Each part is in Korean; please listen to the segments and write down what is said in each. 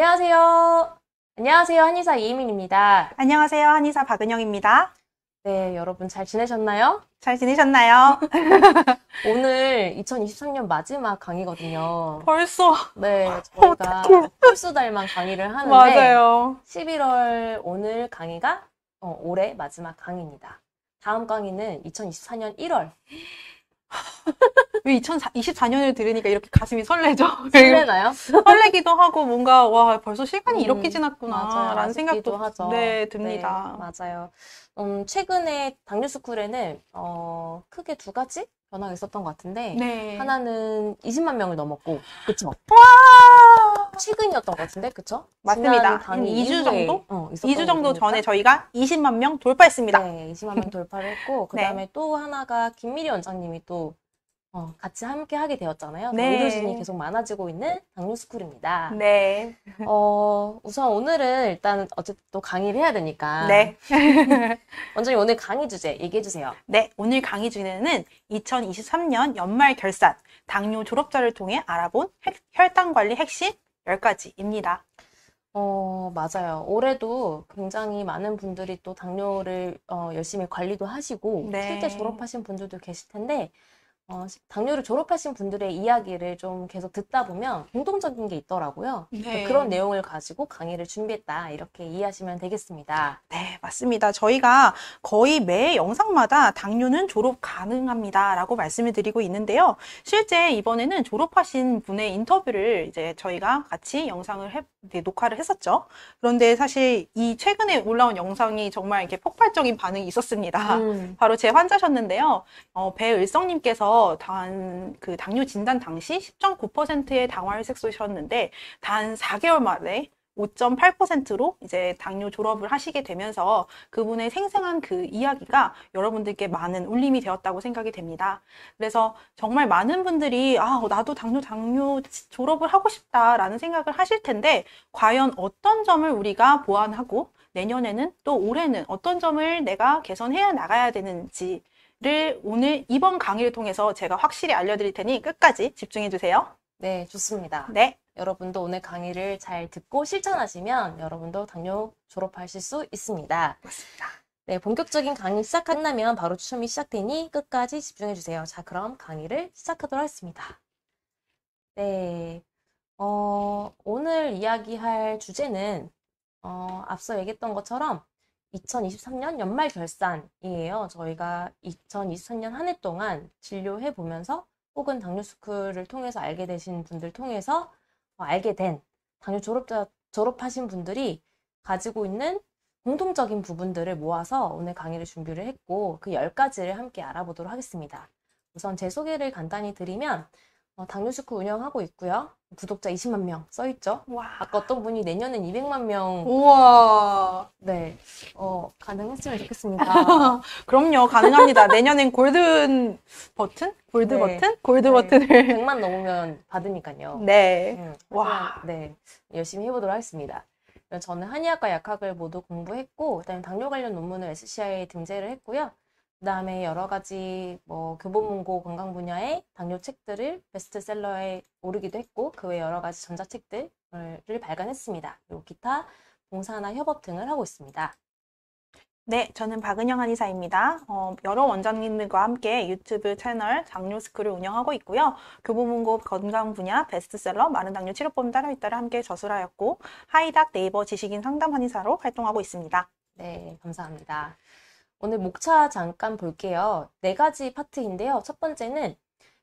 안녕하세요. 안녕하세요. 한의사 이혜민입니다. 안녕하세요. 한의사 박은영입니다. 네, 여러분 잘 지내셨나요? 잘 지내셨나요? 오늘 2023년 마지막 강의거든요. 벌써. 네, 저희가 홀수달만 강의를 하는데 맞아요. 11월 오늘 강의가 어, 올해 마지막 강의입니다. 다음 강의는 2024년 1월 2024년을 들으니까 이렇게 가슴이 설레죠? 설레나요? 설레기도 하고 뭔가 와 벌써 시간이 음, 이렇게 지났구나 라는 생각도 하죠. 네, 네 듭니다. 네, 맞아요. 음, 최근에 당뇨스쿨에는 어, 크게 두 가지 변화가 있었던 것 같은데 네. 하나는 20만 명을 넘었고 그렇죠? 와! 최근이었던 것 같은데, 그쵸? 맞습니다. 한 2주 정도? 어, 2주 정도 거니까? 전에 저희가 20만 명 돌파했습니다. 네, 20만 명 돌파를 했고, 그 다음에 네. 또 하나가 김미리 원장님이 또 어, 같이 함께 하게 되었잖아요. 네. 의료진이 계속 많아지고 있는 당뇨스쿨입니다. 네. 어, 우선 오늘은 일단 어쨌든 또 강의를 해야 되니까. 네. 원장님 오늘 강의 주제 얘기해 주세요. 네. 오늘 강의 주제는 2023년 연말 결산, 당뇨 졸업자를 통해 알아본 혈당 관리 핵심 10가지입니다. 어, 맞아요. 올해도 굉장히 많은 분들이 또 당뇨를 어, 열심히 관리도 하시고 네. 실제 졸업하신 분들도 계실 텐데 어, 당뇨를 졸업하신 분들의 이야기를 좀 계속 듣다 보면 공동적인 게 있더라고요. 네. 그런 내용을 가지고 강의를 준비했다 이렇게 이해하시면 되겠습니다. 네, 맞습니다. 저희가 거의 매 영상마다 당뇨는 졸업 가능합니다라고 말씀을 드리고 있는데요. 실제 이번에는 졸업하신 분의 인터뷰를 이제 저희가 같이 영상을 해 녹화를 했었죠. 그런데 사실 이 최근에 올라온 영상이 정말 이렇게 폭발적인 반응이 있었습니다. 음. 바로 제 환자셨는데요. 어, 배을성님께서 단 그 당뇨 진단 당시 10.9%의 당화혈색소셨는데 단 4개월 만에 5.8%로 이제 당뇨 졸업을 하시게 되면서 그분의 생생한 그 이야기가 여러분들께 많은 울림이 되었다고 생각이 됩니다. 그래서 정말 많은 분들이 아 어, 나도 당뇨 당뇨 졸업을 하고 싶다라는 생각을 하실 텐데 과연 어떤 점을 우리가 보완하고 내년에는 또 올해는 어떤 점을 내가 개선해 야 나가야 되는지 를 오늘 이번 강의를 통해서 제가 확실히 알려드릴 테니 끝까지 집중해 주세요. 네, 좋습니다. 네. 여러분도 오늘 강의를 잘 듣고 실천하시면 여러분도 당뇨 졸업하실 수 있습니다. 맞습니다. 네, 본격적인 강의 시작한다면 바로 추첨이 시작되니 끝까지 집중해주세요. 자, 그럼 강의를 시작하도록 하겠습니다. 네, 어, 오늘 이야기할 주제는 어, 앞서 얘기했던 것처럼 2023년 연말 결산이에요. 저희가 2023년 한 해 동안 진료해 보면서 혹은 당뇨스쿨을 통해서 알게 되신 분들 통해서 어, 알게 된 당뇨 졸업자, 졸업하신 분들이 가지고 있는 공통적인 부분들을 모아서 오늘 강의를 준비를 했고 그1 0가지를 함께 알아보도록 하겠습니다. 우선 제 소개를 간단히 드리면 어, 당뇨식후 운영하고 있고요. 구독자 20만 명 써있죠. 와. 아까 어떤 분이 내년엔 200만 명. 우와. 네. 어, 가능했으면 좋겠습니다. 그럼요. 가능합니다. 내년엔 골든 버튼? 골드 네. 버튼? 골드 네. 버튼을. 100만 넘으면 받으니까요. 네. 음, 와. 네. 열심히 해보도록 하겠습니다. 저는 한의학과 약학을 모두 공부했고, 그다음에 당뇨 관련 논문을 SCI에 등재를 했고요. 그다음에 여러 가지 뭐 교보문고 건강 분야의 당뇨 책들을 베스트셀러에 오르기도 했고 그 외 여러 가지 전자책들을 발간했습니다. 그리고 기타 봉사나 협업 등을 하고 있습니다. 네, 저는 박은영 한의사입니다. 어, 여러 원장님들과 함께 유튜브 채널 당뇨스쿨을 운영하고 있고요. 교보문고 건강 분야 베스트셀러 마른 당뇨 치료법 따라 있다를 함께 저술하였고 하이닥 네이버 지식인 상담 한의사로 활동하고 있습니다. 네, 감사합니다. 오늘 목차 잠깐 볼게요. 네 가지 파트인데요. 첫 번째는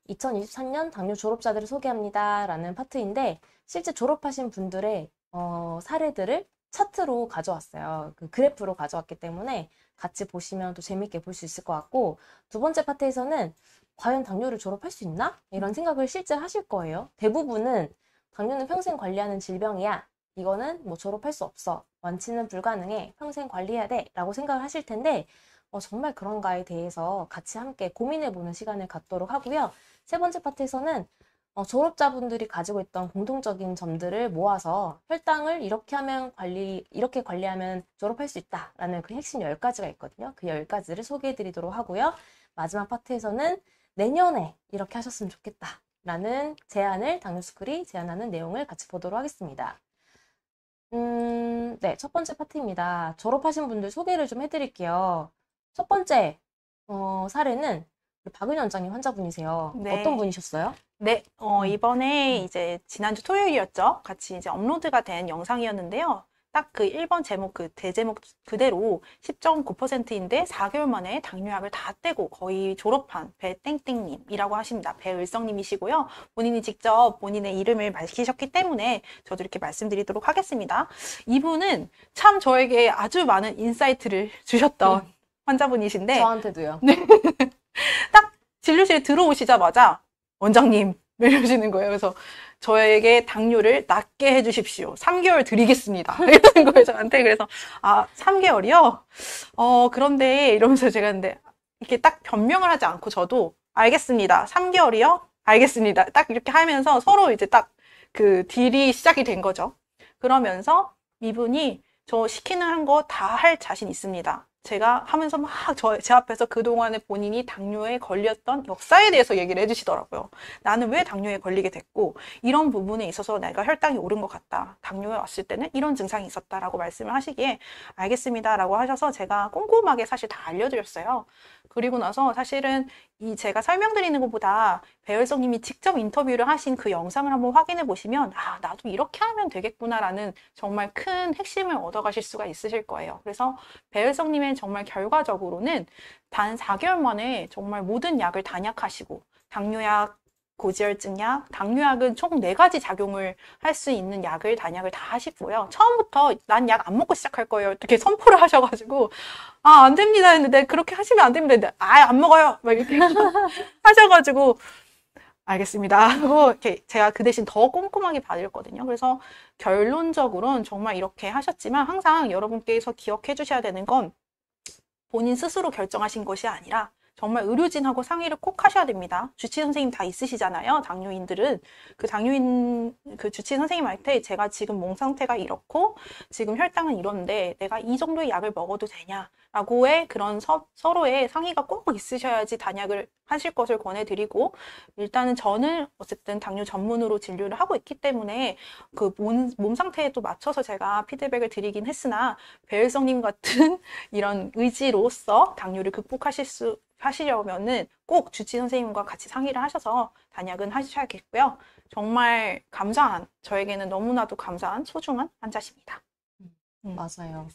2023년 당뇨 졸업자들을 소개합니다. 라는 파트인데 실제 졸업하신 분들의 어, 사례들을 차트로 가져왔어요. 그 그래프로 가져왔기 때문에 같이 보시면 또 재밌게 볼 수 있을 것 같고 두 번째 파트에서는 과연 당뇨를 졸업할 수 있나? 이런 음. 생각을 실제 하실 거예요. 대부분은 당뇨는 평생 관리하는 질병이야. 이거는 뭐 졸업할 수 없어. 완치는 불가능해. 평생 관리해야 돼. 라고 생각을 하실 텐데, 어, 정말 그런가에 대해서 같이 함께 고민해보는 시간을 갖도록 하고요. 세 번째 파트에서는 어, 졸업자분들이 가지고 있던 공통적인 점들을 모아서 혈당을 이렇게 하면 관리, 이렇게 관리하면 졸업할 수 있다라는 그 핵심 1 0가지가 있거든요. 그1 0가지를 소개해 드리도록 하고요. 마지막 파트에서는 내년에 이렇게 하셨으면 좋겠다라는 제안을 당뇨스쿨이 제안하는 내용을 같이 보도록 하겠습니다. 음, 네, 첫 번째 파트입니다. 졸업하신 분들 소개를 좀 해드릴게요. 첫 번째 어, 사례는 박은 원장님 환자분이세요. 네. 어떤 분이셨어요? 네, 어, 음. 이번에 이제 지난주 토요일이었죠. 같이 이제 업로드가 된 영상이었는데요. 딱그 1번 제목 그 대제목 그대로 10.9%인데 4개월 만에 당뇨약을 다 떼고 거의 졸업한 배땡땡님이라고 하십니다. 배을성님이시고요. 본인이 직접 본인의 이름을 밝히셨기 때문에 저도 이렇게 말씀드리도록 하겠습니다. 이분은 참 저에게 아주 많은 인사이트를 주셨던 음. 환자분이신데 저한테도요. 네. 딱 진료실에 들어오시자마자 원장님 내려오시는 거예요. 그래서 저에게 당뇨를 낫게 해주십시오. 3개월 드리겠습니다. 이러는 거예요, 저한테. 그래서, 아, 3개월이요? 어, 그런데, 이러면서 제가 근데, 이렇게 딱 변명을 하지 않고 저도, 알겠습니다. 3개월이요? 알겠습니다. 딱 이렇게 하면서 서로 이제 딱 그 딜이 시작이 된 거죠. 그러면서 이분이 저 시키는 거 다 할 자신 있습니다. 제가 하면서 막 저 제 앞에서 그동안에 본인이 당뇨에 걸렸던 역사에 대해서 얘기를 해주시더라고요. 나는 왜 당뇨에 걸리게 됐고 이런 부분에 있어서 내가 혈당이 오른 것 같다. 당뇨에 왔을 때는 이런 증상이 있었다라고 말씀을 하시기에 알겠습니다라고 하셔서 제가 꼼꼼하게 사실 다 알려드렸어요. 그리고 나서 사실은 이 제가 설명드리는 것보다 배열성님이 직접 인터뷰를 하신 그 영상을 한번 확인해 보시면 아 나도 이렇게 하면 되겠구나라는 정말 큰 핵심을 얻어가실 수가 있으실 거예요. 그래서 배열성님의 정말 결과적으로는 단 4개월 만에 정말 모든 약을 단약하시고 당뇨약, 고지혈증 약, 당뇨약은 총 네가지 작용을 할 수 있는 약을 단약을 다 하시고요. 처음부터 난 약 안 먹고 시작할 거예요. 이렇게 선포를 하셔가지고 아, 안 됩니다 했는데 그렇게 하시면 안 됩니다. 아, 안 먹어요. 막 이렇게 하셔가지고 알겠습니다. 하고 이렇게 제가 그 대신 더 꼼꼼하게 봐드렸거든요. 그래서 결론적으로는 정말 이렇게 하셨지만 항상 여러분께서 기억해 주셔야 되는 건 본인 스스로 결정하신 것이 아니라 정말 의료진하고 상의를 꼭 하셔야 됩니다. 주치 선생님 다 있으시잖아요. 당뇨인들은 그 당뇨인 그 주치 선생님한테 제가 지금 몸 상태가 이렇고 지금 혈당은 이런데 내가 이 정도의 약을 먹어도 되냐라고의 그런 서, 서로의 상의가 꼭 있으셔야지 단약을 하실 것을 권해드리고 일단은 저는 어쨌든 당뇨 전문으로 진료를 하고 있기 때문에 그몸몸 상태에 또 맞춰서 제가 피드백을 드리긴 했으나 배일성님 같은 이런 의지로서 당뇨를 극복하실 수 하시려면은 꼭 주치 선생님과 같이 상의를 하셔서 단약은 하셔야겠고요. 정말 감사한 저에게는 너무나도 감사한 소중한 환자십니다. 음, 음. 맞아요.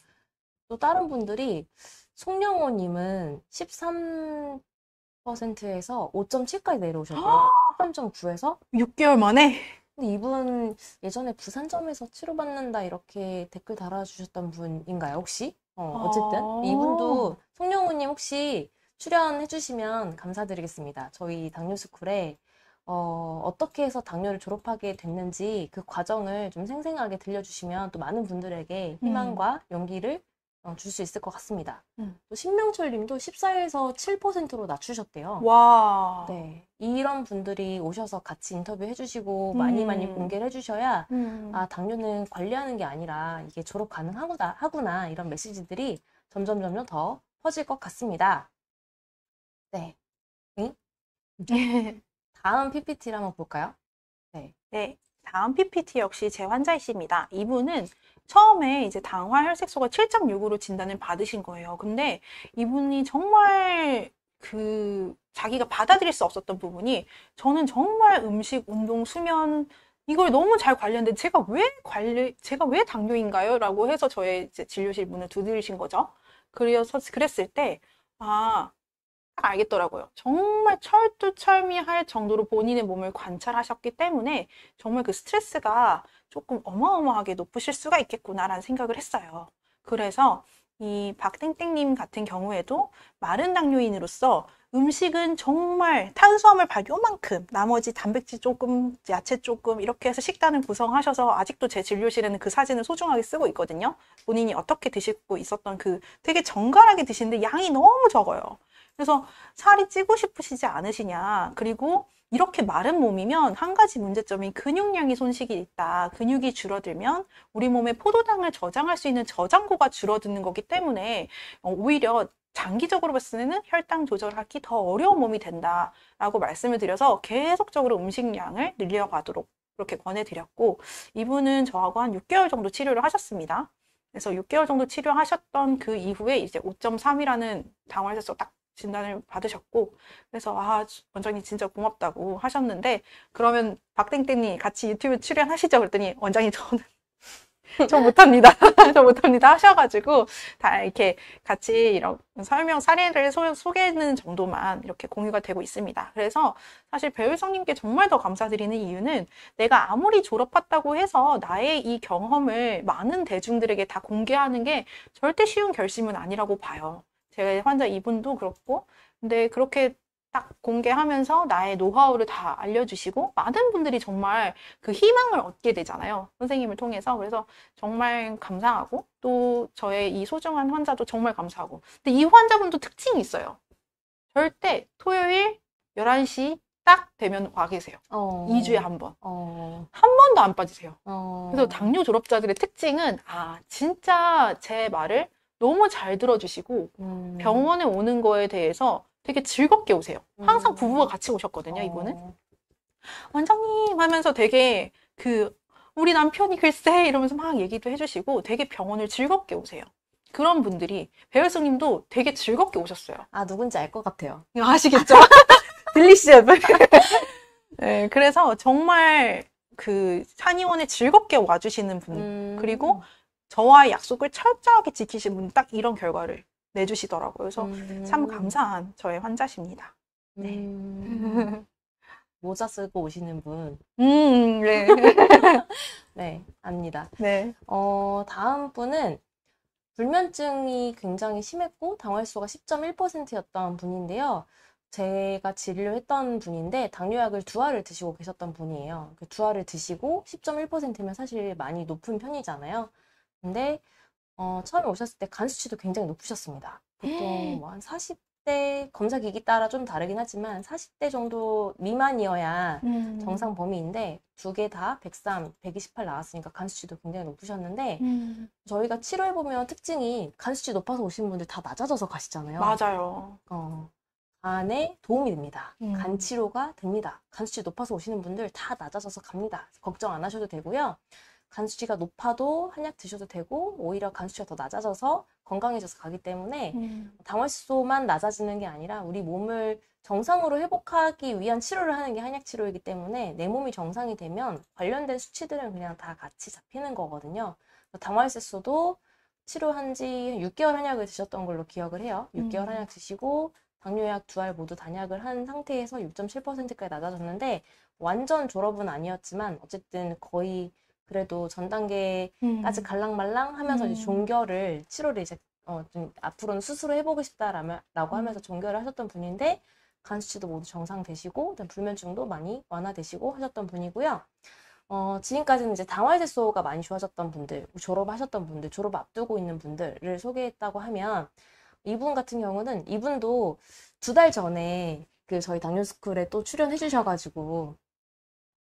또 다른 분들이 송영호님은 13%에서 5.7까지 내려오셨고요. 3 9에서 6개월 만에. 근데 이분 예전에 부산점에서 치료받는다 이렇게 댓글 달아주셨던 분인가요 혹시? 어, 어쨌든 아. 이분도 송영호님 혹시 출연해 주시면 감사드리겠습니다. 저희 당뇨스쿨에 어, 떻게 해서 당뇨를 졸업하게 됐는지 그 과정을 좀 생생하게 들려주시면 또 많은 분들에게 희망과 음. 용기를 어, 줄수 있을 것 같습니다. 음. 또 신명철 님도 14에서 7%로 낮추셨대요. 와. 네. 이런 분들이 오셔서 같이 인터뷰 해주시고 음. 많이 많이 음. 공개를 해주셔야 음. 아, 당뇨는 관리하는 게 아니라 이게 졸업 가능하구나, 하구나, 이런 메시지들이 점점 점점 더 퍼질 것 같습니다. 네. 응? 네. 다음 PPT를 한번 볼까요? 네. 네. 다음 PPT 역시 제 환자이십니다. 이분은 처음에 이제 당화 혈색소가 7.6으로 진단을 받으신 거예요. 근데 이분이 정말 그 자기가 받아들일 수 없었던 부분이 저는 정말 음식, 운동, 수면 이걸 너무 잘관리하데 제가 왜 관리 제가 왜 당뇨인가요? 라고 해서 저의 진료실 문을 두드리신 거죠. 그래서 그랬을 때 아, 알겠더라고요. 정말 철두철미할 정도로 본인의 몸을 관찰하셨기 때문에 정말 그 스트레스가 조금 어마어마하게 높으실 수가 있겠구나라는 생각을 했어요. 그래서 이 박땡땡님 같은 경우에도 마른 당뇨인으로서 음식은 정말 탄수화물 발효만큼 나머지 단백질 조금, 야채 조금 이렇게 해서 식단을 구성하셔서 아직도 제 진료실에는 그 사진을 소중하게 쓰고 있거든요. 본인이 어떻게 드시고 있었던 그 되게 정갈하게 드시는데 양이 너무 적어요. 그래서 살이 찌고 싶으시지 않으시냐. 그리고 이렇게 마른 몸이면 한 가지 문제점인 근육량이 손실이 있다. 근육이 줄어들면 우리 몸에 포도당을 저장할 수 있는 저장고가 줄어드는 거기 때문에 어, 오히려 장기적으로 봤을 때는 혈당 조절하기 더 어려운 몸이 된다라고 말씀을 드려서 계속적으로 음식량을 늘려가도록 그렇게 권해드렸고 이분은 저하고 한 6개월 정도 치료를 하셨습니다. 그래서 6개월 정도 치료하셨던 그 이후에 이제 5.3이라는 당황해서딱 진단을 받으셨고 그래서 아 원장님 진짜 고맙다고 하셨는데 그러면 박땡땡님 같이 유튜브 출연하시죠 그랬더니 원장님 저는 저 못합니다. 저 못합니다. 하셔가지고, 다 이렇게 같이 이런 설명 사례를 소, 소개하는 정도만 이렇게 공유가 되고 있습니다. 그래서 사실 배율성님께 정말 더 감사드리는 이유는 내가 아무리 졸업했다고 해서 나의 이 경험을 많은 대중들에게 다 공개하는 게 절대 쉬운 결심은 아니라고 봐요. 제가 환자 이분도 그렇고 근데 그렇게 딱 공개하면서 나의 노하우를 다 알려주시고 많은 분들이 정말 그 희망을 얻게 되잖아요. 선생님을 통해서. 그래서 정말 감사하고 또 저의 이 소중한 환자도 정말 감사하고 근데 이 환자분도 특징이 있어요. 절대 토요일 11시 딱 되면 와 계세요. 어. 2주에 한 번. 어. 한 번도 안 빠지세요. 어. 그래서 당뇨 졸업자들의 특징은 아 진짜 제 말을 너무 잘 들어주시고 음. 병원에 오는 거에 대해서 되게 즐겁게 오세요. 항상 음. 부부가 같이 오셨거든요, 이분은. 어. 원장님 하면서 되게 그 우리 남편이 글쎄 이러면서 막 얘기도 해주시고 되게 병원을 즐겁게 오세요. 그런 분들이 배열성님도 되게 즐겁게 오셨어요. 아 누군지 알 것 같아요. 아시겠죠? 들리시죠? 네, 그래서 정말 그 한의원에 즐겁게 와주시는 분 음... 그리고 저와의 약속을 철저하게 지키신 분 딱 이런 결과를 내주시더라고요. 그래서 음. 참 감사한 저의 환자십니다. 네. 음. 모자 쓰고 오시는 분. 음, 네. 네, 압니다. 네. 어, 다음 분은 불면증이 굉장히 심했고 당활수가 10.1%였던 분인데요. 제가 진료했던 분인데 당뇨약을 두 알을 드시고 계셨던 분이에요. 그 두 알을 드시고 10.1%면 사실 많이 높은 편이잖아요. 근데 어, 처음에 오셨을 때간 수치도 굉장히 높으셨습니다. 보통 음. 뭐한 40대 검사 기기 따라 좀 다르긴 하지만 40대 정도 미만이어야 음. 정상 범위인데 두 개 다 103, 128 나왔으니까 간 수치도 굉장히 높으셨는데 음. 저희가 치료해 보면 특징이 간 수치 높아서 오신 분들 다 낮아져서 가시잖아요. 맞아요. 어, 간에 도움이 됩니다. 음. 간 치료가 됩니다. 간 수치 높아서 오시는 분들 다 낮아져서 갑니다. 걱정 안 하셔도 되고요. 간수치가 높아도 한약 드셔도 되고 오히려 간수치가 더 낮아져서 건강해져서 가기 때문에 음. 당월수소만 낮아지는 게 아니라 우리 몸을 정상으로 회복하기 위한 치료를 하는 게 한약 치료이기 때문에 내 몸이 정상이 되면 관련된 수치들은 그냥 다 같이 잡히는 거거든요. 당월수소도 치료한 지 6개월 한약을 드셨던 걸로 기억을 해요. 6개월 음. 한약 드시고 당뇨약 두 알 모두 단약을 한 상태에서 6.7%까지 낮아졌는데 완전 졸업은 아니었지만 어쨌든 거의 그래도 전 단계까지 음. 갈랑말랑 하면서 이제 음. 종결을 7월에 이제 어, 좀 앞으로는 스스로 해보고 싶다라고 음. 하면서 종결을 하셨던 분인데 간수 치도 모두 정상되시고 불면증도 많이 완화되시고 하셨던 분이고요. 어, 지금까지는 이제 당활제소가 많이 좋아졌던 분들, 졸업하셨던 분들, 졸업 앞두고 있는 분들을 소개했다고 하면 이분 같은 경우는 이분도 두 달 전에 그 저희 당뇨스쿨에 또 출연해 주셔가지고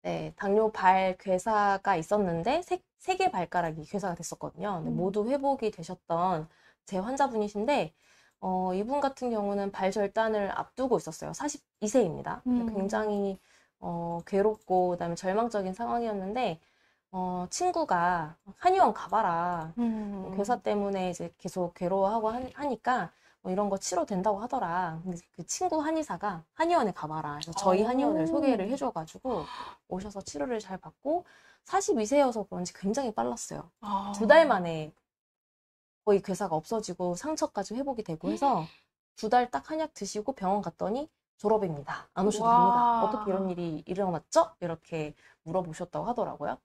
네, 당뇨 발 괴사가 있었는데 세, 세 개 발가락이 괴사가 됐었거든요. 음. 모두 회복이 되셨던 제 환자분이신데 어, 이분 같은 경우는 발 절단을 앞두고 있었어요. 42세입니다. 음. 굉장히 어, 괴롭고 그다음에 절망적인 상황이었는데 어, 친구가 한의원 가봐라. 음. 어, 괴사 때문에 이제 계속 괴로워하고 하, 니까 뭐 이런 거 치료된다고 하더라. 그 친구 한의사가 한의원에 가봐라. 그래서 저희 오. 아. 한의원을 소개를 해줘가지고 오셔서 치료를 잘 받고 42세여서 그런지 굉장히 빨랐어요. 아. 두달 만에 거의 괴사가 없어지고 상처까지 회복이 되고 해서 두 달 딱 한약 드시고 병원 갔더니 졸업입니다. 안 오셔도 와. 됩니다. 어떻게 이런 일이 일어났죠? 이렇게 물어보셨다고 하더라고요.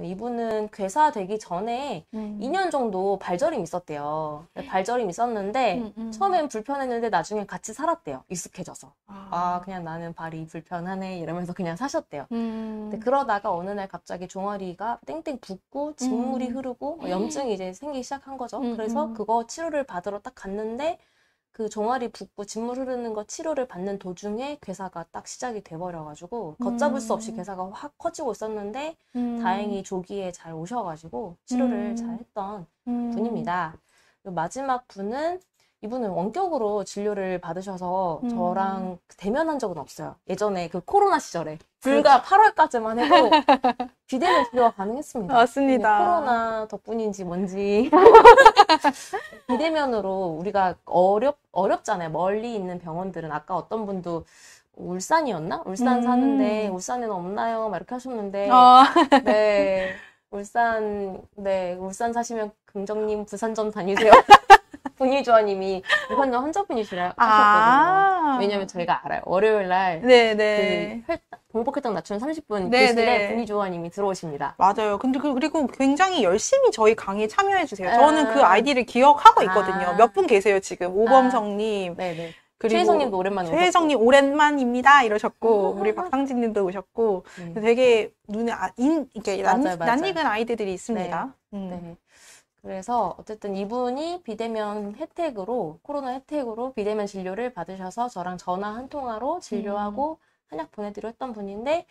이분은 괴사 되기 전에 음. 2년 정도 발저림 있었대요. 음. 발저림 있었는데 음, 음. 처음엔 불편했는데 나중에 같이 살았대요. 익숙해져서. 아. 아. 그냥 나는 발이 불편하네 이러면서 그냥 사셨대요. 음. 근데 그러다가 어느 날 갑자기 종아리가 땡땡 붓고 진물이 음. 흐르고 염증이 이제 생기기 시작한 거죠. 그래서 그거 치료를 받으러 딱 갔는데 그 종아리 붓고 진물 흐르는 거 치료를 받는 도중에 괴사가 딱 시작이 돼버려가지고 걷잡을 수 없이 음. 괴사가 확 커지고 있었는데 음. 다행히 조기에 잘 오셔가지고 치료를 음. 잘 했던 음. 분입니다. 마지막 분은 이분은 원격으로 진료를 받으셔서 음. 저랑 대면한 적은 없어요. 예전에 그 코로나 시절에 그렇죠. 불과 8월까지만 해도 비대면 진료가 가능했습니다. 맞습니다. 코로나 덕분인지 뭔지 비대면으로 우리가 어렵 어렵잖아요. 멀리 있는 병원들은 아까 어떤 분도 울산이었나? 울산 음. 사는데 울산에는 없나요? 막 이렇게 하셨는데 어. 네 울산 네 울산 사시면 긍정님 부산 점 다니세요. 분위조아님이 무번전혼자분이시라 하셨거든요. 아 왜냐면 저희가 알아요. 월요일 날 네네. 네. 그 공복 혈당 낮추는 30분 교실에 분위조아님이 들어오십니다. 맞아요. 근데 그, 리고 굉장히 열심히 저희 강의에 참여해 주세요. 저는 그 아. 아이디를 기억하고 있거든요. 아 몇분 계세요 지금? 오범성님. 아. 네네. 최혜성님도 오랜만에 최혜성님 오랜만입니다 이러셨고 음. 우리 박상진님도 오셨고 네. 되게 눈에 아, 인 이렇게 낯익은 아이들이 있습니다. 네. 음. 네. 그래서 어쨌든 이분이 비대면 혜택으로 코로나 혜택으로 비대면 진료를 받으셔서 저랑 전화 한 통화로 진료하고 음. 한약 보내드려 했던 분인데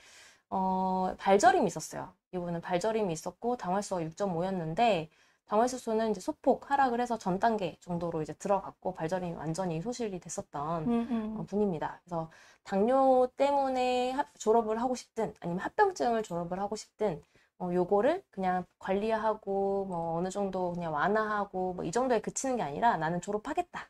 어, 발저림이 있었어요. 이분은 발저림이 있었고 당활수가 6.5였는데 당활수수는 이제 소폭 하락을 해서 전 단계 정도로 이제 들어갔고 발저림이 완전히 소실이 됐었던 음, 음. 어, 분입니다. 그래서 당뇨 때문에 하, 졸업을 하고 싶든 아니면 합병증을 졸업을 하고 싶든 어, 요거를 그냥 관리하고 뭐 어느 정도 그냥 완화하고 뭐 이 정도에 그치는 게 아니라 나는 졸업하겠다.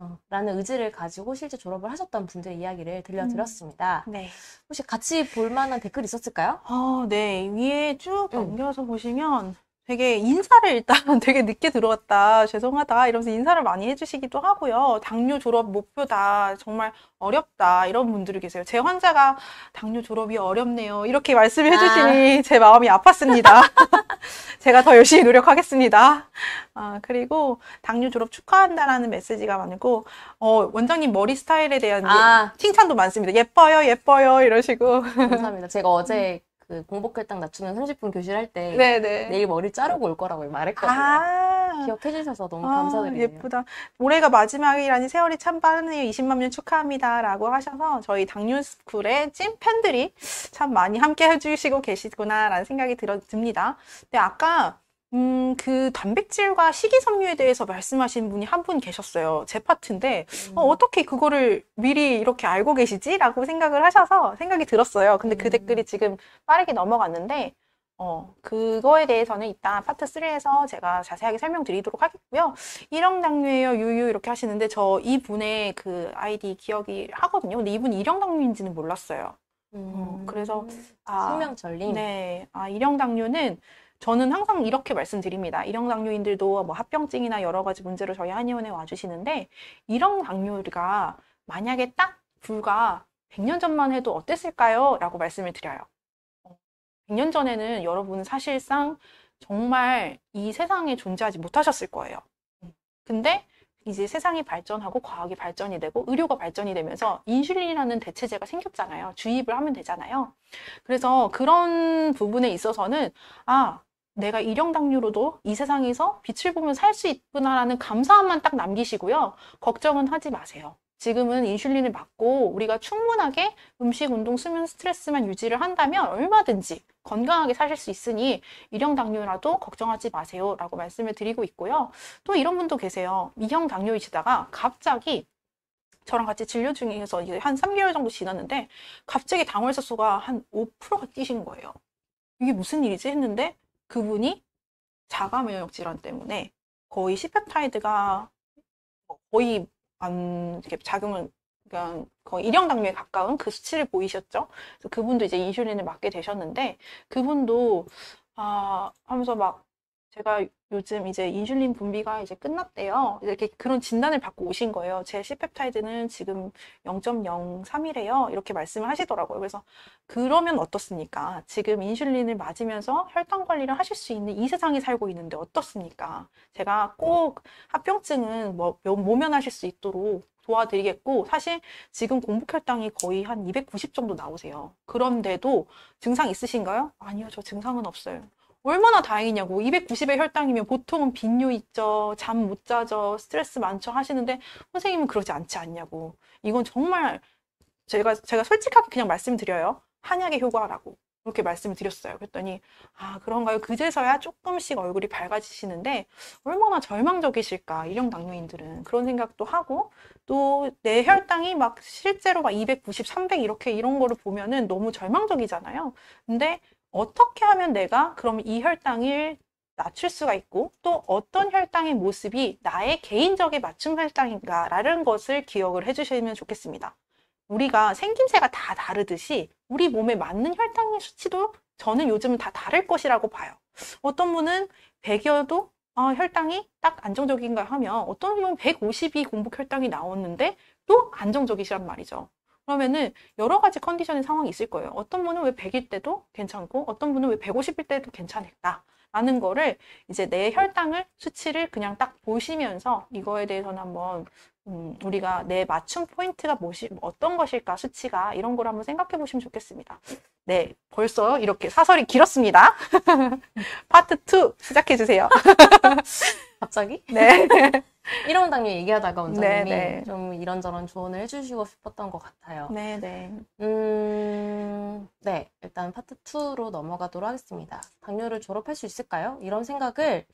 어, 라는 의지를 가지고 실제 졸업을 하셨던 분들의 이야기를 들려드렸습니다. 음. 네. 혹시 같이 볼 만한 댓글 있었을까요? 아, 네. 위에 쭉 넘겨서 음. 보시면 되게 인사를 일단 되게 늦게 들어왔다 죄송하다 이러면서 인사를 많이 해주시기도 하고요 당뇨 졸업 목표다 정말 어렵다 이런 분들이 계세요 제 환자가 당뇨 졸업이 어렵네요 이렇게 말씀해 주시니 아. 제 마음이 아팠습니다 제가 더 열심히 노력하겠습니다 아, 그리고 당뇨 졸업 축하한다라는 메시지가 많고 어, 원장님 머리 스타일에 대한 아. 칭찬도 많습니다 예뻐요 예뻐요 이러시고 감사합니다 제가 어제 음. 그 공복혈 당 낮추는 30분 교실 할 때 내일 머리 자르고 올 거라고 말했거든요. 아~ 기억해 주셔서 너무 아, 감사드리네요. 예쁘다. 올해가 마지막이라니 세월이 참 빠르네요. 20만 명 축하합니다라고 하셔서 저희 당뇨스쿨의 찐 팬들이 참 많이 함께 해주시고 계시구나라는 생각이 들어 듭니다. 근데 아까 음, 그 단백질과 식이섬유에 대해서 말씀하신 분이 한 분 계셨어요. 제 파트인데, 어, 음. 어, 떻게 그거를 미리 이렇게 알고 계시지? 라고 생각을 하셔서 생각이 들었어요. 근데 그 음. 댓글이 지금 빠르게 넘어갔는데, 어, 그거에 대해서는 이따 파트 3에서 제가 자세하게 설명드리도록 하겠고요. 1억당류예요, 유유 이렇게 하시는데 저 이분의 그 아이디 기억이 하거든요. 근데 이분 이 1억당류인지는 몰랐어요. 어, 음, 어, 그래서 아, 생명전림. 네, 아 일형 당뇨는 저는 항상 이렇게 말씀드립니다. 일형당뇨인들도 뭐 합병증이나 여러 가지 문제로 저희 한의원에 와주시는데 일형당뇨가 만약에 딱 불과 100년 전만 해도 어땠을까요? 라고 말씀을 드려요. 100년 전에는 여러분은 사실상 정말 이 세상에 존재하지 못하셨을 거예요. 근데 이제 세상이 발전하고 과학이 발전이 되고 의료가 발전이 되면서 인슐린이라는 대체제가 생겼잖아요. 주입을 하면 되잖아요. 그래서 그런 부분에 있어서는 아, 내가 일형당류로도이 세상에서 빛을 보면살 수 있구나라는 감사함만 딱 남기시고요. 걱정은 하지 마세요. 지금은 인슐린을 맞고 우리가 충분하게 음식, 운동, 수면, 스트레스만 유지를 한다면 얼마든지 건강하게 사실 수 있으니 일형 당뇨라도 걱정하지 마세요 라고 말씀을 드리고 있고요. 또 이런 분도 계세요. 이형 당뇨이시다가 갑자기 저랑 같이 진료 중에서 이제 한 3개월 정도 지났는데 갑자기 당월사수가 한 5%가 뛰신 거예요. 이게 무슨 일이지 했는데 그분이 자가 면역 질환 때문에 거의 시펩타이드가 뭐 거의 안 이렇게 작용을 그러니까 거의 일형 당뇨에 가까운 그 수치를 보이셨죠. 그래서 그분도 이제 인슐린을 맞게 되셨는데 그분도 아 하면서 막 제가 요즘 이제 인슐린 분비가 이제 끝났대요. 이렇게 그런 진단을 받고 오신 거예요. 제 C펩타이드는 지금 0.03이래요. 이렇게 말씀을 하시더라고요. 그래서 그러면 어떻습니까? 지금 인슐린을 맞으면서 혈당 관리를 하실 수 있는 이 세상에 살고 있는데 어떻습니까? 제가 꼭 합병증은 뭐, 뭐 모면하실 수 있도록 도와드리겠고 사실 지금 공복혈당이 거의 한 290 정도 나오세요. 그런데도 증상 있으신가요? 아니요, 저 증상은 없어요. 얼마나 다행이냐고. 290의 혈당이면 보통은 빈뇨 있죠. 잠 못 자죠. 스트레스 많죠. 하시는데 선생님은 그러지 않지 않냐고. 이건 정말 제가 제가 솔직하게 그냥 말씀드려요. 한약의 효과라고. 그렇게 말씀을 드렸어요. 그랬더니 아 그런가요? 그제서야 조금씩 얼굴이 밝아지시는데 얼마나 절망적이실까 일형 당뇨인들은 그런 생각도 하고 또 내 혈당이 막 실제로 막 290, 300 이렇게 이런 거를 보면은 너무 절망적이잖아요. 근데 어떻게 하면 내가 그럼 이 혈당을 낮출 수가 있고 또 어떤 혈당의 모습이 나의 개인적인 맞춤 혈당인가라는 것을 기억을 해주시면 좋겠습니다. 우리가 생김새가 다 다르듯이 우리 몸에 맞는 혈당 의 수치도 저는 요즘은 다 다를 것이라고 봐요. 어떤 분은 100이어도 아, 어, 혈당이 딱 안정적인가 하면 어떤 분은 152 공복 혈당이 나왔는데 또 안정적이시란 말이죠. 그러면은 여러 가지 컨디션의 상황이 있을 거예요. 어떤 분은 왜 100일 때도 괜찮고 어떤 분은 왜 150일 때도 괜찮을까? 라는 거를 이제 내 혈당을 수치를 그냥 딱 보시면서 이거에 대해서는 한번 음, 우리가 내 맞춤 포인트가 뭐엇 뭐 어떤 것일까 수치가 이런 걸 한번 생각해 보시면 좋겠습니다. 네, 벌써 이렇게 사설이 길었습니다. 파트 2 시작해 주세요. 갑자기? 네. 이런 당뇨 얘기하다가 원장님이 네네. 네. 좀 이런저런 조언을 해주시고 싶었던 것 같아요. 네, 네. 음, 네. 일단 파트 2로 넘어가도록 하겠습니다. 당뇨를 졸업할 수 있을까요? 이런 생각을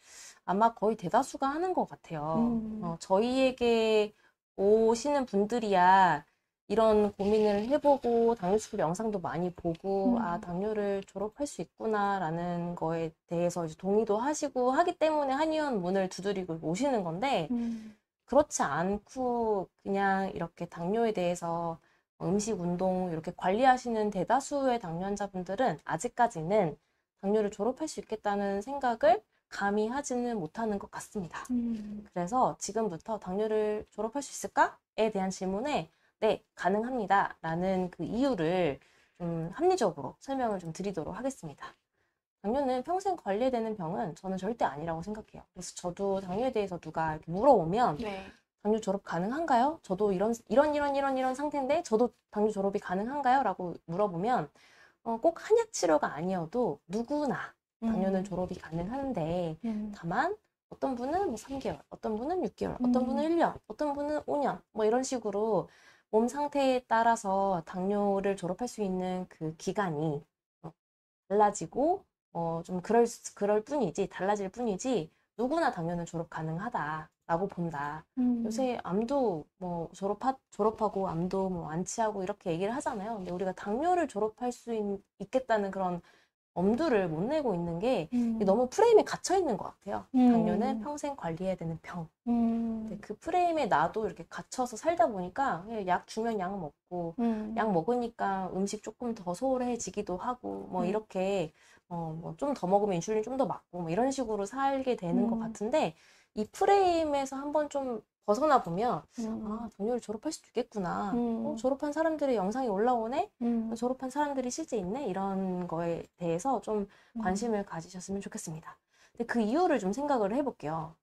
아마 거의 대다수가 하는 것 같아요. 음. 어, 저희에게 오시는 분들이야 이런 고민을 해보고 당뇨 수술 영상도 많이 보고 음. 아 당뇨를 졸업할 수 있구나라는 거에 대해서 이제 동의도 하시고 하기 때문에 한의원 문을 두드리고 오시는 건데 음. 그렇지 않고 그냥 이렇게 당뇨에 대해서 음식 운동 이렇게 관리하시는 대다수의 당뇨 환자분들은 아직까지는 당뇨를 졸업할 수 있겠다는 생각을 감히 하지는 못하는 것 같습니다. 음. 그래서 지금부터 당뇨를 졸업할 수 있을까에 대한 질문에 네, 가능합니다. 라는 그 이유를 좀 합리적으로 설명을 좀 드리도록 하겠습니다. 당뇨는 평생 관리되는 병은 저는 절대 아니라고 생각해요. 그래서 저도 당뇨에 대해서 누가 물어보면 네. 당뇨 졸업 가능한가요? 저도 이런 이런 이런 이런 이런 상태인데 저도 당뇨 졸업이 가능한가요? 라고 물어보면 어, 꼭 한약 치료가 아니어도 누구나 당뇨는 음. 졸업이 가능한데 음. 다만 어떤 분은 뭐 3개월, 어떤 분은 6개월, 어떤 분은 1년, 음. 어떤 분은 5년 뭐 이런 식으로 몸 상태에 따라서 당뇨를 졸업할 수 있는 그 기간이 어, 달라지고 어, 좀 그럴, 그럴 뿐이지 달라질 뿐이지 누구나 당뇨는 졸업 가능하다라고 본다. 음. 요새 암도 뭐 졸업하, 졸업하고 암도 뭐 완치하고 이렇게 얘기를 하잖아요. 근데 우리가 당뇨를 졸업할 수 있, 겠다는 그런 엄두를 못 내고 있는 게 음. 너무 프레임에 갇혀 있는 것 같아요. 음. 당뇨는 평생 관리해야 되는 병. 음. 그 프레임에 나도 이렇게 갇혀서 살다 보니까 약 주면 약 먹고 음. 약 먹으니까 음식 조금 더 소홀해지기도 하고 뭐 음. 이렇게 어, 뭐좀더 먹으면 인슐린 좀 더 맞고 뭐 이런 식으로 살게 되는 것 음. 같은데 이 프레임에서 한번 좀 벗어나 보면 아, 음. 아 동료를 졸업할 수도 있겠구나. 음. 어, 졸업한 사람들의 영상이 올라오네. 음. 졸업한 사람들이 실제 있네. 이런 거에 대해서 좀 음. 관심을 가지셨으면 좋겠습니다. 근데 그 이유를 좀 생각을 해볼게요.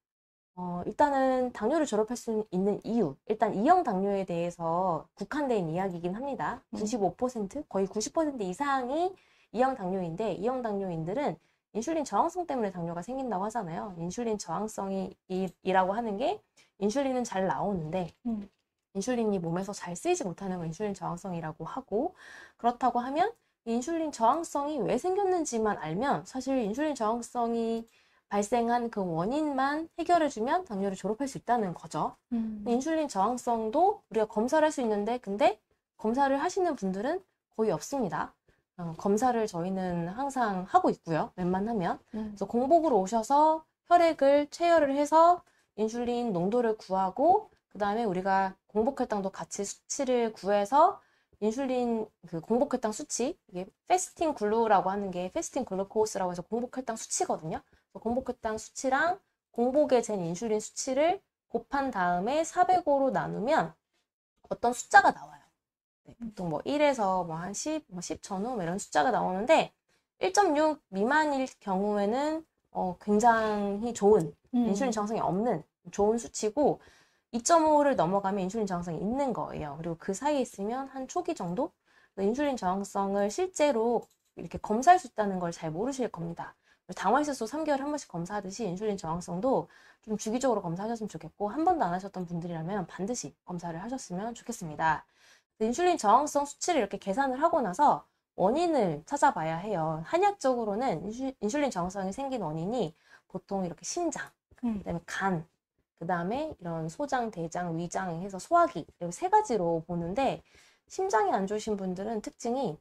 어, 일단은 당뇨를 졸업할 수 있는 이유. 일단 2형 당뇨에 대해서 국한된 이야기이긴 합니다. 95% 음. 거의 90% 이상이 2형 당뇨인데 2형 당뇨인들은 인슐린 저항성 때문에 당뇨가 생긴다고 하잖아요. 인슐린 저항성이라고 하는 게 인슐린은 잘 나오는데 음. 인슐린이 몸에서 잘 쓰이지 못하는 걸 인슐린 저항성이라고 하고 그렇다고 하면 인슐린 저항성이 왜 생겼는지만 알면 사실 인슐린 저항성이 발생한 그 원인만 해결해주면 당뇨를 졸업할 수 있다는 거죠. 음. 인슐린 저항성도 우리가 검사를 할 수 있는데 근데 검사를 하시는 분들은 거의 없습니다. 어, 검사를 저희는 항상 하고 있고요. 웬만하면 음. 그래서 공복으로 오셔서 혈액을 채혈을 해서 인슐린 농도를 구하고 그 다음에 우리가 공복혈당도 같이 수치를 구해서 인슐린 그 공복혈당 수치 이게 페스팅 글루라고 하는 게 페스팅 글루코스라고 해서 공복혈당 수치거든요. 공복혈당 수치랑 공복에 잰 인슐린 수치를 곱한 다음에 400으로 나누면 어떤 숫자가 나와요. 네, 음. 보통 뭐 1에서 뭐 한 10, 뭐10 전후 뭐 이런 숫자가 나오는데 1.6 미만일 경우에는 어, 굉장히 좋은 음. 인슐린 저항성이 없는 좋은 수치고 2.5를 넘어가면 인슐린 저항성이 있는 거예요. 그리고 그 사이에 있으면 한 초기 정도 인슐린 저항성을 실제로 이렇게 검사할 수 있다는 걸 잘 모르실 겁니다. 당화혈색소 3개월에 한 번씩 검사하듯이 인슐린 저항성도 좀 주기적으로 검사하셨으면 좋겠고 한 번도 안 하셨던 분들이라면 반드시 검사를 하셨으면 좋겠습니다. 인슐린 저항성 수치를 이렇게 계산을 하고 나서 원인을 찾아봐야 해요. 한약적으로는 인슐린 저항성이 생긴 원인이 보통 이렇게 심장, 음. 그다음에 간, 그다음에 이런 소장, 대장, 위장 해서 소화기 이렇게 세 가지로 보는데 심장이 안 좋으신 분들은 특징이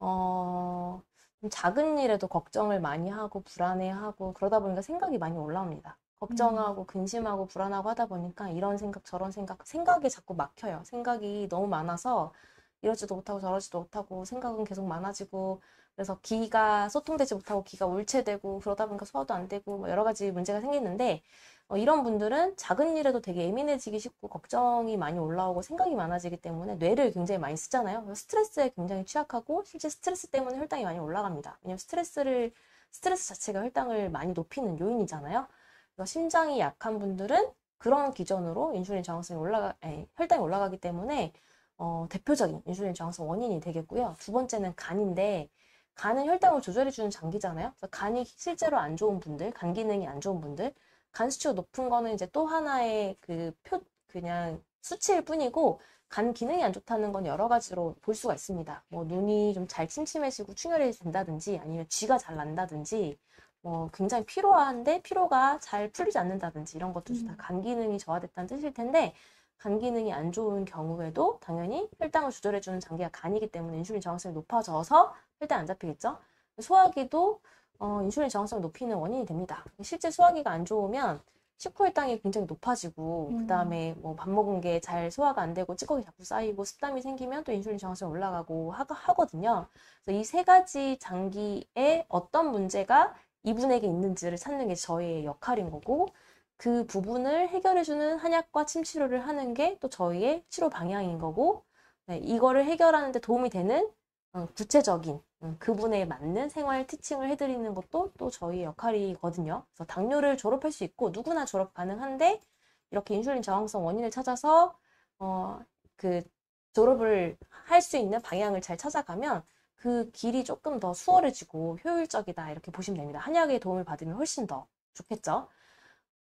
어, 작은 일에도 걱정을 많이 하고 불안해하고 그러다 보니까 생각이 많이 올라옵니다. 걱정하고 음. 근심하고 불안하고 하다 보니까 이런 생각 저런 생각 생각에 자꾸 막혀요. 생각이 너무 많아서 이러지도 못하고 저러지도 못하고 생각은 계속 많아지고 그래서 기가 소통되지 못하고 기가 울체되고 그러다 보니까 소화도 안 되고 뭐 여러 가지 문제가 생기는데 어, 이런 분들은 작은 일에도 되게 예민해지기 쉽고 걱정이 많이 올라오고 생각이 많아지기 때문에 뇌를 굉장히 많이 쓰잖아요. 스트레스에 굉장히 취약하고 실제 스트레스 때문에 혈당이 많이 올라갑니다. 왜냐면 스트레스를 스트레스 자체가 혈당을 많이 높이는 요인이잖아요. 그러니 심장이 약한 분들은 그런 기전으로 인슐린 저항성이 올라가 아 혈당이 올라가기 때문에 어, 대표적인 인슐린 저항성 원인이 되겠고요. 두 번째는 간인데 간은 혈당을 조절해주는 장기잖아요. 간이 실제로 안 좋은 분들, 간 기능이 안 좋은 분들, 간 수치가 높은 거는 이제 또 하나의 그 표, 그냥 수치일 뿐이고, 간 기능이 안 좋다는 건 여러 가지로 볼 수가 있습니다. 뭐 눈이 좀 잘 침침해지고 충혈해진다든지, 아니면 쥐가 잘 난다든지, 뭐 굉장히 피로한데 피로가 잘 풀리지 않는다든지 이런 것도 음. 다간 기능이 저하됐다는 뜻일 텐데, 간 기능이 안 좋은 경우에도 당연히 혈당을 조절해주는 장기가 간이기 때문에 인슐린 정확성이 높아져서 절대 안 잡히겠죠? 소화기도 어, 인슐린 저항성을 높이는 원인이 됩니다. 실제 소화기가 안 좋으면 식후혈당이 굉장히 높아지고 음. 그다음에 뭐 밥 먹은 게 잘 소화가 안 되고 찌꺼기 자꾸 쌓이고 습담이 생기면 또 인슐린 저항성이 올라가고 하, 하거든요. 그래서 이세 가지 장기에 어떤 문제가 이분에게 있는지를 찾는 게 저희의 역할인 거고 그 부분을 해결해주는 한약과 침치료를 하는 게 또 저희의 치료 방향인 거고 네, 이거를 해결하는데 도움이 되는 어, 구체적인 음, 그분에 맞는 생활 티칭을 해드리는 것도 또 저희 역할이거든요. 그래서 당뇨를 졸업할 수 있고 누구나 졸업 가능한데 이렇게 인슐린 저항성 원인을 찾아서 어, 그 졸업을 할 수 있는 방향을 잘 찾아가면 그 길이 조금 더 수월해지고 효율적이다 이렇게 보시면 됩니다. 한약의 도움을 받으면 훨씬 더 좋겠죠.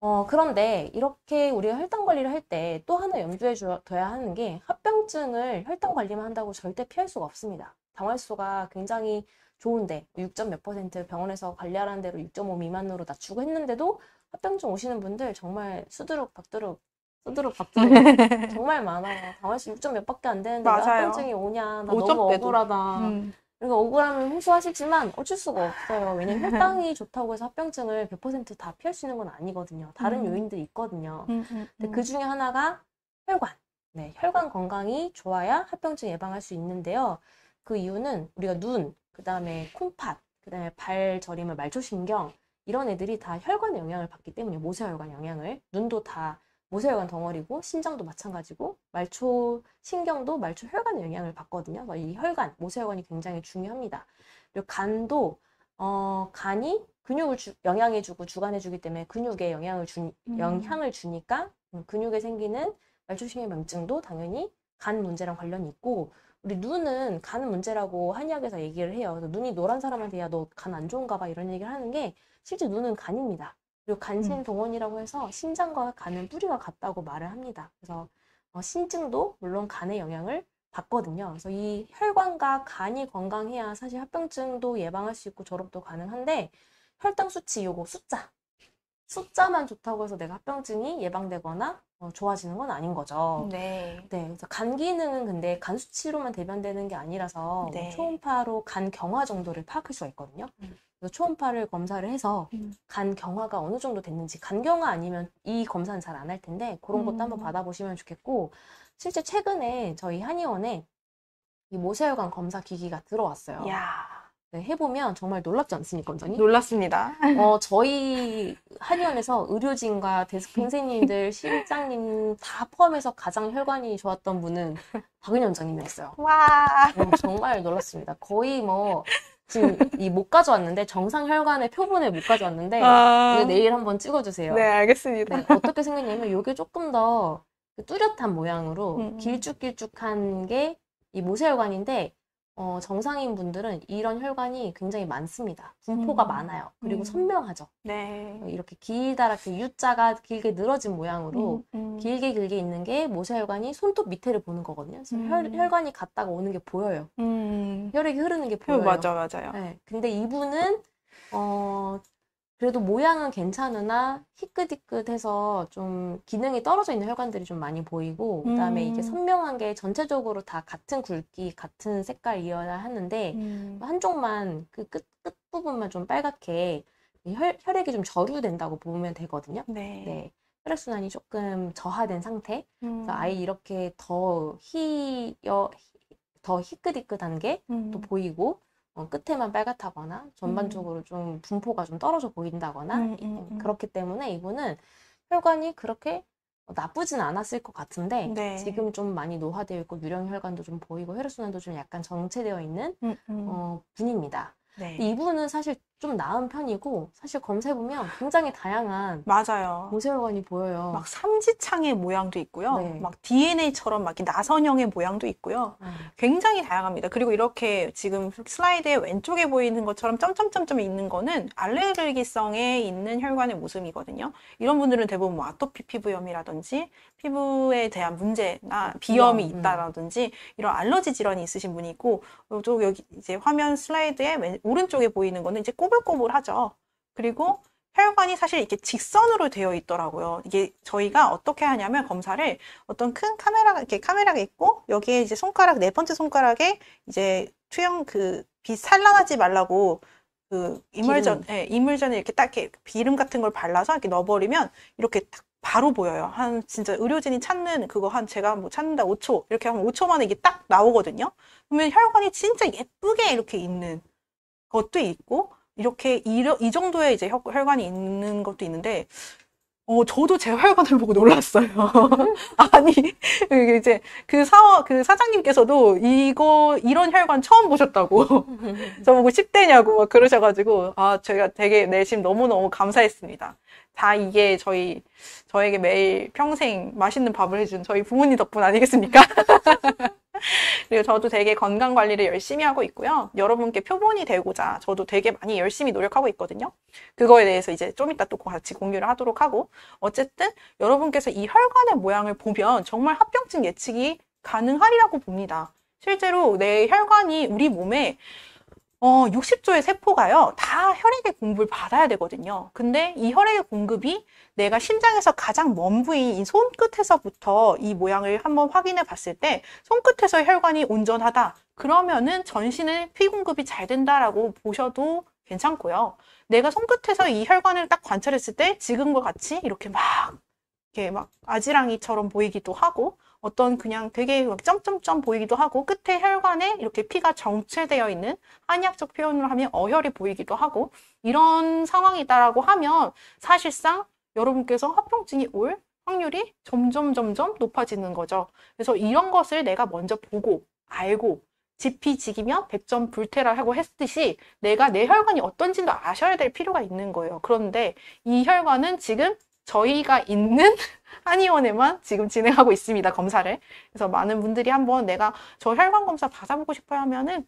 어, 그런데 이렇게 우리가 혈당 관리를 할 때 또 하나 염두에 둬야 하는 게 합병증을 혈당 관리만 한다고 절대 피할 수가 없습니다. 병원 수가 굉장히 좋은데 6점 몇 퍼센트 병원에서 관리하라는 대로 6.5 미만으로 낮추고 했는데도 합병증 오시는 분들 정말 수두룩 박두룩 수두룩 박두룩 정말 많아요. 당원씨 6점 몇밖에 안 되는데 맞아요. 왜 합병증이 오냐 나 너무 억울하다. 음. 그러니까 억울함을 호소하시지만 어쩔 수가 없어요. 왜냐면 혈당이 좋다고 해서 합병증을 100%다 피할 수 있는 건 아니거든요. 다른 음. 요인들이 있거든요. 음, 음, 음, 근데 그 중에 하나가 혈관. 네, 혈관 건강이 좋아야 합병증 예방할 수 있는데요. 그 이유는 우리가 눈, 그 다음에 콩팥, 그 다음에 발 저림을 말초신경 이런 애들이 다 혈관 영향을 받기 때문에 모세혈관 영향을 눈도 다 모세혈관 덩어리고 신장도 마찬가지고 말초 신경도 말초 혈관 영향을 받거든요. 그러니까 이 혈관 모세혈관이 굉장히 중요합니다. 그리고 간도 어, 간이 근육을 주, 영향해주고 주관해주기 때문에 근육에 영향을 주 음. 영향을 주니까 음, 근육에 생기는 말초신경 염증도 당연히 간 문제랑 관련이 있고 우리 눈은 간 문제라고 한의학에서 얘기를 해요. 그래서 눈이 노란 사람한테 야너 간 안 좋은가 봐 이런 얘기를 하는 게 실제 눈은 간입니다. 그리고 간신동원이라고 음. 해서 신장과 간은 뿌리가 같다고 말을 합니다. 그래서 어, 신증도 물론 간의 영향을 받거든요. 그래서 이 혈관과 간이 건강해야 사실 합병증도 예방할 수 있고 졸업도 가능한데 혈당 수치 요거 숫자 숫자만 좋다고 해서 내가 합병증이 예방되거나 어, 좋아지는 건 아닌 거죠. 네. 네. 그래서 간 기능은 근데 간 수치로만 대변되는 게 아니라서 네. 초음파로 간 경화 정도를 파악할 수가 있거든요. 음. 그래서 초음파를 검사를 해서 음. 간 경화가 어느 정도 됐는지 간 경화 아니면 이 검사는 잘 안 할 텐데 그런 것도 음. 한번 받아보시면 좋겠고 실제 최근에 저희 한의원에 이 모세혈관 검사 기기가 들어왔어요. 야. 네, 해보면 정말 놀랍지 않습니까, 원장님? 놀랍습니다. 어, 저희 한의원에서 의료진과 데스크 선생님들, 실장님 다 포함해서 가장 혈관이 좋았던 분은 박은희 원장님이었어요. 와! 네, 정말 놀랐습니다. 거의 뭐, 지금 이 못 가져왔는데, 정상 혈관의 표본을 못 가져왔는데, 아... 이거 내일 한번 찍어주세요. 네, 알겠습니다. 네, 어떻게 생겼냐면, 이게 조금 더 그 뚜렷한 모양으로 음. 길쭉길쭉한 게 이 모세혈관인데, 어, 정상인 분들은 이런 혈관이 굉장히 많습니다. 분포가 음. 많아요. 그리고 음. 선명하죠. 네. 어, 이렇게 길다랗게 U자가 길게 늘어진 모양으로 음. 음. 길게 길게 있는 게 모세혈관이 손톱 밑에를 보는 거거든요. 그래서 혈, 음. 혈관이 갔다가 오는 게 보여요. 음. 혈액이 흐르는 게 어, 보여요. 맞아, 맞아요. 네. 근데 이분은 어, 그래도 모양은 괜찮으나 희끗희끗해서 좀 기능이 떨어져 있는 혈관들이 좀 많이 보이고 음. 그다음에 이게 음. 선명한 게 전체적으로 다 같은 굵기 같은 색깔이어야 하는데 음. 한쪽만 그 끝 끝 부분만 좀 빨갛게 혈, 혈액이 좀 저류된다고 보면 되거든요. 네. 네. 혈액순환이 조금 저하된 상태. 음. 그래서 아예 음. 이렇게 더 희여 더 희끗희끗한 게또 음. 보이고 어, 끝에만 빨갛다거나 전반적으로 음. 좀 분포가 좀 떨어져 보인다거나 음 음, 음, 음, 그렇기 때문에 이분은 혈관이 그렇게 나쁘진 않았을 것 같은데 네. 지금 좀 많이 노화되어 있고 유령 혈관도 좀 보이고 혈액순환도 좀 약간 정체되어 있는 음, 어, 분입니다. 네. 이분은 사실 좀 나은 편이고 사실 검색해보면 굉장히 다양한 맞아요. 모세혈관이 보여요. 막 삼지창의 모양도 있고요. 네. 막 DNA처럼 막 나선형의 모양도 있고요. 네. 굉장히 다양합니다. 그리고 이렇게 지금 슬라이드의 왼쪽에 보이는 것처럼 점점점점 있는 거는 알레르기성에 있는 혈관의 모습이거든요. 이런 분들은 대부분 뭐 아토피 피부염이라든지 피부에 대한 문제나 비염이 음. 있다라든지 이런 알러지 질환이 있으신 분이 있고 또 여기 이제 화면 슬라이드의 왼, 오른쪽에 보이는 거는 이제 꼭 꼬불꼬불하죠. 그리고 혈관이 사실 이렇게 직선으로 되어 있더라고요. 이게 저희가 어떻게 하냐면 검사를 어떤 큰 카메라가 이렇게 카메라가 있고 여기에 이제 손가락 네 번째 손가락에 이제 투영 그빛 산란하지 말라고 그 이물전 예, 이물전에 이렇게 딱 이렇게 비름 같은 걸 발라서 이렇게 넣어버리면 이렇게 딱 바로 보여요. 한 진짜 의료진이 찾는 그거 한 제가 뭐 찾는다 5초 이렇게 하면 5초 만에 이게 딱 나오거든요. 그러면 혈관이 진짜 예쁘게 이렇게 있는 것도 있고 이렇게 이, 이 정도의 이제 혈, 관이 있는 것도 있는데 어 저도 제 혈관을 보고 놀랐어요. 아니 이제 그 사원 그 사장님께서도 이거 이런 혈관 처음 보셨다고 저보고 10대냐고 막 그러셔가지고 아 제가 되게 내심 너무 너무 감사했습니다. 다 이게 저희 저에게 매일 평생 맛있는 밥을 해준 저희 부모님 덕분 아니겠습니까? 그리고 저도 되게 건강 관리를 열심히 하고 있고요. 여러분께 표본이 되고자 저도 되게 많이 열심히 노력하고 있거든요. 그거에 대해서 이제 좀 이따 또 같이 공유를 하도록 하고 어쨌든 여러분께서 이 혈관의 모양을 보면 정말 합병증 예측이 가능하리라고 봅니다. 실제로 내 혈관이 우리 몸에 어, 60조의 세포가요, 다 혈액의 공급을 받아야 되거든요. 근데 이 혈액의 공급이 내가 심장에서 가장 먼 부위인 이 손끝에서부터 이 모양을 한번 확인해 봤을 때, 손끝에서 혈관이 온전하다. 그러면은 전신의 피 공급이 잘 된다라고 보셔도 괜찮고요. 내가 손끝에서 이 혈관을 딱 관찰했을 때, 지금과 같이 이렇게 막, 이렇게 막 아지랑이처럼 보이기도 하고, 어떤 그냥 되게 점점점 보이기도 하고 끝에 혈관에 이렇게 피가 정체되어 있는 한의학적 표현으로 하면 어혈이 보이기도 하고 이런 상황이다라고 하면 사실상 여러분께서 합병증이 올 확률이 점점 점점 높아지는 거죠. 그래서 이런 것을 내가 먼저 보고 알고 지피지기면 백점 불태라고 했듯이 내가 내 혈관이 어떤지도 아셔야 될 필요가 있는 거예요. 그런데 이 혈관은 지금 저희가 있는 한의원에만 지금 진행하고 있습니다. 검사를. 그래서 많은 분들이 한번 내가 저 혈관 검사 받아보고 싶어요 하면은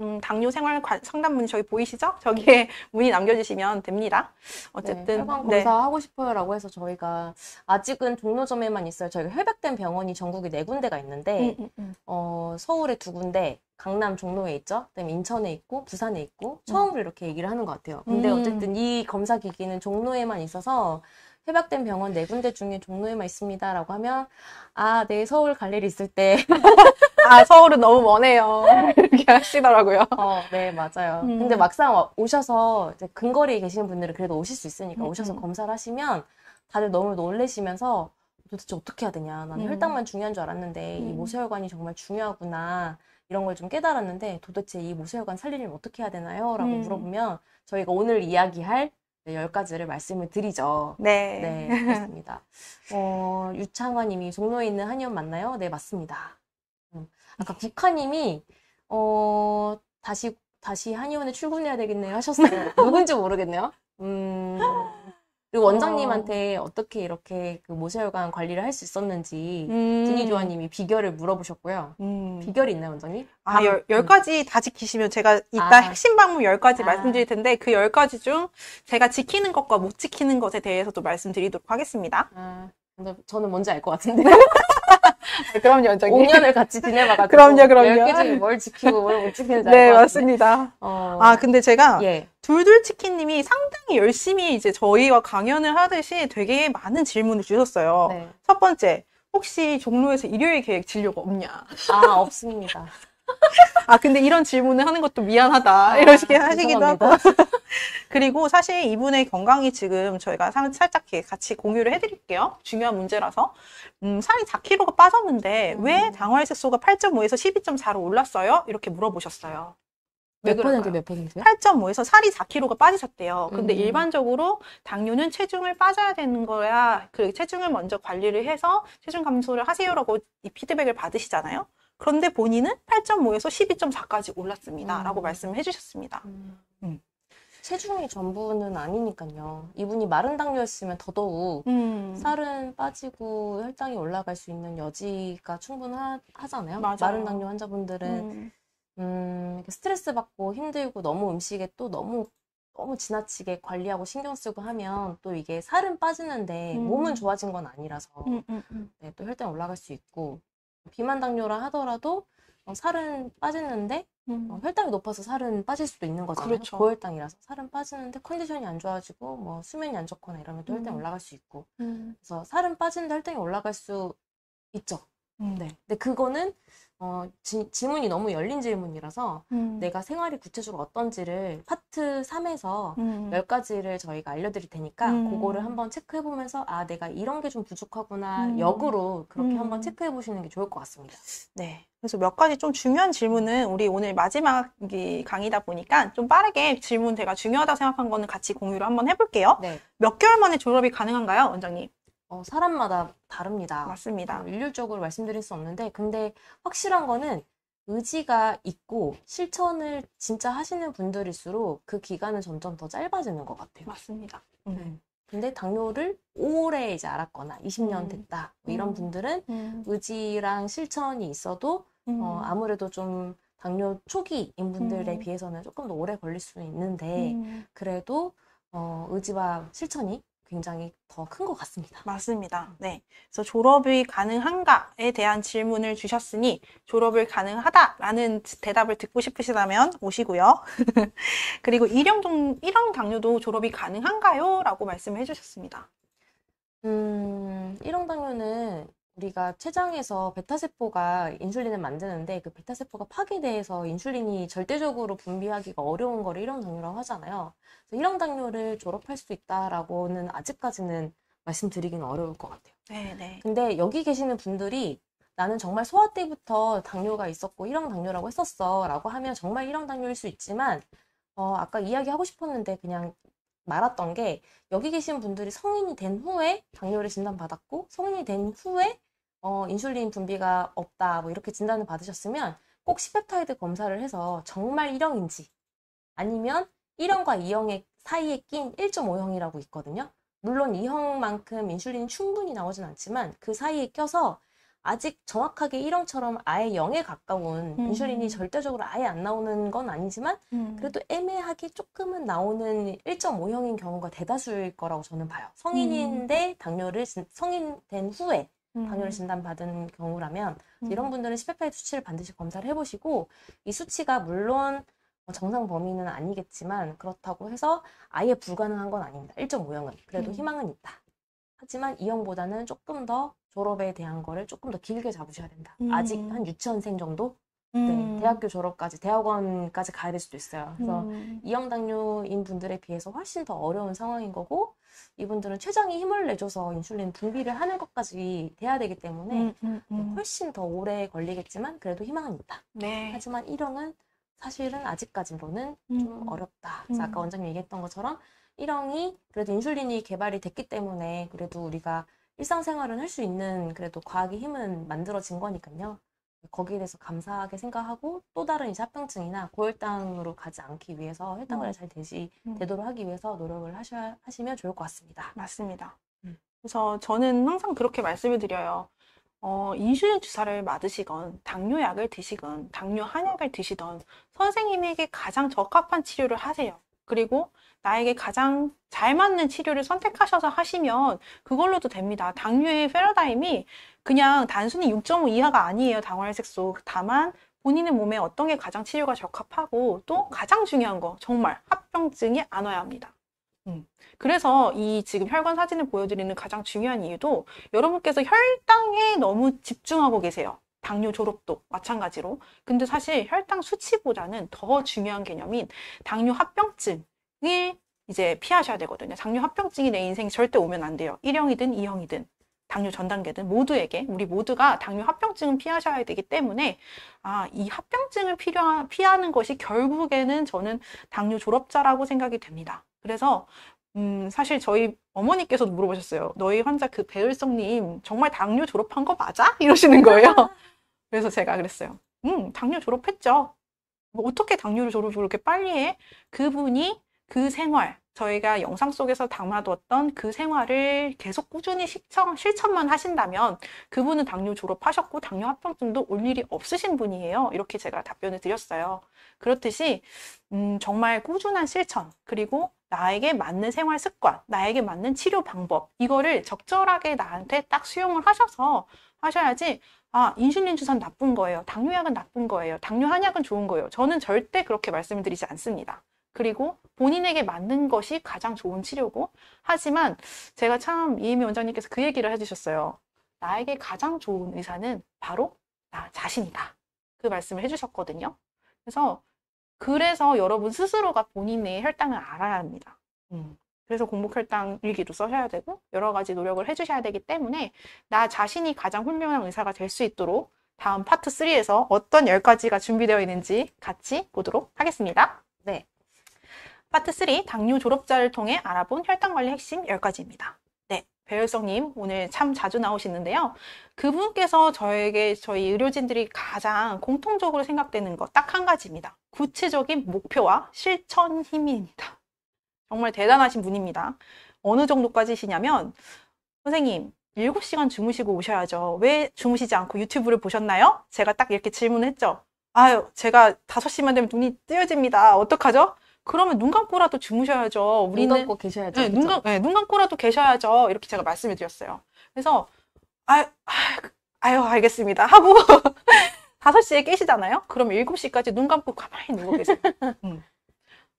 음, 당뇨 생활 상담 문이 저기 보이시죠? 저기에 문의 남겨주시면 됩니다. 어쨌든 네, 혈관 네. 검사 네. 하고 싶어요라고 해서 저희가 아직은 종로점에만 있어요. 저희가 혈백된 병원이 전국에 네 군데가 있는데 음, 음, 음. 어, 서울에 두 군데, 강남 종로에 있죠. 그다음에 인천에 있고 부산에 있고 음. 처음으로 이렇게 얘기를 하는 것 같아요. 근데 음. 어쨌든 이 검사 기기는 종로에만 있어서 해박된 병원 네 군데 중에 종로에만 있습니다라고 하면 아, 네 서울 갈 일이 있을 때 아, 서울은 너무 머네요. 이렇게 하시더라고요. 어, 네, 맞아요. 음. 근데 막상 오셔서 이제 근거리에 계시는 분들은 그래도 오실 수 있으니까 음, 오셔서 음. 검사를 하시면 다들 너무 놀래시면서 도대체 어떻게 해야 되냐. 나는 음. 혈당만 중요한 줄 알았는데 이 모세혈관이 정말 중요하구나. 이런 걸 좀 깨달았는데 도대체 이 모세혈관 살리려면 어떻게 해야 되나요? 라고 음. 물어보면 저희가 오늘 이야기할 네, 10가지를 말씀을 드리죠. 네. 네, 그렇습니다. 어, 유창환님이 종로에 있는 한의원 맞나요? 네, 맞습니다. 음. 아까 국화님이, 어, 다시, 다시 한의원에 출근해야 되겠네요 하셨어요. 누군지 모르겠네요. 음, 그리고 아. 원장님한테 어. 떻게 이렇게 그 모세혈관 관리를 할 수 있었는지 음. 진희조아님이 비결을 물어보셨고요. 음. 비결이 있나요, 원장님? 아, 아 열, 음. 열 가지 다 지키시면 제가 이따 아. 핵심 방법 열 가지 아. 말씀드릴 텐데 그 열 가지 중 제가 지키는 것과 못 지키는 것에 대해서도 말씀드리도록 하겠습니다. 아, 저는 뭔지 알 것 같은데. 네, 그럼요, 저기. 5년을 같이 지내봐가지고. 그럼요, 그럼요. 열개 뭘 지키고 뭘 못 지키는지. 네, 맞습니다. 어... 아, 근데 제가 예. 둘둘치킨님이 상당히 열심히 이제 저희와 강연을 하듯이 되게 많은 질문을 주셨어요. 네. 첫 번째, 혹시 종로에서 일요일 계획 진료가 없냐? 아, 없습니다. 아, 근데 이런 질문을 하는 것도 미안하다. 아, 이러시게 하시기도 하고. 그리고 사실 이분의 건강이 지금 저희가 살짝 같이 공유를 해드릴게요. 중요한 문제라서. 음, 살이 4kg가 빠졌는데 음. 왜 당화혈색소가 8.5에서 12.4로 올랐어요? 이렇게 물어보셨어요. 몇 퍼센트 몇 퍼센트요? 8.5에서 살이 4kg가 빠지셨대요. 근데 음. 일반적으로 당뇨는 체중을 빠져야 되는 거야. 그 체중을 먼저 관리를 해서 체중 감소를 하세요라고 이 피드백을 받으시잖아요. 그런데 본인은 8.5에서 12.4까지 올랐습니다. 음. 라고 말씀을 해주셨습니다. 음. 음. 체중이 전부는 아니니까요. 이분이 마른 당뇨였으면 더더욱 음. 살은 빠지고 혈당이 올라갈 수 있는 여지가 충분하잖아요. 맞아요. 마른 당뇨 환자분들은 음, 음 스트레스 받고 힘들고 너무 음식에 또 너무 너무 지나치게 관리하고 신경 쓰고 하면 또 이게 살은 빠지는데 음. 몸은 좋아진 건 아니라서 음, 음, 음. 네, 또 혈당 올라갈 수 있고 비만 당뇨라 하더라도 어, 살은 빠지는데 음. 어, 혈당이 높아서 살은 빠질 수도 있는 거잖아요. 그렇죠. 고혈당이라서 살은 빠지는데 컨디션이 안 좋아지고 뭐 수면이 안 좋거나 이러면 또 혈당이 음. 올라갈 수 있고. 음. 그래서 살은 빠지는데 혈당이 올라갈 수 있죠. 음. 네. 근데 그거는 어, 지, 문이 너무 열린 질문이라서 음. 내가 생활이 구체적으로 어떤지를 파트 3에서 음. 10가지를 저희가 알려드릴 테니까 음. 그거를 한번 체크해보면서 아, 내가 이런 게 좀 부족하구나 음. 역으로 그렇게 한번 음. 체크해보시는 게 좋을 것 같습니다. 네. 그래서 몇 가지 좀 중요한 질문은 우리 오늘 마지막 강의다 보니까 좀 빠르게 질문 제가 중요하다 고 생각한 거는 같이 공유를 한번 해볼게요. 네. 몇 개월 만에 졸업이 가능한가요, 원장님? 어, 사람마다 다릅니다. 맞습니다. 뭐 일률적으로 말씀드릴 수 없는데, 근데 확실한 거는 의지가 있고 실천을 진짜 하시는 분들일수록 그 기간은 점점 더 짧아지는 것 같아요. 맞습니다. 네. 음. 네. 근데 당뇨를 오래 이제 알았거나 20년 음. 됐다 뭐 이런 음. 분들은 음. 의지랑 실천이 있어도 어, 음. 아무래도 좀 당뇨 초기인 분들에 비해서는 조금 더 오래 걸릴 수 있는데 그래도 어, 의지와 실천이 굉장히 더 큰 것 같습니다. 맞습니다. 네. 그래서 졸업이 가능한가에 대한 질문을 주셨으니 졸업을 가능하다라는 대답을 듣고 싶으시다면 오시고요. 그리고 일형 일형 당뇨도 졸업이 가능한가요? 라고 말씀 해주셨습니다. 음, 일형 당뇨는 우리가 췌장에서 베타세포가 인슐린을 만드는데 그 베타세포가 파괴돼서 인슐린이 절대적으로 분비하기가 어려운 거를 1형 당뇨라고 하잖아요. 그래서 1형 당뇨를 졸업할 수 있다라고는 아직까지는 말씀드리기는 어려울 것 같아요. 네네. 네. 근데 여기 계시는 분들이 나는 정말 소아 때부터 당뇨가 있었고 1형 당뇨라고 했었어 라고 하면 정말 1형 당뇨일 수 있지만 어, 아까 이야기하고 싶었는데 그냥 말았던 게 여기 계신 분들이 성인이 된 후에 당뇨를 진단받았고 성인이 된 후에 어, 인슐린 분비가 없다 뭐 이렇게 진단을 받으셨으면 꼭 시펩타이드 검사를 해서 정말 1형인지 아니면 1형과 2형의 사이에 낀 1.5형이라고 있거든요. 물론 2형만큼 인슐린이 충분히 나오진 않지만 그 사이에 껴서 아직 정확하게 1형처럼 아예 0에 가까운 음. 인슐린이 절대적으로 아예 안 나오는 건 아니지만 음. 그래도 애매하게 조금은 나오는 1.5형인 경우가 대다수일 거라고 저는 봐요. 성인인데 음. 당뇨를 성인 된 후에 당뇨를 음. 진단받은 경우라면 음. 이런 분들은 시페파이 수치를 반드시 검사를 해보시고 이 수치가 물론 뭐 정상 범위는 아니겠지만 그렇다고 해서 아예 불가능한 건 아닙니다. 1.5형은 그래도 음. 희망은 있다. 하지만 2형보다는 조금 더 졸업에 대한 거를 조금 더 길게 잡으셔야 된다. 아직 한 유치원생 정도 네, 대학교 졸업까지 대학원까지 가야 될 수도 있어요. 그래서 음. 이형 당뇨인 분들에 비해서 훨씬 더 어려운 상황인 거고 이분들은 췌장이 힘을 내줘서 인슐린 분비를 하는 것까지 돼야 되기 때문에 음, 음, 음. 훨씬 더 오래 걸리겠지만 그래도 희망은 있다. 네. 하지만 1형은 사실은 아직까지로는 음, 좀 음. 어렵다. 그래서 아까 원장님 얘기했던 것처럼 1형이 그래도 인슐린이 개발이 됐기 때문에 그래도 우리가 일상생활은 할 수 있는 그래도 과학의 힘은 만들어진 거니까요. 거기에 대해서 감사하게 생각하고 또 다른 이제 합병증이나 고혈당으로 가지 않기 위해서 혈당을 네. 음. 잘 되지 되도록 하기 위해서 노력을 하셔, 하시면 좋을 것 같습니다. 맞습니다. 음. 그래서 저는 항상 그렇게 말씀을 드려요. 어, 인슐린 주사를 맞으시건 당뇨약을 드시건 당뇨 한약을 드시던 선생님에게 가장 적합한 치료를 하세요. 그리고 나에게 가장 잘 맞는 치료를 선택하셔서 하시면 그걸로도 됩니다. 당뇨의 패러다임이 그냥 단순히 6.5 이하가 아니에요. 당화혈색소 다만 본인의 몸에 어떤 게 가장 치료가 적합하고 또 가장 중요한 거 정말 합병증이 안 와야 합니다. 음. 그래서 이 지금 혈관 사진을 보여드리는 가장 중요한 이유도 여러분께서 혈당에 너무 집중하고 계세요. 당뇨 졸업도 마찬가지로 근데 사실 혈당 수치보다는 더 중요한 개념인 당뇨 합병증이 이제 피하셔야 되거든요 당뇨 합병증이 내 인생 에 절대 오면 안 돼요 1형이든 2형이든 당뇨 전 단계든 모두에게 우리 모두가 당뇨 합병증은 피하셔야 되기 때문에 아이 합병증을 필요한, 피하는 것이 결국에는 저는 당뇨 졸업자라고 생각이 됩니다 그래서 음, 사실 저희 어머니께서도 물어보셨어요. 너희 환자 그 배을성님 정말 당뇨 졸업한 거 맞아? 이러시는 거예요. 그래서 제가 그랬어요. 음, 당뇨 졸업했죠. 뭐 어떻게 당뇨를 졸업을 그렇게 빨리 해? 그분이 그 생활, 저희가 영상 속에서 담아두었던 그 생활을 계속 꾸준히 실천, 실천만 하신다면 그분은 당뇨 졸업하셨고 당뇨 합병증도 올 일이 없으신 분이에요. 이렇게 제가 답변을 드렸어요. 그렇듯이 음, 정말 꾸준한 실천 그리고 나에게 맞는 생활 습관, 나에게 맞는 치료 방법 이거를 적절하게 나한테 딱 수용을 하셔서 하셔야지 아, 인슐린 주사는 나쁜 거예요. 당뇨약은 나쁜 거예요. 당뇨 한약은 좋은 거예요. 저는 절대 그렇게 말씀드리지 않습니다. 그리고 본인에게 맞는 것이 가장 좋은 치료고 하지만 제가 참 이혜미 원장님께서 그 얘기를 해주셨어요. 나에게 가장 좋은 의사는 바로 나 자신이다. 그 말씀을 해주셨거든요. 그래서 그래서 여러분 스스로가 본인의 혈당을 알아야 합니다. 음. 그래서 공복혈당 일기도 써셔야 되고 여러 가지 노력을 해주셔야 되기 때문에 나 자신이 가장 훌륭한 의사가 될 수 있도록 다음 파트 3에서 어떤 10가지가 준비되어 있는지 같이 보도록 하겠습니다. 네. 파트 3 당뇨 졸업자를 통해 알아본 혈당관리 핵심 10가지입니다. 네. 배열성님 오늘 참 자주 나오시는데요. 그분께서 저에게 저희 의료진들이 가장 공통적으로 생각되는 것 딱 한 가지입니다. 구체적인 목표와 실천 힘입니다. 정말 대단하신 분입니다. 어느 정도까지 시냐면 선생님 7시간 주무시고 오셔야죠. 왜 주무시지 않고 유튜브를 보셨나요? 제가 딱 이렇게 질문을 했죠. 아유 제가 5시만 되면 눈이 뜨여집니다. 어떡하죠? 그러면 눈 감고라도 주무셔야죠. 우리는 눈 감고 계셔야죠. 네, 눈, 감, 네, 눈 감고라도 계셔야죠. 이렇게 제가 말씀을 드렸어요. 그래서 아, 아, 유 알겠습니다 하고 5시에 깨시잖아요. 그럼 7시까지 눈 감고 가만히 누워 계세요. 음.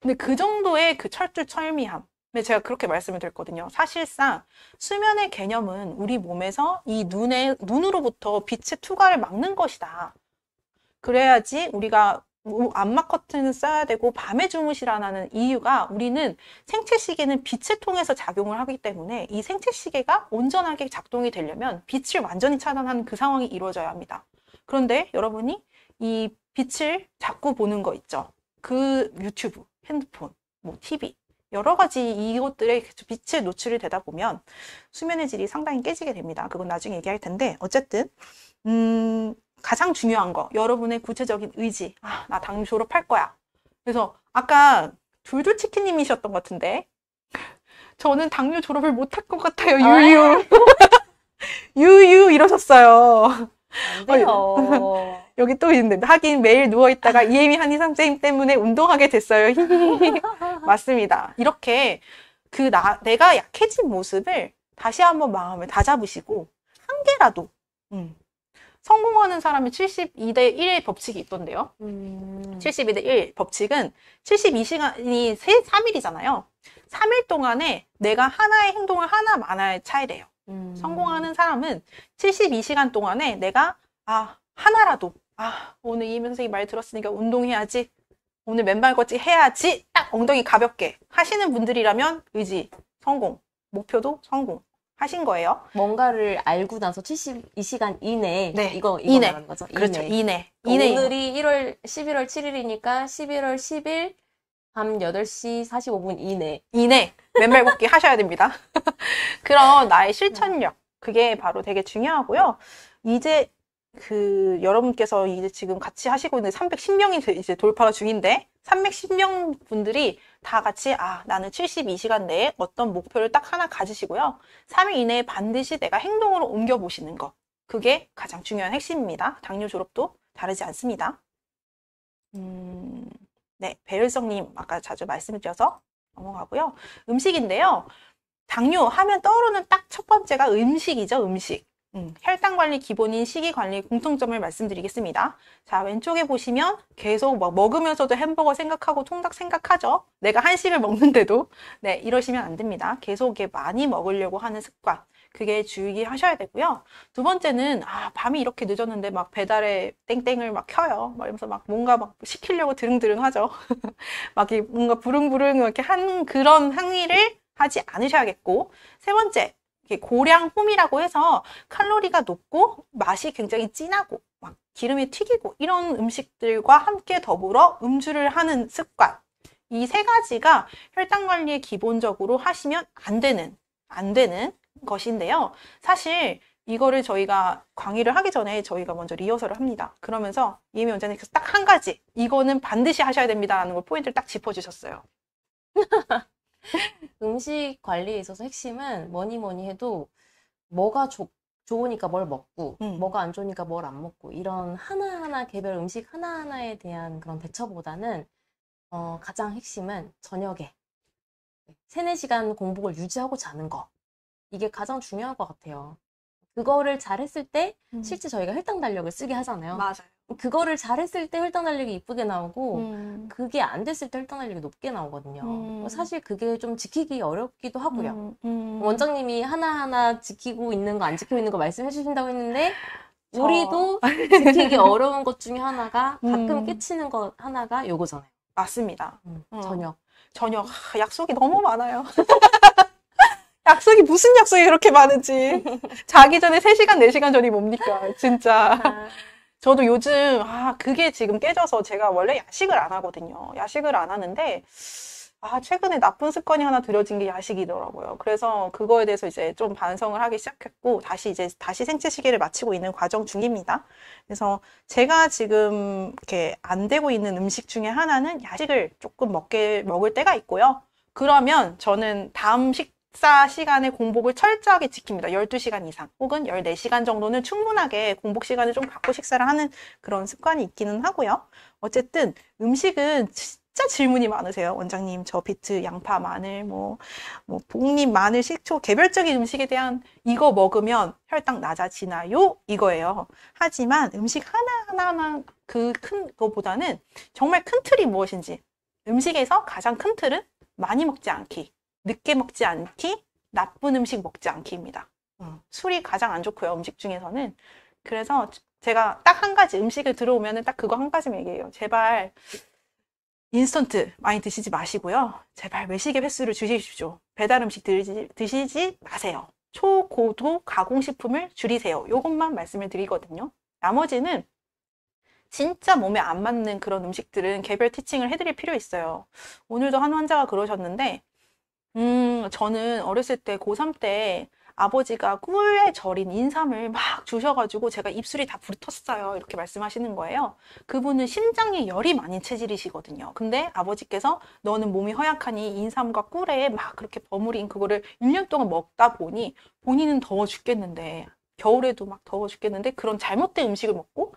근데 그 정도의 그 철두철미함. 제가 그렇게 말씀을 드렸거든요. 사실상 수면의 개념은 우리 몸에서 이 눈에, 눈으로부터 빛의 투과를 막는 것이다. 그래야지 우리가 안마 커튼을 써야 되고 밤에 주무시라는 이유가 우리는 생체 시계는 빛을 통해서 작용을 하기 때문에 이 생체 시계가 온전하게 작동이 되려면 빛을 완전히 차단하는 그 상황이 이루어져야 합니다. 그런데 여러분이 이 빛을 자꾸 보는 거 있죠. 그 유튜브 핸드폰, 뭐 TV 여러 가지 이것들에 빛에 노출이 되다 보면 수면의 질이 상당히 깨지게 됩니다. 그건 나중에 얘기할 텐데 어쨌든 음, 가장 중요한 거 여러분의 구체적인 의지 아, 나 당뇨 졸업할 거야. 그래서 아까 둘둘치킨님이셨던 것 같은데 저는 당뇨 졸업을 못 할 것 같아요. 아. 유유 유유 이러셨어요. 안 돼요. 어, 여기 또 있는데 하긴 매일 누워 있다가 이혜미 한의사쌤 때문에 운동하게 됐어요. 맞습니다. 이렇게 그 나, 내가 약해진 모습을 다시 한번 마음을 다잡으시고 한 개라도 음. 성공하는 사람이 72대 1의 법칙이 있던데요. 음. 72대 1 법칙은 72시간이 3일이잖아요. 3일 동안에 내가 하나의 행동을 하나 만화의 차이래요. 음. 성공하는 사람은 72시간 동안에 내가 아 하나라도 아 오늘 이민 선생님 말 들었으니까 운동해야지 오늘 맨발 걷기 해야지 딱 엉덩이 가볍게 하시는 분들이라면 의지 성공 목표도 성공 하신 거예요. 뭔가를 알고 나서 72시간 이내에 네. 이거 이거 이내. 말하는 거죠. 그렇죠. 이내. 그러니까 이내. 오늘이 1월 11월 7일이니까 11월 10일 밤 8시 45분 이내. 이내 맨발 걷기 하셔야 됩니다. 그럼 나의 실천력 그게 바로 되게 중요하고요. 이제 그 여러분께서 이제 지금 같이 하시고 있는 310명이 이제 돌파 중인데 310명 분들이 다 같이 아 나는 72시간 내에 어떤 목표를 딱 하나 가지시고요. 3일 이내에 반드시 내가 행동으로 옮겨보시는 것. 그게 가장 중요한 핵심입니다. 당뇨 졸업도 다르지 않습니다. 음, 네, 배율성님 아까 자주 말씀 드려서 넘어가고요. 음식인데요. 당뇨 하면 떠오르는 딱 첫 번째가 음식이죠, 음식. 음, 혈당 관리 기본인 식이 관리 공통점을 말씀드리겠습니다. 자, 왼쪽에 보시면 계속 막 뭐 먹으면서도 햄버거 생각하고 통닭 생각하죠. 내가 한식을 먹는데도. 네, 이러시면 안 됩니다. 계속 많이 먹으려고 하는 습관. 그게 주의하셔야 되고요. 두 번째는 아 밤이 이렇게 늦었는데 막 배달에 땡땡을 막 켜요. 막 이러면서 막 뭔가 막 시키려고 드릉드릉 하죠. 막 뭔가 부릉부릉 이렇게 한 그런 행위를 하지 않으셔야겠고 세 번째 고량 홈이라고 해서 칼로리가 높고 맛이 굉장히 진하고 막 기름에 튀기고 이런 음식들과 함께 더불어 음주를 하는 습관 이 세 가지가 혈당 관리에 기본적으로 하시면 안 되는 안 되는 것인데요. 사실 이거를 저희가 강의를 하기 전에 저희가 먼저 리허설을 합니다. 그러면서 이미 원장님께서 딱 한 가지 이거는 반드시 하셔야 됩니다라는 걸 포인트를 딱 짚어주셨어요. 음식 관리에 있어서 핵심은 뭐니 뭐니 해도 뭐가 좋 좋으니까 뭘 먹고 음. 뭐가 안 좋으니까 뭘 안 먹고 이런 하나하나 개별 음식 하나하나에 대한 그런 대처보다는 어, 가장 핵심은 저녁에 3, 4 시간 공복을 유지하고 자는 거 이게 가장 중요한것 같아요. 그거를 잘했을 때 음. 실제 저희가 혈당 달력을 쓰게 하잖아요. 맞아요. 그거를 잘했을 때 혈당 날리기 이쁘게 나오고 음. 그게 안 됐을 때 혈당 날리기 높게 나오거든요. 음. 뭐 사실 그게 좀 지키기 어렵기도 하고요. 음. 음. 원장님이 하나하나 지키고 있는 거 안 지키고 있는 거 말씀해 주신다고 했는데 저... 우리도 지키기 어려운 것 중에 하나가 가끔 깨치는 음. 것 하나가 요거잖아요. 맞습니다. 음, 어. 저녁. 저녁 하, 약속이 너무 많아요. 약속이 무슨 약속이 그렇게 많은지. 자기 전에 3시간, 4시간 전이 뭡니까? 진짜. 아. 저도 요즘 아 그게 지금 깨져서 제가 원래 야식을 안 하거든요. 야식을 안 하는데 아 최근에 나쁜 습관이 하나 들여진 게 야식이더라고요. 그래서 그거에 대해서 이제 좀 반성을 하기 시작했고 다시 이제 다시 생체 시계를 마치고 있는 과정 중입니다. 그래서 제가 지금 이렇게 안 되고 있는 음식 중에 하나는 야식을 조금 먹게 먹을 때가 있고요. 그러면 저는 다음 식 식사 시간의 공복을 철저하게 지킵니다. 12시간 이상 혹은 14시간 정도는 충분하게 공복 시간을 좀 갖고 식사를 하는 그런 습관이 있기는 하고요. 어쨌든 음식은 진짜 질문이 많으세요. 원장님, 저 비트, 양파, 마늘, 뭐, 뭐, 복립, 마늘, 식초, 개별적인 음식에 대한 이거 먹으면 혈당 낮아지나요? 이거예요. 하지만 음식 하나하나 그 큰것보다는 정말 큰 틀이 무엇인지, 음식에서 가장 큰 틀은 많이 먹지 않기, 늦게 먹지 않기, 나쁜 음식 먹지 않기입니다. 음. 술이 가장 안 좋고요, 음식 중에서는. 그래서 제가 딱 한 가지 음식을 들어오면 딱 그거 한 가지만 얘기해요. 제발 인스턴트 많이 드시지 마시고요. 제발 외식의 횟수를 줄이십시오. 배달 음식 드시, 드시지 마세요. 초고도 가공식품을 줄이세요. 이것만 말씀을 드리거든요. 나머지는 진짜 몸에 안 맞는 그런 음식들은 개별 티칭을 해드릴 필요 있어요. 오늘도 한 환자가 그러셨는데 음, 저는 어렸을 때 고3 때 아버지가 꿀에 절인 인삼을 막 주셔가지고 제가 입술이 다 불탔어요. 이렇게 말씀하시는 거예요. 그분은 심장에 열이 많이 체질이시거든요. 근데 아버지께서 너는 몸이 허약하니 인삼과 꿀에 막 그렇게 버무린 그거를 1년 동안 먹다 보니 본인은 더워 죽겠는데 겨울에도 막 더워 죽겠는데 그런 잘못된 음식을 먹고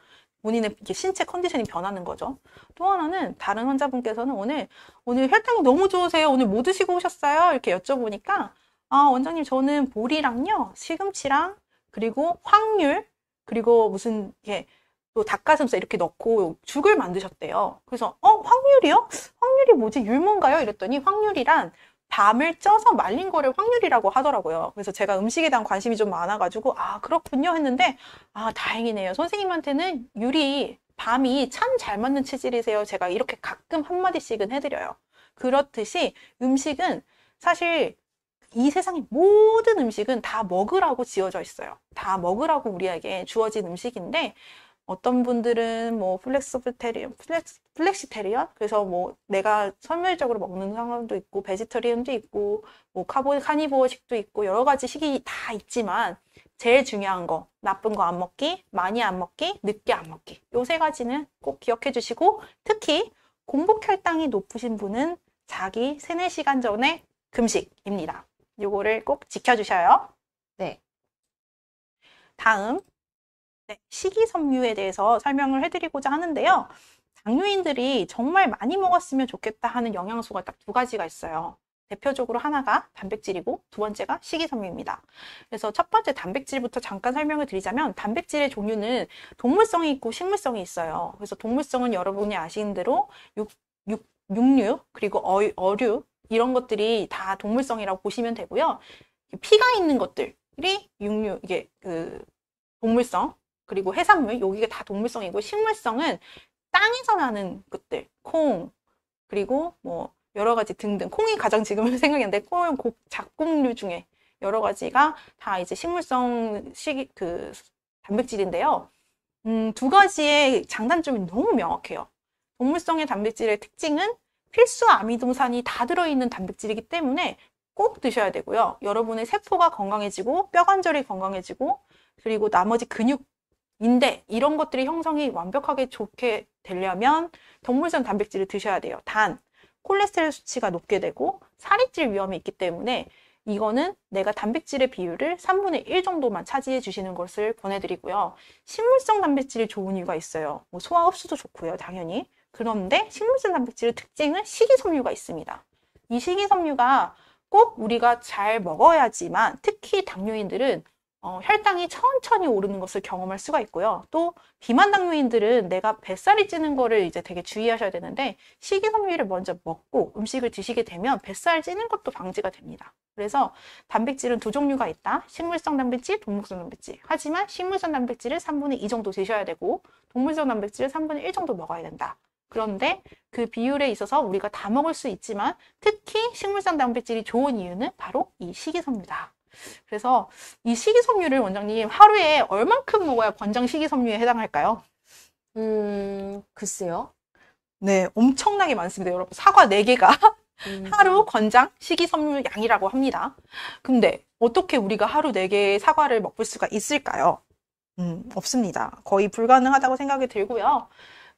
본인의 신체 컨디션이 변하는 거죠. 또 하나는 다른 환자분께서는 오늘 오늘 혈당이 너무 좋으세요. 오늘 뭐 드시고 오셨어요? 이렇게 여쭤보니까 아 원장님 저는 보리랑요, 시금치랑 그리고 황율 그리고 무슨 이게 또 닭가슴살 이렇게 넣고 죽을 만드셨대요. 그래서 어황율이요황율이 뭐지? 율무인가요? 이랬더니 황율이란 밤을 쪄서 말린 거를 확률이라고 하더라고요. 그래서 제가 음식에 대한 관심이 좀 많아가지고 아 그렇군요 했는데 아 다행이네요. 선생님한테는 유리 밤이 참 잘 맞는 체질이세요. 제가 이렇게 가끔 한마디씩은 해드려요. 그렇듯이 음식은 사실 이 세상의 모든 음식은 다 먹으라고 지어져 있어요. 다 먹으라고 우리에게 주어진 음식인데 어떤 분들은 뭐 플렉스테리언, 플렉스, 플렉시테리언? 그래서 뭐 내가 선별적으로 먹는 상황도 있고, 베지터리언도 있고, 뭐 카보, 카니보어식도 있고, 여러 가지 식이 다 있지만, 제일 중요한 거, 나쁜 거 안 먹기, 많이 안 먹기, 늦게 안 먹기. 요 세 가지는 꼭 기억해 주시고, 특히 공복 혈당이 높으신 분은 자기 3, 4시간 전에 금식입니다. 요거를 꼭 지켜주셔요. 네. 다음, 네, 식이섬유에 대해서 설명을 해드리고자 하는데요. 당뇨인들이 정말 많이 먹었으면 좋겠다 하는 영양소가 딱 두 가지가 있어요. 대표적으로 하나가 단백질이고 두 번째가 식이섬유입니다. 그래서 첫 번째 단백질부터 잠깐 설명을 드리자면 단백질의 종류는 동물성이 있고 식물성이 있어요. 그래서 동물성은 여러분이 아시는 대로 육, 육, 육류 그리고 어, 어류 이런 것들이 다 동물성이라고 보시면 되고요. 피가 있는 것들이 육류 이게 그 동물성 그리고 해산물 여기가 다 동물성이고 식물성은 땅에서 나는 것들 콩 그리고 뭐 여러 가지 등등 콩이 가장 지금 생각이 안 돼. 콩 작곡류 중에 여러 가지가 다 이제 식물성 식, 그 단백질인데요. 음, 두 가지의 장단점이 너무 명확해요. 동물성의 단백질의 특징은 필수 아미노산이 다 들어있는 단백질이기 때문에 꼭 드셔야 되고요. 여러분의 세포가 건강해지고 뼈 관절이 건강해지고 그리고 나머지 근육 인데 이런 것들이 형성이 완벽하게 좋게 되려면 동물성 단백질을 드셔야 돼요. 단 콜레스테롤 수치가 높게 되고 살이 찔 위험이 있기 때문에 이거는 내가 단백질의 비율을 3분의 1 정도만 차지해 주시는 것을 권해드리고요. 식물성 단백질이 좋은 이유가 있어요. 뭐 소화 흡수도 좋고요, 당연히. 그런데 식물성 단백질의 특징은 식이섬유가 있습니다. 이 식이섬유가 꼭 우리가 잘 먹어야지만 특히 당뇨인들은 어, 혈당이 천천히 오르는 것을 경험할 수가 있고요. 또 비만 당뇨인들은 내가 뱃살이 찌는 거를 이제 되게 주의하셔야 되는데 식이섬유를 먼저 먹고 음식을 드시게 되면 뱃살 찌는 것도 방지가 됩니다. 그래서 단백질은 두 종류가 있다. 식물성 단백질, 동물성 단백질. 하지만 식물성 단백질을 3분의 2 정도 드셔야 되고 동물성 단백질을 3분의 1 정도 먹어야 된다. 그런데 그 비율에 있어서 우리가 다 먹을 수 있지만 특히 식물성 단백질이 좋은 이유는 바로 이 식이섬유다. 그래서 이 식이섬유를 원장님 하루에 얼만큼 먹어야 권장 식이섬유에 해당할까요? 음, 글쎄요. 네, 엄청나게 많습니다, 여러분. 사과 4개가 음. 하루 권장 식이섬유 양이라고 합니다. 근데 어떻게 우리가 하루 4개의 사과를 먹을 수가 있을까요? 음, 없습니다. 거의 불가능하다고 생각이 들고요.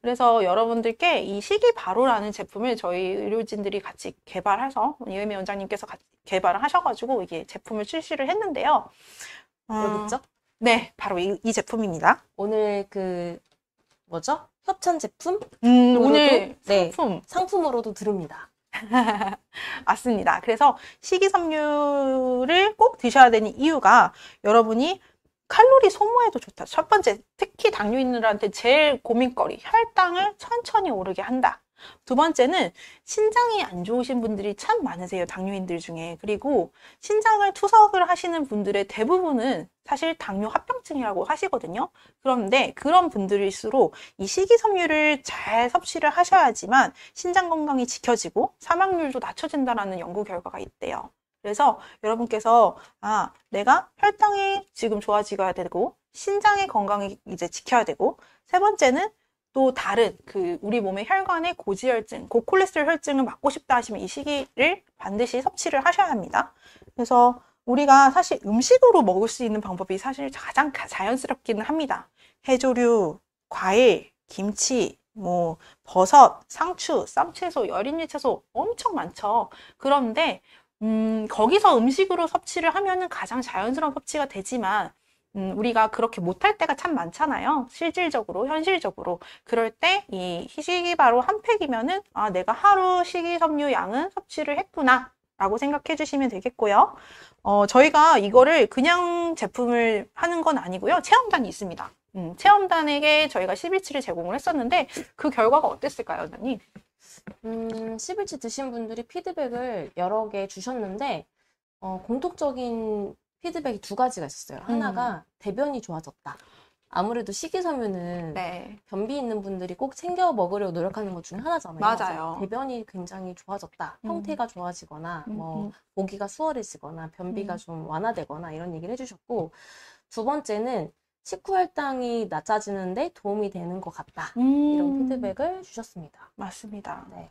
그래서 여러분들께 이 시기바로라는 제품을 저희 의료진들이 같이 개발해서 이혜미 원장님께서 같이 개발을 하셔가지고 이게 제품을 출시를 했는데요. 음, 여기 있죠? 네, 바로 이, 이 제품입니다. 오늘 그 뭐죠? 협찬 제품? 음, 오늘 네, 상품. 네, 상품으로도 들읍니다. 맞습니다. 그래서 식이섬유를 꼭 드셔야 되는 이유가 여러분이 칼로리 소모에도 좋다. 첫 번째, 특히 당뇨인들한테 제일 고민거리, 혈당을 천천히 오르게 한다. 두 번째는 신장이 안 좋으신 분들이 참 많으세요. 당뇨인들 중에. 그리고 신장을 투석을 하시는 분들의 대부분은 사실 당뇨 합병증이라고 하시거든요. 그런데 그런 분들일수록 이 식이섬유를 잘 섭취를 하셔야지만 신장 건강이 지켜지고 사망률도 낮춰진다라는 연구 결과가 있대요. 그래서 여러분께서 아 내가 혈당이 지금 좋아지가 되고 신장의 건강이 이제 지켜야 되고 세 번째는 또 다른 그 우리 몸의 혈관의 고지혈증, 고콜레스테롤 혈증을 막고 싶다 하시면 이 시기를 반드시 섭취를 하셔야 합니다. 그래서 우리가 사실 음식으로 먹을 수 있는 방법이 사실 가장 자연스럽기는 합니다. 해조류, 과일, 김치, 뭐 버섯, 상추, 쌈채소, 여린잎 채소 엄청 많죠. 그런데 음, 거기서 음식으로 섭취를 하면은 가장 자연스러운 섭취가 되지만 음, 우리가 그렇게 못할 때가 참 많잖아요. 실질적으로, 현실적으로. 그럴 때 이 희식이 바로 한 팩이면은 아, 내가 하루 식이섬유 양은 섭취를 했구나. 라고 생각해 주시면 되겠고요. 어, 저희가 이거를 그냥 제품을 하는 건 아니고요. 체험단이 있습니다. 음, 체험단에게 저희가 11치를 제공을 했었는데 그 결과가 어땠을까요, 선생님? 음, 11치 드신 분들이 피드백을 여러 개 주셨는데 어, 공통적인 피드백이 두 가지가 있었어요. 하나가 음. 대변이 좋아졌다. 아무래도 식이섬유는 네. 변비 있는 분들이 꼭 챙겨 먹으려고 노력하는 것 중에 하나잖아요. 맞아요. 대변이 굉장히 좋아졌다. 음. 형태가 좋아지거나 음, 뭐 보기가 음. 수월해지거나 변비가 좀 완화되거나 이런 얘기를 해주셨고 두 번째는 식후 혈당이 낮아지는데 도움이 되는 것 같다. 음. 이런 피드백을 주셨습니다. 맞습니다. 네.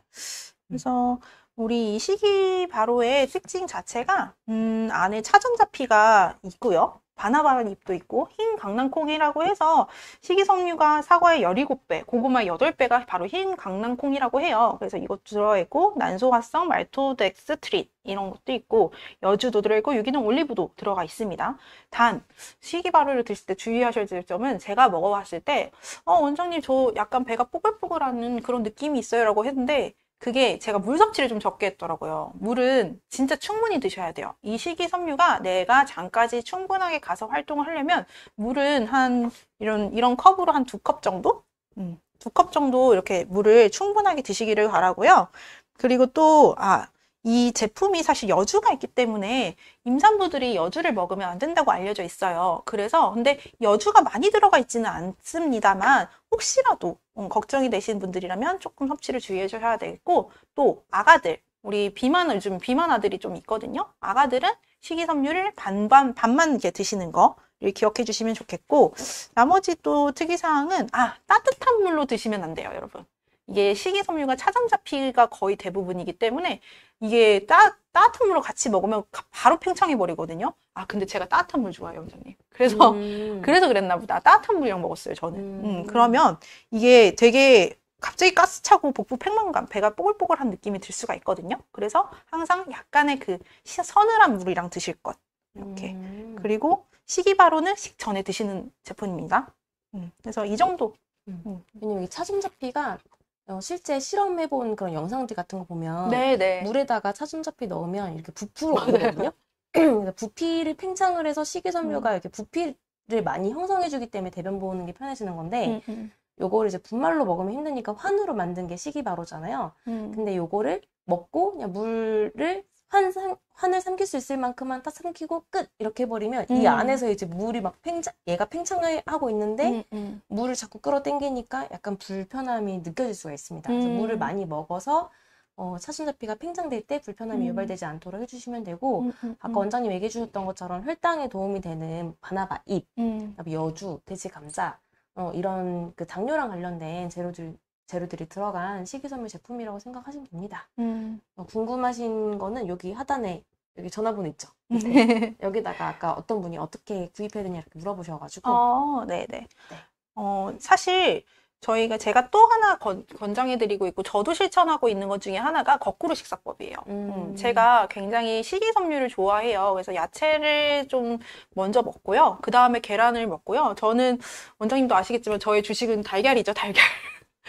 그래서 우리 이 시기 바로의 특징 자체가 음, 안에 차전자피가 있고요. 바나바는 잎도 있고 흰 강낭콩이라고 해서 식이섬유가 사과의 17배, 고구마 8배가 바로 흰 강낭콩이라고 해요. 그래서 이것 들어있고 난소화성 말토덱스트릿 이런 것도 있고 여주도 들어있고 유기농 올리브도 들어가 있습니다. 단 식이발효를 드실 때 주의하셔야 될 점은 제가 먹어봤을 때어 원장님 저 약간 배가 뽀글뽀글하는 그런 느낌이 있어요 라고 했는데 그게 제가 물 섭취를 좀 적게 했더라고요. 물은 진짜 충분히 드셔야 돼요. 이 식이섬유가 내가 장까지 충분하게 가서 활동을 하려면 물은 한 이런 이런 컵으로 한 두 컵 정도? 음, 두컵 정도 이렇게 물을 충분하게 드시기를 바라고요. 그리고 또 아, 이 제품이 사실 여주가 있기 때문에 임산부들이 여주를 먹으면 안 된다고 알려져 있어요. 그래서 근데 여주가 많이 들어가 있지는 않습니다만 혹시라도 음, 걱정이 되시는 분들이라면 조금 섭취를 주의해 주셔야 되겠고 또 아가들 우리 비만 을좀 비만 아들이 좀 있거든요. 아가들은 식이섬유를 반반 반만 이렇게 드시는 거 기억해 주시면 좋겠고 나머지 또 특이사항은 아 따뜻한 물로 드시면 안 돼요, 여러분. 이게 식이섬유가 차전자피가 거의 대부분이기 때문에 이게 따, 따뜻한 물로 같이 먹으면 바로 팽창해 버리거든요. 아 근데 제가 따뜻한 물 좋아해요, 원장님. 그래서 음. 그래서 그랬나 보다. 따뜻한 물이랑 먹었어요, 저는. 음. 음, 그러면 이게 되게 갑자기 가스 차고 복부 팽만감, 배가 뽀글뽀글한 느낌이 들 수가 있거든요. 그래서 항상 약간의 그 서늘한 물이랑 드실 것 이렇게. 음. 그리고 식이바로는 식전에 드시는 제품입니다. 음, 그래서 이 정도. 음. 왜냐면 이 차전자피가 어, 실제 실험해본 그런 영상들 같은 거 보면 네네. 네. 물에다가 차준접히 넣으면 이렇게 부풀어 오거든요. 아, 네. 부피를 팽창을 해서 식이섬유가 음. 이렇게 부피를 많이 형성해주기 때문에 대변 보는 게 편해지는 건데 음, 음. 요거를 이제 분말로 먹으면 힘드니까 환으로 만든 게 식이바로잖아요. 음. 근데 요거를 먹고 그냥 물을 환 상, 한을 삼킬 수 있을 만큼만 딱 삼키고 끝 이렇게 해버리면 음. 이 안에서 이제 물이 막 팽창 얘가 팽창을 하고 있는데 음, 음. 물을 자꾸 끌어당기니까 약간 불편함이 느껴질 수가 있습니다. 그래서 물을 음. 많이 먹어서 어, 차순자피가 팽창될 때 불편함이 음. 유발되지 않도록 해주시면 되고 음, 아까 원장님 얘기해 주셨던 것처럼 혈당에 도움이 되는 바나바 잎, 여주, 돼지 감자 어, 이런 그 당뇨랑 관련된 재료들 재료들이 들어간 식이섬유 제품이라고 생각하시면 됩니다. 음. 어, 궁금하신 거는 여기 하단에 여기 전화번호 있죠. 네. 네. 여기다가 아까 어떤 분이 어떻게 구입해야 되냐 이렇게 물어보셔가지고. 어, 네네. 네. 네. 어, 사실 저희가 제가 또 하나 건, 권장해드리고 있고 저도 실천하고 있는 것 중에 하나가 거꾸로 식사법이에요. 음. 음. 제가 굉장히 식이섬유를 좋아해요. 그래서 야채를 좀 먼저 먹고요. 그 다음에 계란을 먹고요. 저는 원장님도 아시겠지만 저의 주식은 달걀이죠, 달걀.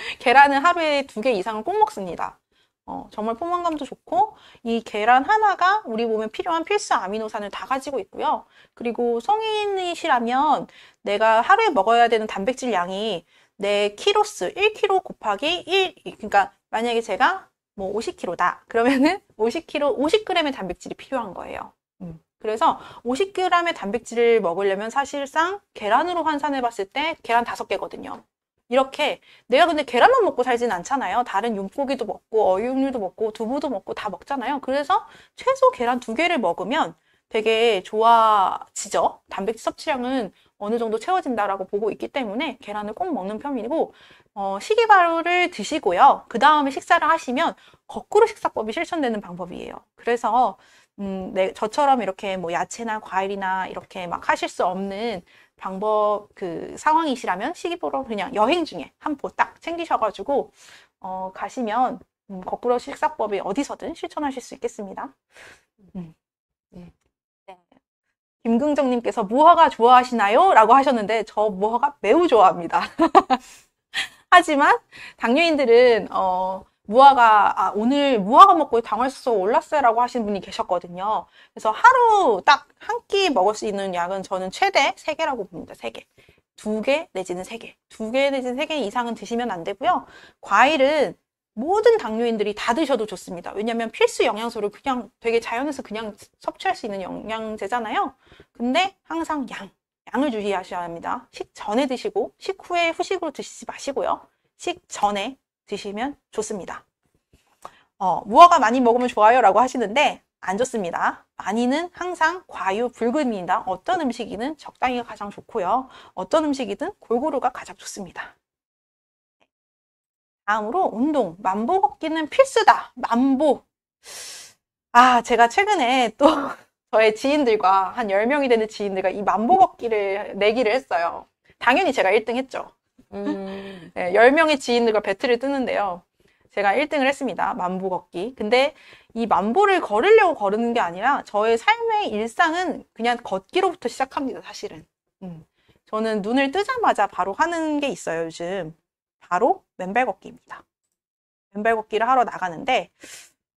계란은 하루에 두 개 이상을 꼭 먹습니다. 어, 정말 포만감도 좋고 이 계란 하나가 우리 몸에 필요한 필수 아미노산을 다 가지고 있고요. 그리고 성인이시라면 내가 하루에 먹어야 되는 단백질 양이 내 키로수 1kg 곱하기 1 그러니까 만약에 제가 뭐 50kg다 그러면은 50kg 50g의 단백질이 필요한 거예요. 음. 그래서 50g의 단백질을 먹으려면 사실상 계란으로 환산해 봤을 때 계란 5개거든요. 이렇게 내가 근데 계란만 먹고 살진 않잖아요. 다른 윤고기도 먹고 어육류도 먹고 두부도 먹고 다 먹잖아요. 그래서 최소 계란 두 개를 먹으면 되게 좋아지죠. 단백질 섭취량은 어느 정도 채워진다라고 보고 있기 때문에 계란을 꼭 먹는 편이고 어, 식이바로를 드시고요. 그 다음에 식사를 하시면 거꾸로 식사법이 실천되는 방법이에요. 그래서 음, 네, 저처럼 이렇게 뭐 야채나 과일이나 이렇게 막 하실 수 없는 방법 그 상황이시라면 시기보러 그냥 여행 중에 한 포 딱 챙기셔가지고 어, 가시면 음, 거꾸로 식사법이 어디서든 실천하실 수 있겠습니다. 음. 네. 네. 김긍정님께서 무화과 좋아하시나요? 라고 하셨는데 저 무화과 매우 좋아합니다. 하지만 당뇨인들은 어, 무화과, 아, 오늘 무화과 먹고 당황했어 올랐어라고 하신 분이 계셨거든요. 그래서 하루 딱 한 끼 먹을 수 있는 약은 저는 최대 3개라고 봅니다. 3개. 2개 내지는 3개. 2개 내지는 3개 이상은 드시면 안 되고요. 과일은 모든 당뇨인들이 다 드셔도 좋습니다. 왜냐하면 필수 영양소를 그냥 되게 자연에서 그냥 섭취할 수 있는 영양제잖아요. 근데 항상 양, 양을 주의하셔야 합니다. 식 전에 드시고 식후에 후식으로 드시지 마시고요. 식 전에 드시면 좋습니다. 어, 무화과 많이 먹으면 좋아요 라고 하시는데 안 좋습니다. 많이는 항상 과유, 불근입니다. 어떤 음식이든 적당히가 가장 좋고요. 어떤 음식이든 골고루가 가장 좋습니다. 다음으로 운동, 만보 걷기는 필수다. 만보. 아, 제가 최근에 또 저의 지인들과 한1 0명이 되는 지인들과 이 만보 걷기를 내기를 했어요. 당연히 제가 1등 했죠. 음. 네, 10명의 지인들과 배틀을 뜨는데요. 제가 1등을 했습니다. 만보 걷기. 근데 이 만보를 걸으려고 걸으는 게 아니라 저의 삶의 일상은 그냥 걷기로부터 시작합니다, 사실은. 음. 저는 눈을 뜨자마자 바로 하는 게 있어요, 요즘. 바로 맨발 걷기입니다. 맨발 걷기를 하러 나가는데,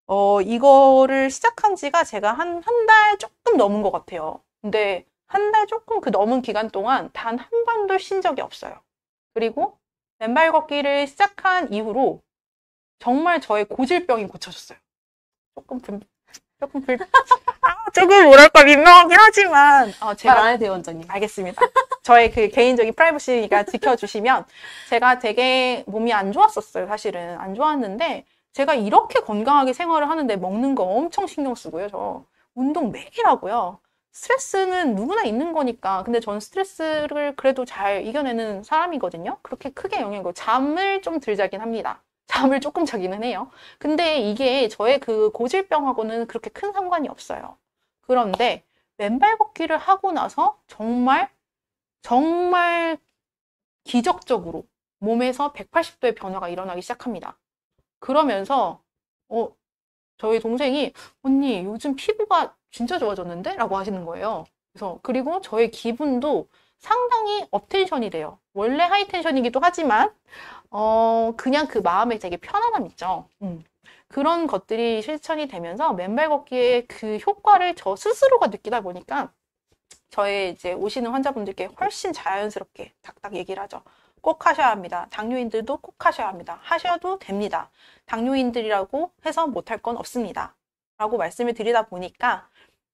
어, 이거를 시작한 지가 제가 한, 한 달 조금 넘은 것 같아요. 근데 한 달 조금 그 넘은 기간 동안 단 한 번도 쉰 적이 없어요. 그리고 맨발 걷기를 시작한 이후로 정말 저의 고질병이 고쳐졌어요. 조금 불, 조금 불, 아, 조금 뭐랄까 민망하긴 하지만 아, 제가 말안 아. 해도 요 원장님. 알겠습니다. 저의 그 개인적인 프라이버시니까 지켜주시면 제가 되게 몸이 안 좋았었어요. 사실은 안 좋았는데 제가 이렇게 건강하게 생활을 하는데 먹는 거 엄청 신경 쓰고요. 저 운동 매일 하고요. 스트레스는 누구나 있는 거니까 근데 전 스트레스를 그래도 잘 이겨내는 사람이거든요 그렇게 크게 영향을 그 잠을 좀들 자긴 합니다 잠을 조금 자기는 해요 근데 이게 저의 그 고질병하고는 그렇게 큰 상관이 없어요 그런데 맨발 걷기를 하고 나서 정말 정말 기적적으로 몸에서 180도의 변화가 일어나기 시작합니다 그러면서 어 저희 동생이 언니 요즘 피부가 진짜 좋아졌는데? 라고 하시는 거예요. 그래서 그리고 저의 기분도 상당히 업텐션이 돼요. 원래 하이텐션이기도 하지만 어 그냥 그 마음에 되게 편안함 있죠. 음. 그런 것들이 실천이 되면서 맨발 걷기의 그 효과를 저 스스로가 느끼다 보니까 저의 이제 오시는 환자분들께 훨씬 자연스럽게 딱딱 얘기를 하죠. 꼭 하셔야 합니다. 당뇨인들도 꼭 하셔야 합니다. 하셔도 됩니다. 당뇨인들이라고 해서 못할 건 없습니다. 라고 말씀을 드리다 보니까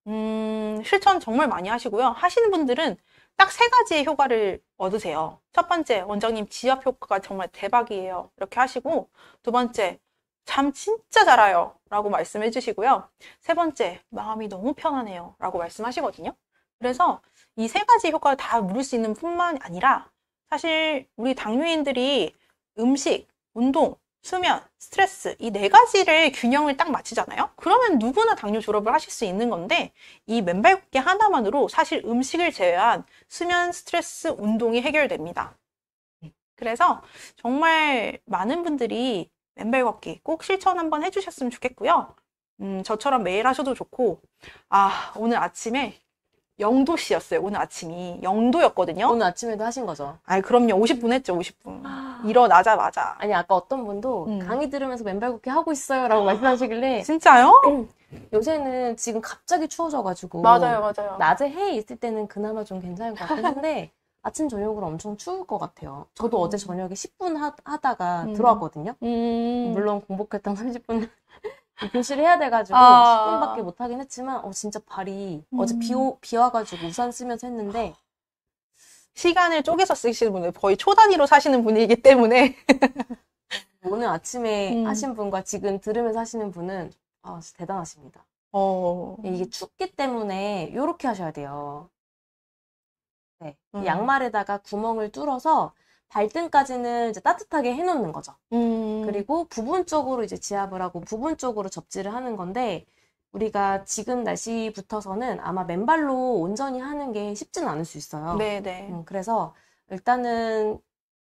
음, 실천 정말 많이 하시고요. 하시는 분들은 딱 세 가지의 효과를 얻으세요. 첫 번째, 원장님 지압 효과가 정말 대박이에요. 이렇게 하시고, 두 번째, 잠 진짜 잘 와요. 라고 말씀해 주시고요. 세 번째, 마음이 너무 편안해요 라고 말씀하시거든요. 그래서 이 세 가지 효과를 다 물을 수 있는 뿐만 아니라 사실 우리 당뇨인들이 음식, 운동, 수면, 스트레스 이 네 가지를 균형을 딱 맞추잖아요. 그러면 누구나 당뇨 졸업을 하실 수 있는 건데 이 맨발 걷기 하나만으로 사실 음식을 제외한 수면, 스트레스, 운동이 해결됩니다. 네. 그래서 정말 많은 분들이 맨발 걷기 꼭 실천 한번 해주셨으면 좋겠고요. 음, 저처럼 매일 하셔도 좋고 아 오늘 아침에 영도씨였어요. 오늘 아침이 영도였거든요. 오늘 아침에도 하신 거죠? 아니 그럼요. 50분 했죠. 50분. 아. 일어나자마자. 아니 아까 어떤 분도 음. 강의 들으면서 맨발 걷기 하고 있어요라고 말씀하시길래 진짜요? 음. 요새는 지금 갑자기 추워져가지고 맞아요, 맞아요. 낮에 해에 있을 때는 그나마 좀 괜찮을 것 같긴 한데 아침 저녁으로 엄청 추울 것 같아요. 저도 음. 어제 저녁에 10분 하, 다가 음. 들어왔거든요. 음. 물론 공복했던 30분 교실 해야 돼가지고 아. 10분밖에 못 하긴 했지만 어 진짜 발이 음. 어제 비오 비 와가지고 우산 쓰면서 했는데 시간을 쪼개서 쓰시는 분들 거의 초단위로 사시는 분이기 때문에 오늘 아침에 음. 하신 분과 지금 들으면서 하시는 분은 아 대단하십니다. 어. 이게 춥기 때문에 이렇게 하셔야 돼요. 네. 음. 양말에다가 구멍을 뚫어서 발등까지는 이제 따뜻하게 해놓는 거죠. 음. 그리고 부분적으로 이제 지압을 하고 부분적으로 접지를 하는 건데 우리가 지금 날씨부터서는 아마 맨발로 온전히 하는 게쉽진 않을 수 있어요. 네네. 네. 음, 그래서 일단은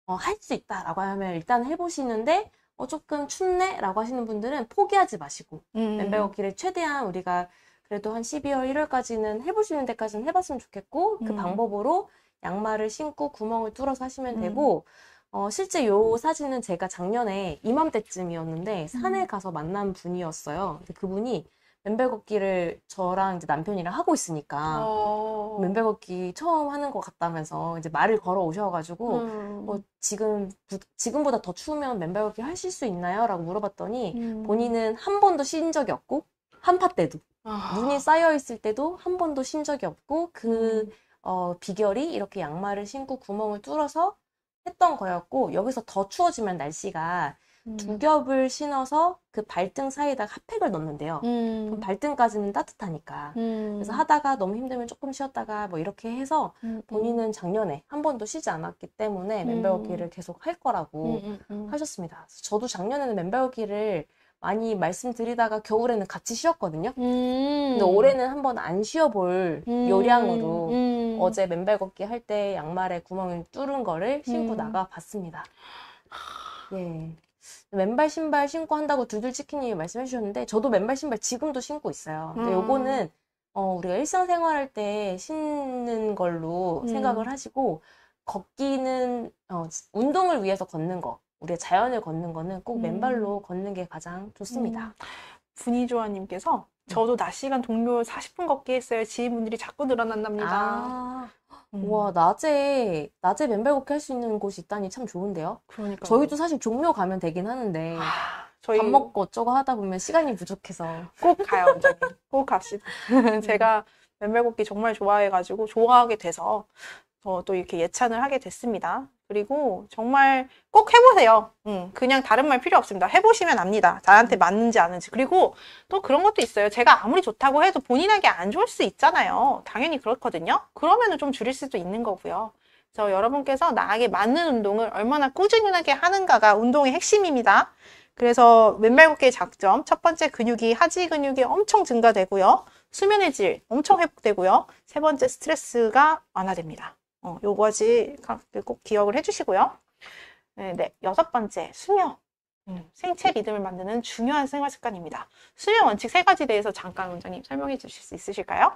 어, 할 수 있다라고 하면 일단 해보시는데 어, 조금 춥네라고 하시는 분들은 포기하지 마시고 음. 맨발 걷기를 최대한 우리가 그래도 한 12월 1월까지는 해보시는 데까지는 해봤으면 좋겠고 그 음. 방법으로 양말을 신고 구멍을 뚫어서 하시면 음. 되고 어, 실제 요 사진은 제가 작년에 이맘때쯤이었는데 산에 음. 가서 만난 분이었어요. 근데 그분이 맨발 걷기를 저랑 이제 남편이랑 하고 있으니까 어... 맨발 걷기 처음 하는 것 같다면서 이제 말을 걸어 오셔가지고 음... 뭐 지금 부, 지금보다 더 추우면 맨발 걷기 하실 수 있나요?라고 물어봤더니 음... 본인은 한 번도 신 적이 없고 한파 때도 아... 눈이 쌓여 있을 때도 한 번도 신 적이 없고 그 음... 어, 비결이 이렇게 양말을 신고 구멍을 뚫어서 했던 거였고 여기서 더 추워지면 날씨가 음. 두 겹을 신어서 그 발등 사이에다 핫팩을 넣는데요. 음. 그럼 발등까지는 따뜻하니까. 음. 그래서 하다가 너무 힘들면 조금 쉬었다가 뭐 이렇게 해서 음, 음. 본인은 작년에 한 번도 쉬지 않았기 때문에 음. 멤버 걷기를 계속 할 거라고 하셨습니다. 저도 작년에는 멤버 걷기를 많이 말씀드리다가 겨울에는 같이 쉬었거든요. 음. 근데 올해는 한번 안 쉬어볼 음. 요량으로 음. 어제 맨발 걷기 할 때 양말에 구멍을 뚫은 거를 신고 음. 나가 봤습니다. 예. 맨발 신발 신고 한다고 두들치킨님이 말씀해 주셨는데 저도 맨발 신발 지금도 신고 있어요. 근데 음. 요거는 어, 우리가 일상생활 할 때 신는 걸로 음. 생각을 하시고 걷기는 어, 운동을 위해서 걷는 거 우리의 자연을 걷는 거는 꼭 음. 맨발로 걷는 게 가장 좋습니다. 음. 분이조아님께서 저도 낮 시간 동료 40분 걷기 했어요. 지인분들이 자꾸 늘어난답니다. 아, 음. 와 낮에 낮에 맨발 걷기 할 수 있는 곳이 있다니 참 좋은데요. 그러니까 저희도 사실 종묘 가면 되긴 하는데 아, 저희... 밥 먹고 어쩌고 하다 보면 시간이 부족해서 꼭 가요, 원장님. 꼭 갑시다. 네. 제가 맨발 걷기 정말 좋아해가지고 좋아하게 돼서 저또 이렇게 예찬을 하게 됐습니다. 그리고 정말 꼭 해보세요. 음, 그냥 다른 말 필요 없습니다. 해보시면 압니다. 나한테 맞는지 아는지. 그리고 또 그런 것도 있어요. 제가 아무리 좋다고 해도 본인에게 안 좋을 수 있잖아요. 당연히 그렇거든요. 그러면좀 줄일 수도 있는 거고요. 저 여러분께서 나에게 맞는 운동을 얼마나 꾸준하게 하는가가 운동의 핵심입니다. 그래서 왼발 걷기의 장점, 첫 번째 근육이 하지 근육이 엄청 증가되고요. 수면의 질 엄청 회복되고요. 세 번째 스트레스가 완화됩니다. 어, 요거지 꼭 기억을 해주시고요. 네, 네, 여섯 번째 수면. 음, 생체 리듬을 만드는 중요한 생활 습관입니다. 수면 원칙 세 가지 대해서 잠깐 원장님 설명해 주실 수 있으실까요?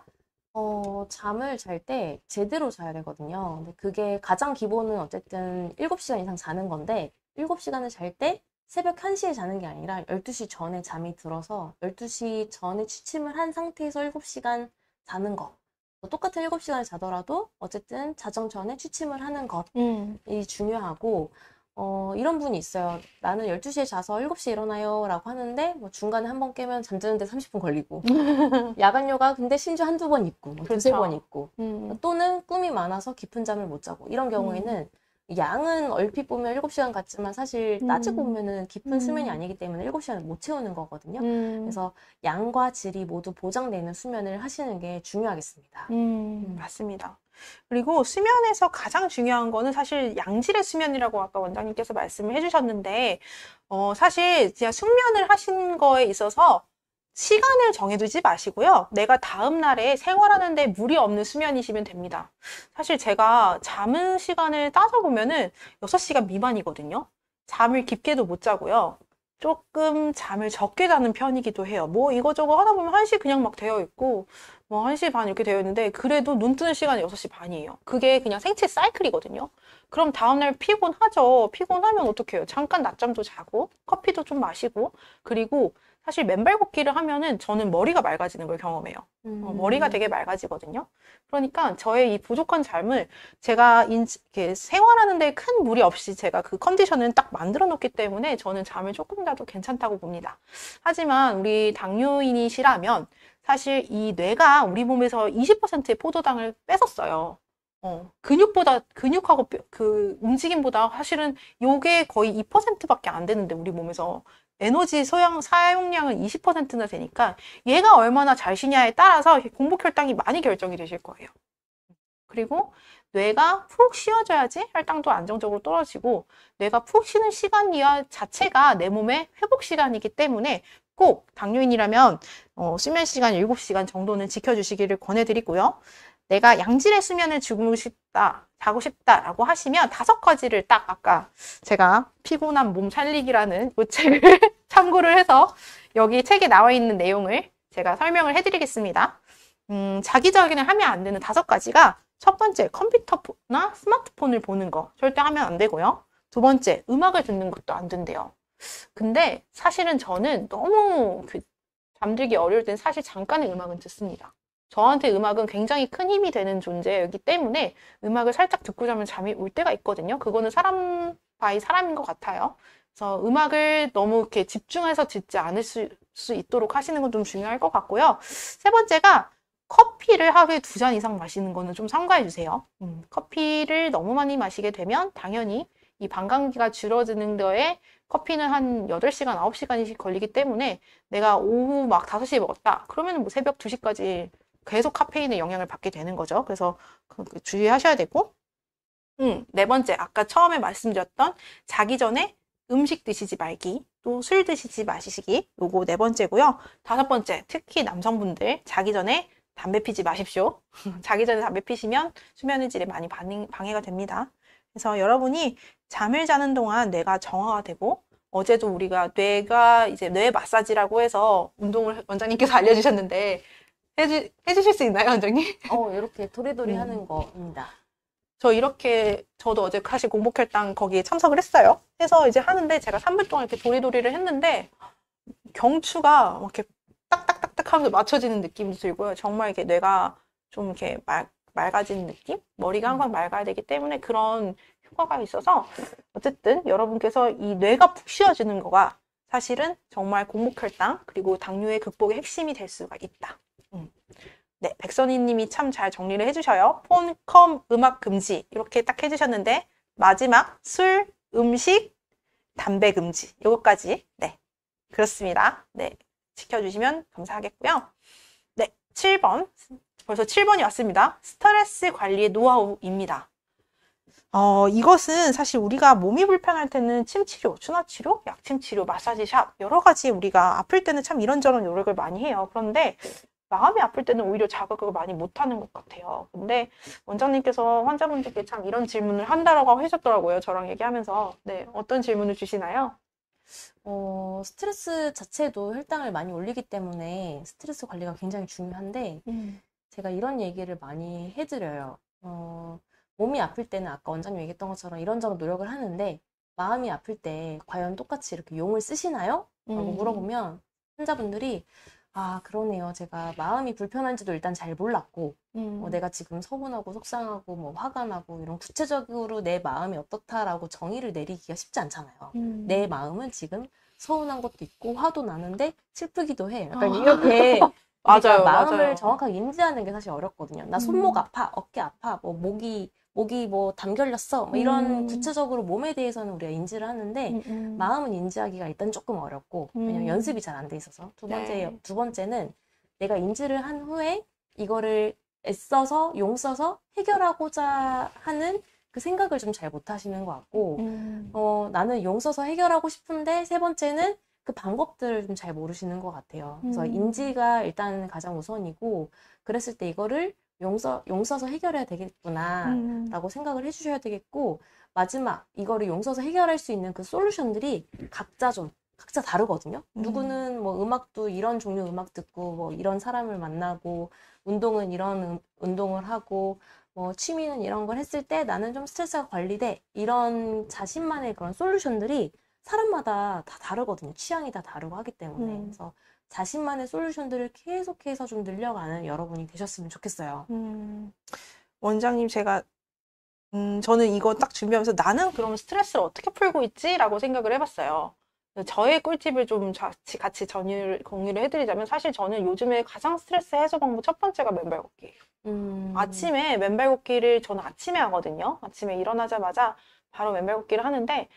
어, 잠을 잘 때 제대로 자야 되거든요. 근데 그게 가장 기본은 어쨌든 7시간 이상 자는 건데 7시간을 잘 때 새벽 1시에 자는 게 아니라 12시 전에 잠이 들어서 12시 전에 취침을 한 상태에서 7시간 자는 거. 뭐 똑같은 7시간을 자더라도 어쨌든 자정 전에 취침을 하는 것이 음. 중요하고 어, 이런 분이 있어요. 나는 12시에 자서 7시에 일어나요. 라고 하는데, 뭐 중간에 한 번 깨면 잠드는데 30분 걸리고, 야간 요가 근데 심지어 한두 번 있고, 뭐 두세 그렇죠. 번 있고, 음. 또는 꿈이 많아서 깊은 잠을 못 자고, 이런 경우에는 음. 양은 얼핏 보면 7시간 같지만 사실 따지고 음. 보면은 깊은 음. 수면이 아니기 때문에 7시간을 못 채우는 거거든요. 음. 그래서 양과 질이 모두 보장되는 수면을 하시는 게 중요하겠습니다. 맞습니다. 그리고 수면에서 가장 중요한 거는 사실 양질의 수면이라고 아까 원장님께서 말씀을 해주셨는데, 어, 사실 그냥 숙면을 하신 거에 있어서 시간을 정해두지 마시고요. 내가 다음 날에 생활하는데 무리 없는 수면이시면 됩니다. 사실 제가 잠은 시간을 따져보면 은 6시간 미만이거든요. 잠을 깊게도 못 자고요. 조금 잠을 적게 자는 편이기도 해요. 뭐 이거저거 하다 보면 1시 그냥 막 되어 있고 뭐 1시 반 이렇게 되어 있는데 그래도 눈 뜨는 시간이 6시 반이에요. 그게 그냥 생체 사이클이거든요. 그럼 다음날 피곤하죠. 피곤하면 어떡해요. 잠깐 낮잠도 자고 커피도 좀 마시고 그리고 사실 맨발 걷기를 하면은 저는 머리가 맑아지는 걸 경험해요. 어, 음. 어, 머리가 되게 맑아지거든요. 그러니까 저의 이 부족한 삶을 제가 인, 이렇게 생활하는데 큰 무리 없이 제가 그 컨디션을 딱 만들어 놓기 때문에 저는 잠을 조금이라도 괜찮다고 봅니다. 하지만 우리 당뇨인이시라면 사실 이 뇌가 우리 몸에서 20%의 포도당을 뺏었어요. 어, 근육보다 근육하고 그 움직임보다 사실은 요게 거의 2%밖에 안 되는데 우리 몸에서 에너지 소형 사용량은 20%나 되니까 얘가 얼마나 잘 쉬냐에 따라서 공복 혈당이 많이 결정이 되실 거예요. 그리고 뇌가 푹쉬어져야지 혈당도 안정적으로 떨어지고 뇌가 푹 쉬는 시간 이 자체가 내 몸의 회복 시간이기 때문에 꼭 당뇨인이라면 어, 수면 시간 7시간 정도는 지켜주시기를 권해드리고요. 내가 양질의 수면을 주고 싶다, 자고 싶다라고 하시면 다섯 가지를 딱 아까 제가 피곤한 몸 살리기라는 이 책을 참고를 해서 여기 책에 나와 있는 내용을 제가 설명을 해드리겠습니다. 음, 자기 적인을 하면 안 되는 다섯 가지가 첫 번째, 컴퓨터나 스마트폰을 보는 거 절대 하면 안 되고요. 두 번째, 음악을 듣는 것도 안 된대요. 근데 사실은 저는 너무 그 잠들기 어려울 땐 사실 잠깐의 음악은 듣습니다. 저한테 음악은 굉장히 큰 힘이 되는 존재이기 때문에 음악을 살짝 듣고 자면 잠이 올 때가 있거든요. 그거는 사람 바이 사람인 것 같아요. 그래서 음악을 너무 이렇게 집중해서 듣지 않을 수, 수 있도록 하시는 건 좀 중요할 것 같고요. 세 번째가 커피를 하루에 두 잔 이상 마시는 거는 좀 삼가해 주세요. 음, 커피를 너무 많이 마시게 되면 당연히 이 방광기가 줄어드는 데에 커피는 한 8시간, 9시간씩 걸리기 때문에 내가 오후 막 5시에 먹었다. 그러면 뭐 새벽 2시까지 계속 카페인의 영향을 받게 되는 거죠. 그래서 주의하셔야 되고 음, 네 번째 아까 처음에 말씀드렸던 자기 전에 음식 드시지 말기 또 술 드시지 마시기 요거 네 번째고요. 다섯 번째 특히 남성분들 자기 전에 담배 피지 마십시오. 자기 전에 담배 피시면 수면의 질에 많이 방해가 됩니다. 그래서 여러분이 잠을 자는 동안 뇌가 정화가 되고 어제도 우리가 뇌가 이제 뇌 마사지라고 해서 운동을 원장님께서 알려주셨는데 해주, 해주실 수 있나요, 원장님? 어, 이렇게 도리도리 음. 하는 겁니다. 저 이렇게 저도 어제 다실 공복혈당 거기에 참석을 했어요. 해서 이제 하는데 제가 3분 동안 이렇게 도리도리를 했는데 경추가 이렇게 딱딱딱딱 하면서 맞춰지는 느낌이 들고요. 정말 이게 렇 뇌가 좀 이렇게 말, 맑아지는 느낌? 머리가 항상 음. 맑아야 되기 때문에 그런 효과가 있어서 어쨌든 여러분께서 이 뇌가 푹 쉬어지는 거가 사실은 정말 공복혈당 그리고 당뇨의 극복의 핵심이 될 수가 있다. 네, 백선희님이 참 잘 정리를 해주셔요. 폰, 컴, 음악 금지 이렇게 딱 해주셨는데 마지막 술, 음식, 담배 금지 요것까지네 그렇습니다. 네 지켜주시면 감사하겠고요. 네 7번 벌써 7번이 왔습니다. 스트레스 관리의 노하우입니다. 어, 이것은 사실 우리가 몸이 불편할 때는 침치료, 추나치료, 약침치료, 마사지샵 여러 가지 우리가 아플 때는 참 이런저런 노력을 많이 해요. 그런데 마음이 아플 때는 오히려 자극을 많이 못하는 것 같아요. 근데 원장님께서 환자분들께 참 이런 질문을 한다라고 하셨더라고요. 저랑 얘기하면서. 네, 어떤 질문을 주시나요? 어, 스트레스 자체도 혈당을 많이 올리기 때문에 스트레스 관리가 굉장히 중요한데 음. 제가 이런 얘기를 많이 해드려요. 어, 몸이 아플 때는 아까 원장님 얘기했던 것처럼 이런저런 노력을 하는데 마음이 아플 때 과연 똑같이 이렇게 용을 쓰시나요? 라고 음. 물어보면 환자분들이 아, 그러네요. 제가 마음이 불편한지도 일단 잘 몰랐고, 음. 어, 내가 지금 서운하고 속상하고 뭐 화가 나고 이런 구체적으로 내 마음이 어떻다라고 정의를 내리기가 쉽지 않잖아요. 음. 내 마음은 지금 서운한 것도 있고 화도 나는데 슬프기도 해. 약간 그러니까 아. 이렇게 맞아요, 마음을 맞아요. 정확하게 인지하는 게 사실 어렵거든요. 나 손목 음. 아파, 어깨 아파, 뭐 목이 목이 뭐 담결렸어 뭐 이런 음. 구체적으로 몸에 대해서는 우리가 인지를 하는데 음. 음. 마음은 인지하기가 일단 조금 어렵고 음. 왜냐면 연습이 잘 안 돼 있어서 두 네. 번째 네. 두 번째는 내가 인지를 한 후에 이거를 애써서 용 써서 해결하고자 하는 그 생각을 좀 잘 못 하시는 것 같고 음. 어 나는 용 써서 해결하고 싶은데 세 번째는 그 방법들을 좀 잘 모르시는 것 같아요. 그래서 음. 인지가 일단 가장 우선이고 그랬을 때 이거를 용서 용 써서 해결해야 되겠구나라고 음. 생각을 해주셔야 되겠고 마지막 이거를 용서서 해결할 수 있는 그 솔루션들이 각자 좀 각자 다르거든요. 음. 누구는 뭐 음악도 이런 종류 음악 듣고 뭐 이런 사람을 만나고 운동은 이런 음, 운동을 하고 뭐 취미는 이런 걸 했을 때 나는 좀 스트레스가 관리돼 이런 자신만의 그런 솔루션들이 사람마다 다 다르거든요. 취향이 다 다르고 하기 때문에 음. 그래서 자신만의 솔루션들을 계속해서 좀 늘려가는 여러분이 되셨으면 좋겠어요. 음, 원장님 제가 음, 저는 이거 딱 준비하면서 나는 그럼 스트레스를 어떻게 풀고 있지라고 생각을 해봤어요. 저의 꿀팁을 좀 같이, 같이 전유, 공유를 해드리자면 사실 저는 요즘에 가장 스트레스 해소 방법 첫 번째가 맨발 걷기예요. 음. 아침에 맨발 걷기를 저는 아침에 하거든요. 아침에 일어나자마자 바로 맨발 걷기를 하는데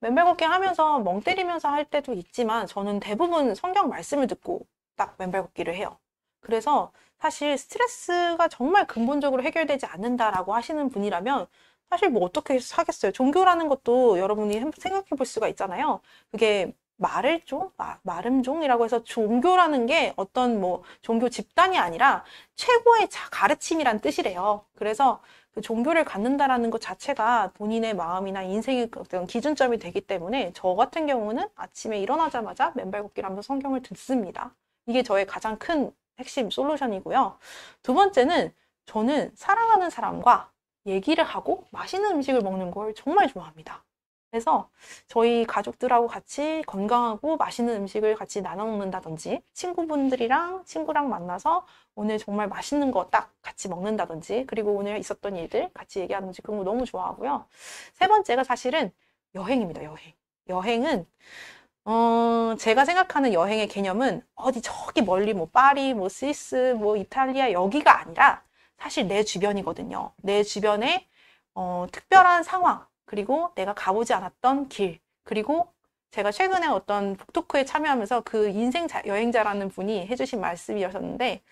맨발 걷기 하면서 멍 때리면서 할 때도 있지만 저는 대부분 성경 말씀을 듣고 딱 맨발 걷기를 해요. 그래서 사실 스트레스가 정말 근본적으로 해결되지 않는다라고 하시는 분이라면 사실 뭐 어떻게 하겠어요. 종교라는 것도 여러분이 생각해 볼 수가 있잖아요. 그게 말을종, 마, 마름종이라고 해서 종교라는 게 어떤 뭐 종교 집단이 아니라 최고의 가르침이란 뜻이래요. 그래서 그 종교를 갖는다라는 것 자체가 본인의 마음이나 인생의 그 어떤 기준점이 되기 때문에 저 같은 경우는 아침에 일어나자마자 맨발 걷기를 하면서 성경을 듣습니다. 이게 저의 가장 큰 핵심 솔루션이고요. 두 번째는 저는 사랑하는 사람과 얘기를 하고 맛있는 음식을 먹는 걸 정말 좋아합니다. 그래서 저희 가족들하고 같이 건강하고 맛있는 음식을 같이 나눠 먹는다든지 친구분들이랑 친구랑 만나서 오늘 정말 맛있는 거 딱 같이 먹는다든지 그리고 오늘 있었던 일들 같이 얘기하는지 그런 거 너무 좋아하고요. 세 번째가 사실은 여행입니다. 여행. 여행은 어, 제가 생각하는 여행의 개념은 어디 저기 멀리 뭐 파리, 뭐 스위스, 뭐 이탈리아 여기가 아니라 사실 내 주변이거든요. 내 주변에 어, 특별한 상황, 그리고 내가 가보지 않았던 길, 그리고 제가 최근에 어떤 북토크에 참여하면서 그 인생 여행자라는 분이 해주신 말씀이었는데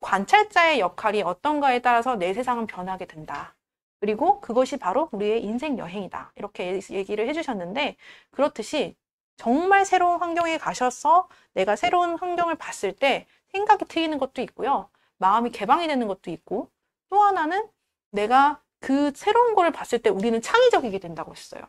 관찰자의 역할이 어떤가에 따라서 내 세상은 변하게 된다. 그리고 그것이 바로 우리의 인생 여행이다. 이렇게 얘기를 해주셨는데 그렇듯이 정말 새로운 환경에 가셔서 내가 새로운 환경을 봤을 때 생각이 트이는 것도 있고요. 마음이 개방이 되는 것도 있고 또 하나는 내가 그 새로운 거를 봤을 때 우리는 창의적이게 된다고 했어요.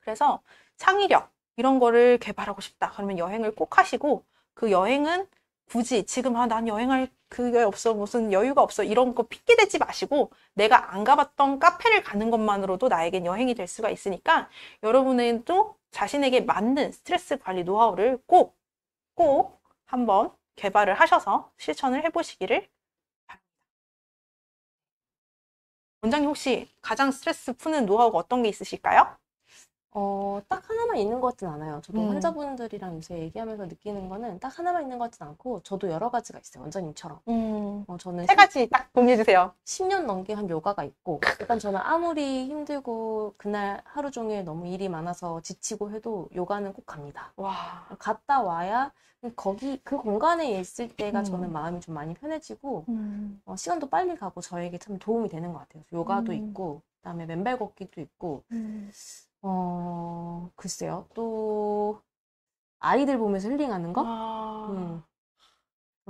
그래서 창의력 이런 거를 개발하고 싶다. 그러면 여행을 꼭 하시고 그 여행은 굳이 지금 아, 난 여행할 그게 없어 무슨 여유가 없어 이런 거 핑계대지 마시고 내가 안 가봤던 카페를 가는 것만으로도 나에겐 여행이 될 수가 있으니까 여러분은 또 자신에게 맞는 스트레스 관리 노하우를 꼭 꼭 한번 개발을 하셔서 실천을 해보시기를 원장님 혹시 가장 스트레스 푸는 노하우가 어떤 게 있으실까요? 어, 딱 하나만 있는 것 같진 않아요. 저도 음. 환자분들이랑 요새 얘기하면서 느끼는 거는 딱 하나만 있는 것 같진 않고, 저도 여러 가지가 있어요. 원장님처럼. 음. 어, 저는 세 가지 딱 공유해주세요. 10년 넘게 한 요가가 있고, 일단 저는 아무리 힘들고, 그날 하루 종일 너무 일이 많아서 지치고 해도 요가는 꼭 갑니다. 와. 갔다 와야, 거기, 그 공간에 있을 때가 음. 저는 마음이 좀 많이 편해지고, 음. 어, 시간도 빨리 가고 저에게 참 도움이 되는 것 같아요. 요가도 음. 있고, 그다음에 맨발 걷기도 있고 음. 어, 글쎄요. 또, 아이들 보면서 힐링하는 거? 아... 음.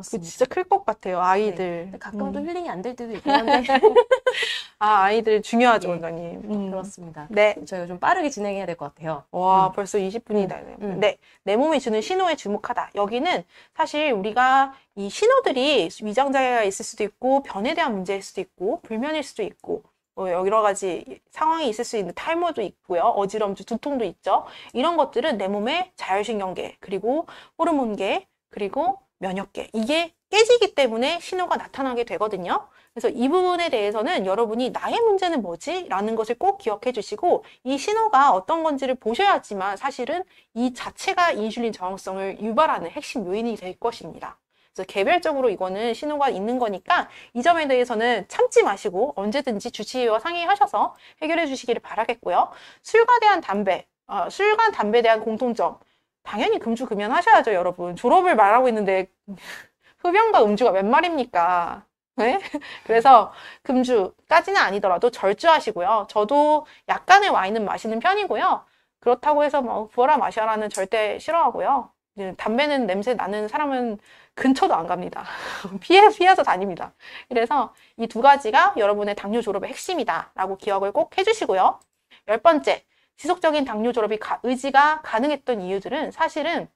진짜 클 것 같아요, 네. 아이들. 네. 가끔 음. 힐링이 안 될 때도 있긴 한데. 아, 아이들 중요하죠, 네. 원장님. 아, 음. 그렇습니다. 네. 저희가 좀 빠르게 진행해야 될 것 같아요. 와, 음. 벌써 20분이 다네요 음. 음. 네. 내 몸이 주는 신호에 주목하다. 여기는 사실 우리가 이 신호들이 위장장애가 있을 수도 있고, 변에 대한 문제일 수도 있고, 불면일 수도 있고, 뭐 여러 가지 상황이 있을 수 있는 탈모도 있고요. 어지럼증, 두통도 있죠. 이런 것들은 내 몸의 자율신경계, 그리고 호르몬계, 그리고 면역계. 이게 깨지기 때문에 신호가 나타나게 되거든요. 그래서 이 부분에 대해서는 여러분이 나의 문제는 뭐지? 라는 것을 꼭 기억해 주시고 이 신호가 어떤 건지를 보셔야지만 사실은 이 자체가 인슐린 저항성을 유발하는 핵심 요인이 될 것입니다. 그래서 개별적으로 이거는 신호가 있는 거니까 이 점에 대해서는 참지 마시고 언제든지 주치의와 상의하셔서 해결해 주시기를 바라겠고요. 술과 대한 담배, 어, 술과 담배에 대한 공통점. 당연히 금주 금연하셔야죠, 여러분. 졸업을 말하고 있는데 흡연과 음주가 웬 말입니까? 네? 그래서 금주까지는 아니더라도 절주하시고요. 저도 약간의 와인은 마시는 편이고요. 그렇다고 해서 뭐 부어라 마셔라는 절대 싫어하고요. 담배는 냄새 나는 사람은 근처도 안 갑니다. 피해, 피해서 다닙니다. 그래서 이 두 가지가 여러분의 당뇨 졸업의 핵심이다라고 기억을 꼭 해주시고요. 열 번째, 지속적인 당뇨 졸업이 가, 의지가 가능했던 이유들은 사실은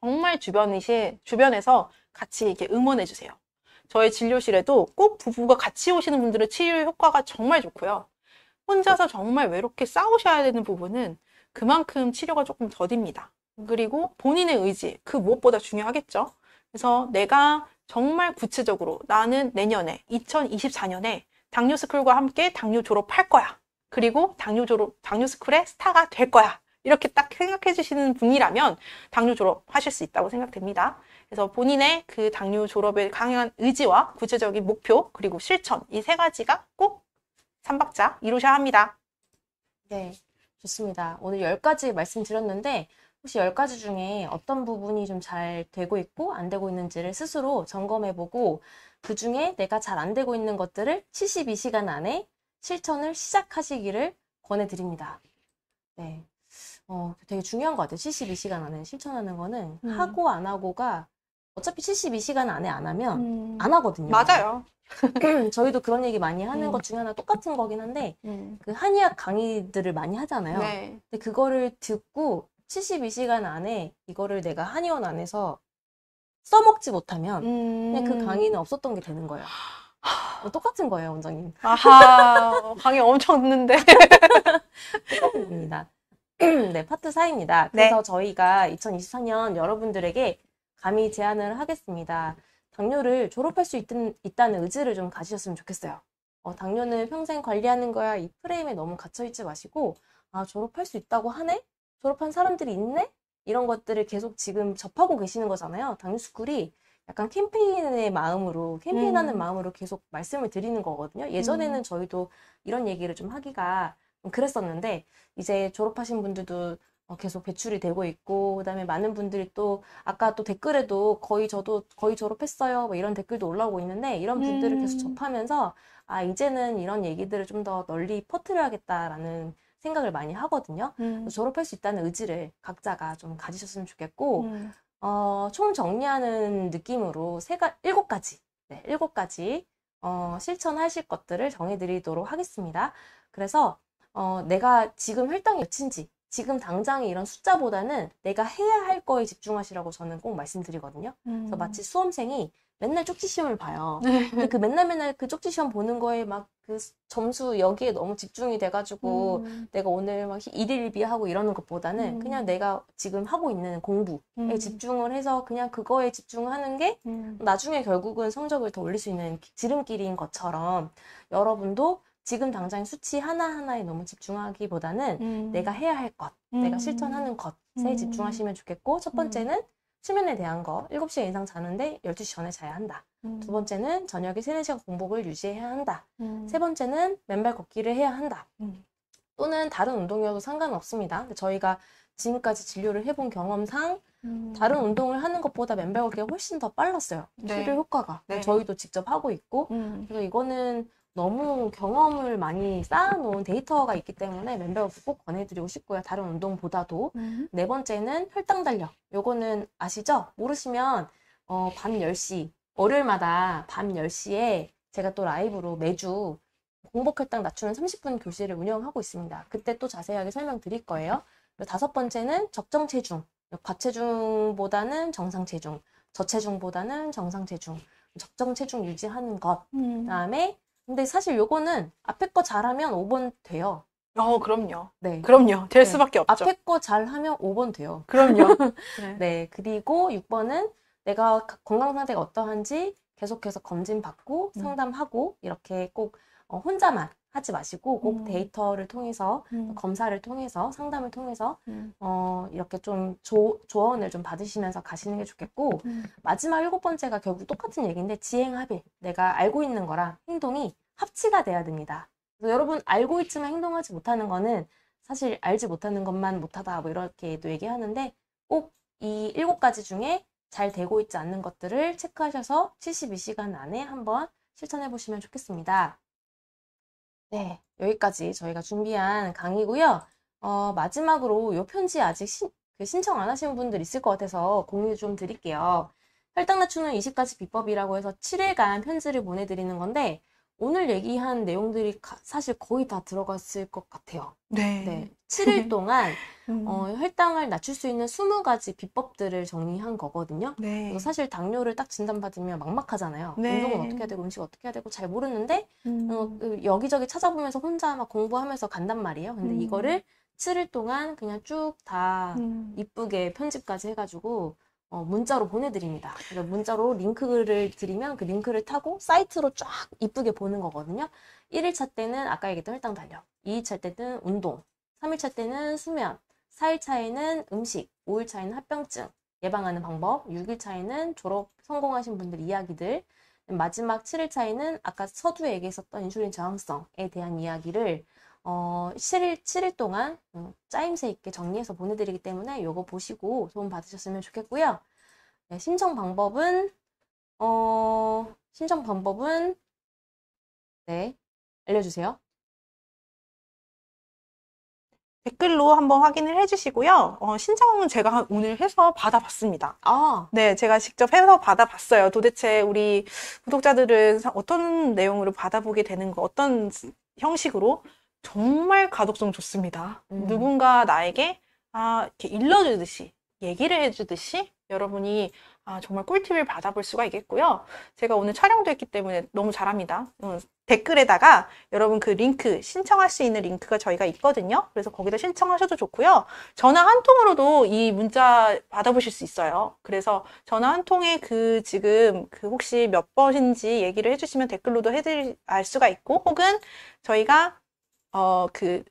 정말 주변이시, 주변에서 같이 이렇게 응원해주세요. 저의 진료실에도 꼭 부부가 같이 오시는 분들의 치료 효과가 정말 좋고요. 혼자서 정말 외롭게 싸우셔야 되는 부분은 그만큼 치료가 조금 더딥니다. 그리고 본인의 의지, 그 무엇보다 중요하겠죠. 그래서 내가 정말 구체적으로 나는 내년에 2024년에 당뇨스쿨과 함께 당뇨 졸업할 거야. 그리고 당뇨 졸업, 당뇨스쿨의 스타가 될 거야. 이렇게 딱 생각해 주시는 분이라면 당뇨 졸업하실 수 있다고 생각됩니다. 그래서 본인의 그 당뇨 졸업에 강한 의지와 구체적인 목표 그리고 실천 이 세 가지가 꼭 3박자 이루셔야 합니다. 네, 좋습니다. 오늘 10가지 말씀드렸는데 혹시 10가지 중에 어떤 부분이 좀 잘 되고 있고 안 되고 있는지를 스스로 점검해 보고 그 중에 내가 잘 안 되고 있는 것들을 72시간 안에 실천을 시작하시기를 권해드립니다. 네. 어, 되게 중요한 것 같아요. 72시간 안에 실천하는 거는 음. 하고 안 하고가 어차피 72시간 안에 안 하면 음. 안 하거든요. 맞아요. 저희도 그런 얘기 많이 하는 음. 것 중에 하나 똑같은 거긴 한데 음. 그 한의학 강의들을 많이 하잖아요. 네. 근데 그거를 듣고 72시간 안에 이거를 내가 한의원 안에서 써먹지 못하면 음... 그냥 그 음. 강의는 없었던 게 되는 거예요. 어, 똑같은 거예요, 원장님. 아하, 어, 강의 엄청 듣는데. 똑같습니다. 네, 파트 4입니다. 그래서 네. 저희가 2023년 여러분들에게 감히 제안을 하겠습니다. 당뇨를 졸업할 수 있, 있다는 의지를 좀 가지셨으면 좋겠어요. 어, 당뇨는 평생 관리하는 거야. 이 프레임에 너무 갇혀있지 마시고, 아, 졸업할 수 있다고 하네? 졸업한 사람들이 있네? 이런 것들을 계속 지금 접하고 계시는 거잖아요. 당뇨스쿨이 약간 캠페인의 마음으로 캠페인하는 음. 마음으로 계속 말씀을 드리는 거거든요. 음. 예전에는 음. 저희도 이런 얘기를 좀 하기가 그랬었는데 이제 졸업하신 분들도 어, 계속 배출이 되고 있고 그다음에 많은 분들이 또 아까 또 댓글에도 거의 저도 거의 졸업했어요 뭐 이런 댓글도 올라오고 있는데 이런 분들을 음. 계속 접하면서 아 이제는 이런 얘기들을 좀 더 널리 퍼뜨려야겠다라는 생각을 많이 하거든요. 음. 졸업할 수 있다는 의지를 각자가 좀 가지셨으면 좋겠고 음. 어, 총 정리하는 느낌으로 세가 일곱 가지 네, 일곱 가지 어, 실천하실 것들을 정해드리도록 하겠습니다. 그래서 어, 내가 지금 활동이 몇인지 지금 당장의 이런 숫자보다는 내가 해야 할 거에 집중하시라고 저는 꼭 말씀드리거든요. 음. 그래서 마치 수험생이 맨날 쪽지 시험을 봐요. 네. 근데 그 맨날 맨날 그 쪽지 시험 보는 거에 막 그 점수 여기에 너무 집중이 돼가지고 음. 내가 오늘 막 일일비 하고 이러는 것보다는 음. 그냥 내가 지금 하고 있는 공부에 음. 집중을 해서 그냥 그거에 집중하는 게 음. 나중에 결국은 성적을 더 올릴 수 있는 지름길인 것처럼 여러분도 지금 당장 수치 하나하나에 너무 집중하기보다는 음. 내가 해야 할 것, 내가 음. 실천하는 것에 집중하시면 좋겠고 첫 번째는 수면에 대한 거 7시간 이상 자는데 12시 전에 자야 한다. 음. 두 번째는 저녁에 세네 시간 공복을 유지해야 한다. 음. 세 번째는 맨발 걷기를 해야 한다. 음. 또는 다른 운동이어도 상관없습니다. 저희가 지금까지 진료를 해본 경험상 음. 다른 운동을 하는 것보다 맨발 걷기가 훨씬 더 빨랐어요. 네. 치료 효과가. 네. 저희도 직접 하고 있고 음. 그래서 이거는 너무 경험을 많이 쌓아놓은 데이터가 있기 때문에 멤버분 꼭 권해드리고 싶고요. 다른 운동보다도. 음. 네 번째는 혈당 달력. 요거는 아시죠? 모르시면 어, 밤 10시, 월요일마다 밤 10시에 제가 또 라이브로 매주 공복 혈당 낮추는 30분 교실을 운영하고 있습니다. 그때 또 자세하게 설명드릴 거예요. 그리고 다섯 번째는 적정 체중. 과체중보다는 정상 체중, 저체중보다는 정상 체중, 적정 체중 유지하는 것. 음. 그다음에 근데 사실 요거는 앞에 거 잘하면 5번 돼요. 어, 그럼요. 네. 그럼요. 될 네. 수밖에 없죠. 앞에 거 잘하면 5번 돼요. 그럼요. 네. 네. 그리고 6번은 내가 건강 상태가 어떠한지 계속해서 검진 받고 음. 상담하고 이렇게 꼭 어, 혼자만 하지 마시고 꼭 음. 데이터를 통해서 음. 검사를 통해서 상담을 통해서 음. 어, 이렇게 좀 조, 조언을 좀 받으시면서 가시는 게 좋겠고 음. 마지막 일곱 번째가 결국 똑같은 얘기인데 지행합의 내가 알고 있는 거랑 행동이 합치가 돼야 됩니다. 그래서 여러분 알고 있지만 행동하지 못하는 거는 사실 알지 못하는 것만 못하다 뭐 이렇게도 얘기하는데 꼭 이 일곱 가지 중에 잘 되고 있지 않는 것들을 체크하셔서 72시간 안에 한번 실천해 보시면 좋겠습니다. 네, 여기까지 저희가 준비한 강의고요. 어, 마지막으로 이 편지 아직 신, 그 신청 안 하신 분들 있을 것 같아서 공유 좀 드릴게요. 혈당 낮추는 20가지 비법이라고 해서 7일간 편지를 보내드리는 건데 오늘 얘기한 내용들이 가, 사실 거의 다 들어갔을 것 같아요. 네. 네. 7일 동안 음. 어, 혈당을 낮출 수 있는 20가지 비법들을 정리한 거거든요. 네. 사실 당뇨를 딱 진단받으면 막막하잖아요. 네. 운동은 어떻게 해야 되고 음식 어떻게 해야 되고 잘 모르는데 음. 어, 그 여기저기 찾아보면서 혼자 막 공부하면서 간단 말이에요. 근데 음. 이거를 7일 동안 그냥 쭉다 음. 이쁘게 편집까지 해가지고 어, 문자로 보내드립니다. 그러니 문자로 링크를 드리면 그 링크를 타고 사이트로 쫙 이쁘게 보는 거거든요. 1일차 때는 아까 얘기했던 혈당 달력, 2일차 때는 운동, 3일차 때는 수면, 4일차에는 음식, 5일차에는 합병증, 예방하는 방법, 6일차에는 졸업 성공하신 분들 이야기들, 마지막 7일차에는 아까 서두에 얘기했었던 인슐린 저항성에 대한 이야기를 어, 7일, 7일 동안 어, 짜임새 있게 정리해서 보내드리기 때문에 이거 보시고 도움 받으셨으면 좋겠고요. 네, 신청 방법은 어, 신청 방법은 네, 알려주세요. 댓글로 한번 확인을 해주시고요. 어, 신청은 제가 오늘 해서 받아봤습니다. 아. 네, 제가 직접 해서 받아봤어요. 도대체 우리 구독자들은 어떤 내용으로 받아보게 되는 거, 어떤 형식으로 정말 가독성 좋습니다. 음. 누군가 나에게 아, 이렇게 일러주듯이 얘기를 해주듯이 여러분이 아, 정말 꿀팁을 받아볼 수가 있겠고요. 제가 오늘 촬영도 했기 때문에 너무 잘합니다. 어, 댓글에다가 여러분 그 링크 신청할 수 있는 링크가 저희가 있거든요. 그래서 거기다 신청하셔도 좋고요. 전화 한 통으로도 이 문자 받아보실 수 있어요. 그래서 전화 한 통에 그 지금 그 혹시 몇 번인지 얘기를 해주시면 댓글로도 해드릴 알 수가 있고 혹은 저희가 어 그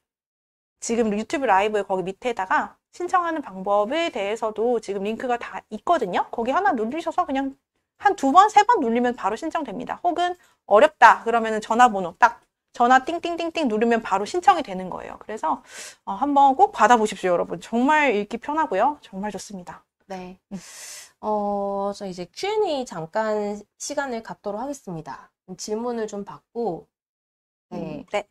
지금 유튜브 라이브에 거기 밑에다가 신청하는 방법에 대해서도 지금 링크가 다 있거든요. 거기 하나 누르셔서 그냥 한 두 번, 세 번 눌리면 바로 신청됩니다. 혹은 어렵다 그러면 전화번호 딱 전화 띵띵띵띵 누르면 바로 신청이 되는 거예요. 그래서 어, 한번 꼭 받아보십시오, 여러분. 정말 읽기 편하고요. 정말 좋습니다. 네. 음. 어, 저 이제 Q&A 잠깐 시간을 갖도록 하겠습니다. 질문을 좀 받고 네. 음, 네.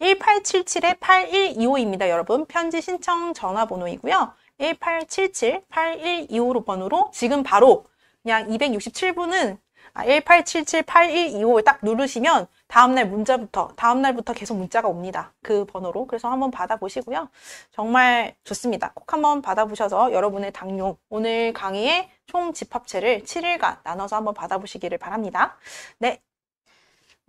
1877-8125입니다, 여러분. 편지 신청 전화번호이고요. 1877-8125로 번호로 지금 바로 그냥 267분은 1877-8125를 아, 딱 누르시면 다음날 문자부터, 다음날부터 계속 문자가 옵니다. 그 번호로. 그래서 한번 받아보시고요. 정말 좋습니다. 꼭 한번 받아보셔서 여러분의 당뇨, 오늘 강의의 총 집합체를 7일간 나눠서 한번 받아보시기를 바랍니다. 네.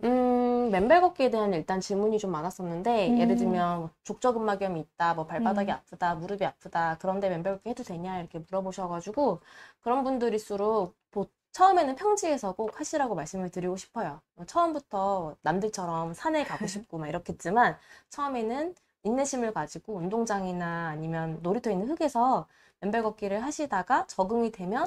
음, 맨발 걷기에 대한 일단 질문이 좀 많았었는데, 음. 예를 들면, 족저근막염이 있다, 뭐 발바닥이 음. 아프다, 무릎이 아프다, 그런데 맨발 걷기 해도 되냐, 이렇게 물어보셔가지고, 그런 분들일수록 보, 통 처음에는 평지에서 꼭 하시라고 말씀을 드리고 싶어요. 뭐 처음부터 남들처럼 산에 가고 싶고 막 이렇겠지만 처음에는 인내심을 가지고 운동장이나 아니면 놀이터 있는 흙에서 맨발 걷기를 하시다가 적응이 되면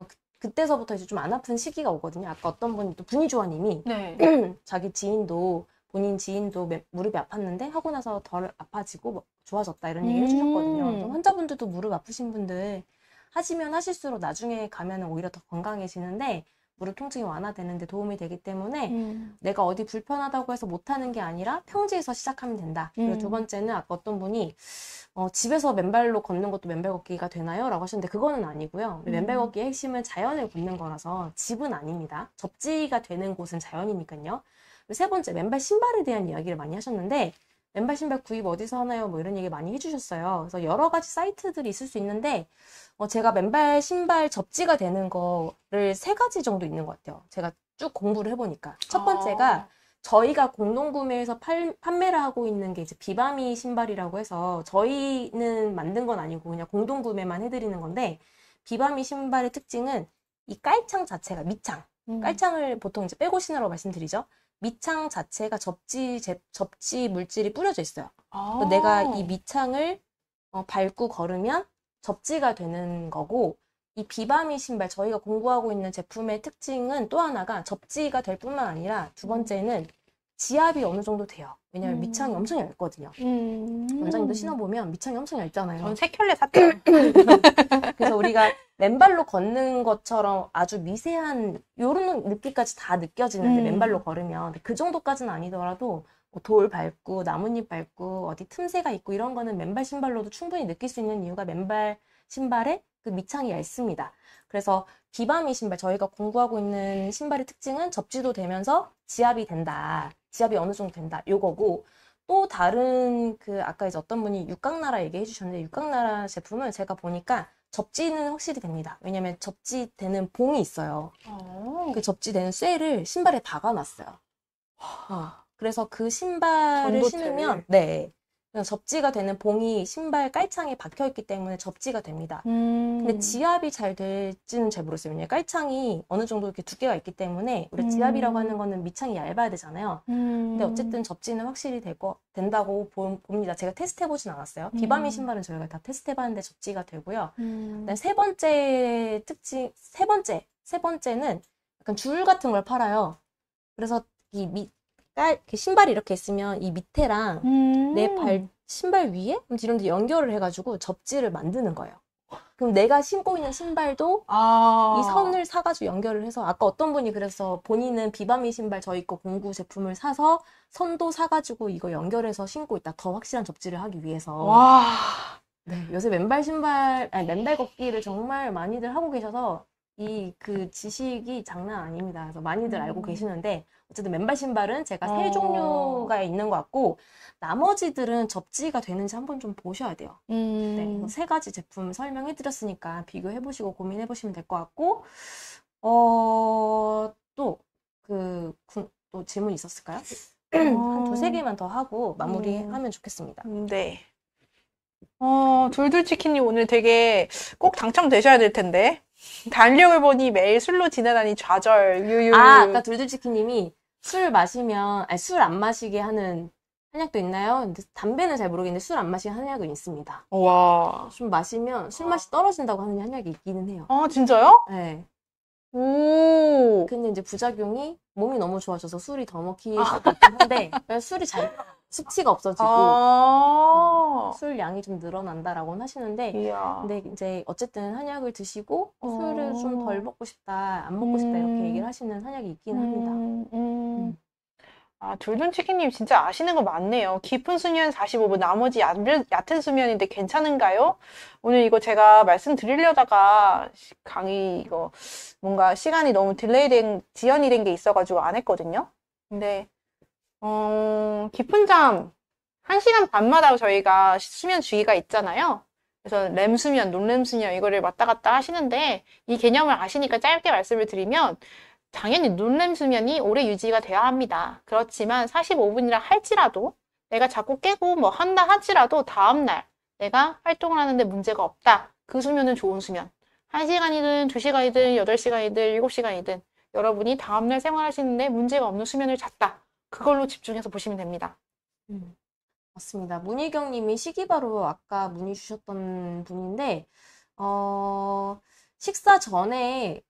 뭐 그, 그때서부터 이제 좀 안 아픈 시기가 오거든요. 아까 어떤 분이 또 분이조아님이 네. 자기 지인도 본인 지인도 무릎이 아팠는데 하고 나서 덜 아파지고 뭐 좋아졌다 이런 얘기를 음. 해주셨거든요. 환자분들도 무릎 아프신 분들 하시면 하실수록 나중에 가면은 오히려 더 건강해지는데 무릎 통증이 완화되는데 도움이 되기 때문에 음. 내가 어디 불편하다고 해서 못하는 게 아니라 평지에서 시작하면 된다. 그리고 두 음. 번째는 아까 어떤 분이 어, 집에서 맨발로 걷는 것도 맨발 걷기가 되나요? 라고 하셨는데 그거는 아니고요. 음. 맨발 걷기의 핵심은 자연을 걷는 거라서 집은 아닙니다. 접지가 되는 곳은 자연이니까요. 세 번째 맨발 신발에 대한 이야기를 많이 하셨는데 맨발 신발 구입 어디서 하나요? 뭐 이런 얘기 많이 해주셨어요. 그래서 여러 가지 사이트들이 있을 수 있는데 어, 제가 맨발 신발 접지가 되는 거를 세 가지 정도 있는 것 같아요. 제가 쭉 공부를 해보니까. 첫 번째가 아. 저희가 공동구매에서 팔, 판매를 하고 있는 게 이제 비바미 신발이라고 해서 저희는 만든 건 아니고 그냥 공동구매만 해드리는 건데 비바미 신발의 특징은 이 깔창 자체가 밑창. 음. 깔창을 보통 이제 빼고 신으라고 말씀드리죠. 밑창 자체가 접지, 제, 접지 물질이 뿌려져 있어요. 아. 내가 이 밑창을 어, 밟고 걸으면 접지가 되는 거고 이 비바미 신발 저희가 공부하고 있는 제품의 특징은 또 하나가 접지가 될 뿐만 아니라 두 음. 번째는 지압이 어느 정도 돼요. 왜냐면 하 음. 밑창이 엄청 얇거든요. 음. 원장님도 신어보면 밑창이 엄청 얇잖아요. 저는 세 켤레 샀대요. 그래서 우리가 맨발로 걷는 것처럼 아주 미세한 요런 느낌까지 다 느껴지는데 음. 맨발로 걸으면 그 정도까지는 아니더라도 돌 밟고 나뭇잎 밟고 어디 틈새가 있고 이런 거는 맨발 신발로도 충분히 느낄 수 있는 이유가 맨발 신발의 그 밑창이 얇습니다. 그래서 비바미 신발 저희가 공부하고 있는 신발의 특징은 접지도 되면서 지압이 된다. 지압이 어느 정도 된다. 요거고 또 다른 그 아까 이제 어떤 분이 육각나라 얘기해 주셨는데 육각나라 제품은 제가 보니까 접지는 확실히 됩니다. 왜냐면 접지되는 봉이 있어요. 어. 그 접지되는 쇠를 신발에 박아놨어요. 어. 그래서 그 신발을 신으면 네 접지가 되는 봉이 신발 깔창에 박혀 있기 때문에 접지가 됩니다. 음. 근데 지압이 잘 될지는 잘 모르겠어요. 왜냐 깔창이 어느 정도 이렇게 두께가 있기 때문에 우리 음. 지압이라고 하는 거는 밑창이 얇아야 되잖아요. 음. 근데 어쨌든 접지는 확실히 되고 된다고 봅니다. 제가 테스트 해보진 않았어요. 음. 비바민 신발은 저희가 다 테스트 해봤는데 접지가 되고요. 음세 번째 특징 세 번째 세 번째는 약간 줄 같은 걸 팔아요. 그래서 이 밑, 깔, 신발이 이렇게 있으면 이 밑에랑 음. 내발 신발 위에 이런 데 연결을 해가지고 접지를 만드는 거예요. 그럼 내가 신고 있는 신발도 아. 이 선을 사가지고 연결을 해서 아까 어떤 분이 그래서 본인은 비바미 신발 저희 거 공구 제품을 사서 선도 사가지고 이거 연결해서 신고 있다 더 확실한 접지를 하기 위해서 와. 네 요새 맨발 신발 아니 맨발 걷기를 정말 많이들 하고 계셔서 이 그 지식이 장난 아닙니다 그래서 많이들 음. 알고 계시는데 어쨌든 맨발 신발은 제가 세 어. 종류가 있는 것 같고 나머지들은 접지가 되는지 한번 좀 보셔야 돼요. 음. 네, 뭐 세 가지 제품 설명해 드렸으니까 비교해 보시고 고민해 보시면 될 것 같고 어또그또 그 질문 있었을까요? 한두세 어. 개만 더 하고 마무리하면 음. 좋겠습니다. 음, 네. 어, 둘둘치킨님 오늘 되게 꼭 당첨되셔야 될 텐데. 달력을 보니 매일 술로 지내다니 좌절, 유유. 아, 아까 둘둘치킨님이 술 마시면 술안 마시게 하는 한약도 있나요? 근데 담배는 잘 모르겠는데 술 안 마시는 한약은 있습니다. 어, 와. 술 마시면 술맛이 떨어진다고 하는 한약이 있기는 해요. 아, 진짜요? 네. 오. 근데 이제 부작용이 몸이 너무 좋아져서 술이 더 먹히기 아. 시작했긴 한데 술이 잘 숙취가 없어지고 아~ 술 양이 좀 늘어난다라고는 하시는데 이야. 근데 이제 어쨌든 한약을 드시고 어~ 술을 좀 덜 먹고 싶다 안 먹고 싶다 이렇게 음. 얘기를 하시는 한약이 있기는 합니다. 음~ 음. 음. 아, 둘돈치킨님 진짜 아시는 거 많네요. 깊은 수면 45분, 나머지 얕, 얕은 수면인데 괜찮은가요? 오늘 이거 제가 말씀드리려다가 강의 이거 뭔가 시간이 너무 딜레이 된, 지연이 된 게 있어가지고 안 했거든요. 근데 어, 깊은 잠 1시간 반마다 저희가 수면 주기가 있잖아요. 그래서 렘 수면, 논렘 수면 이거를 왔다 갔다 하시는데 이 개념을 아시니까 짧게 말씀을 드리면 당연히 논렘 수면이 오래 유지가 돼야 합니다. 그렇지만 45분이라 할지라도 내가 자꾸 깨고 뭐 한다 할지라도 다음날 내가 활동을 하는데 문제가 없다. 그 수면은 좋은 수면. 1시간이든 2시간이든 8시간이든 7시간이든 여러분이 다음날 생활하시는데 문제가 없는 수면을 잤다. 그걸로 집중해서 보시면 됩니다. 음, 맞습니다. 문희경님이 시기 바로 아까 문의 주셨던 분인데 어, 식사 전에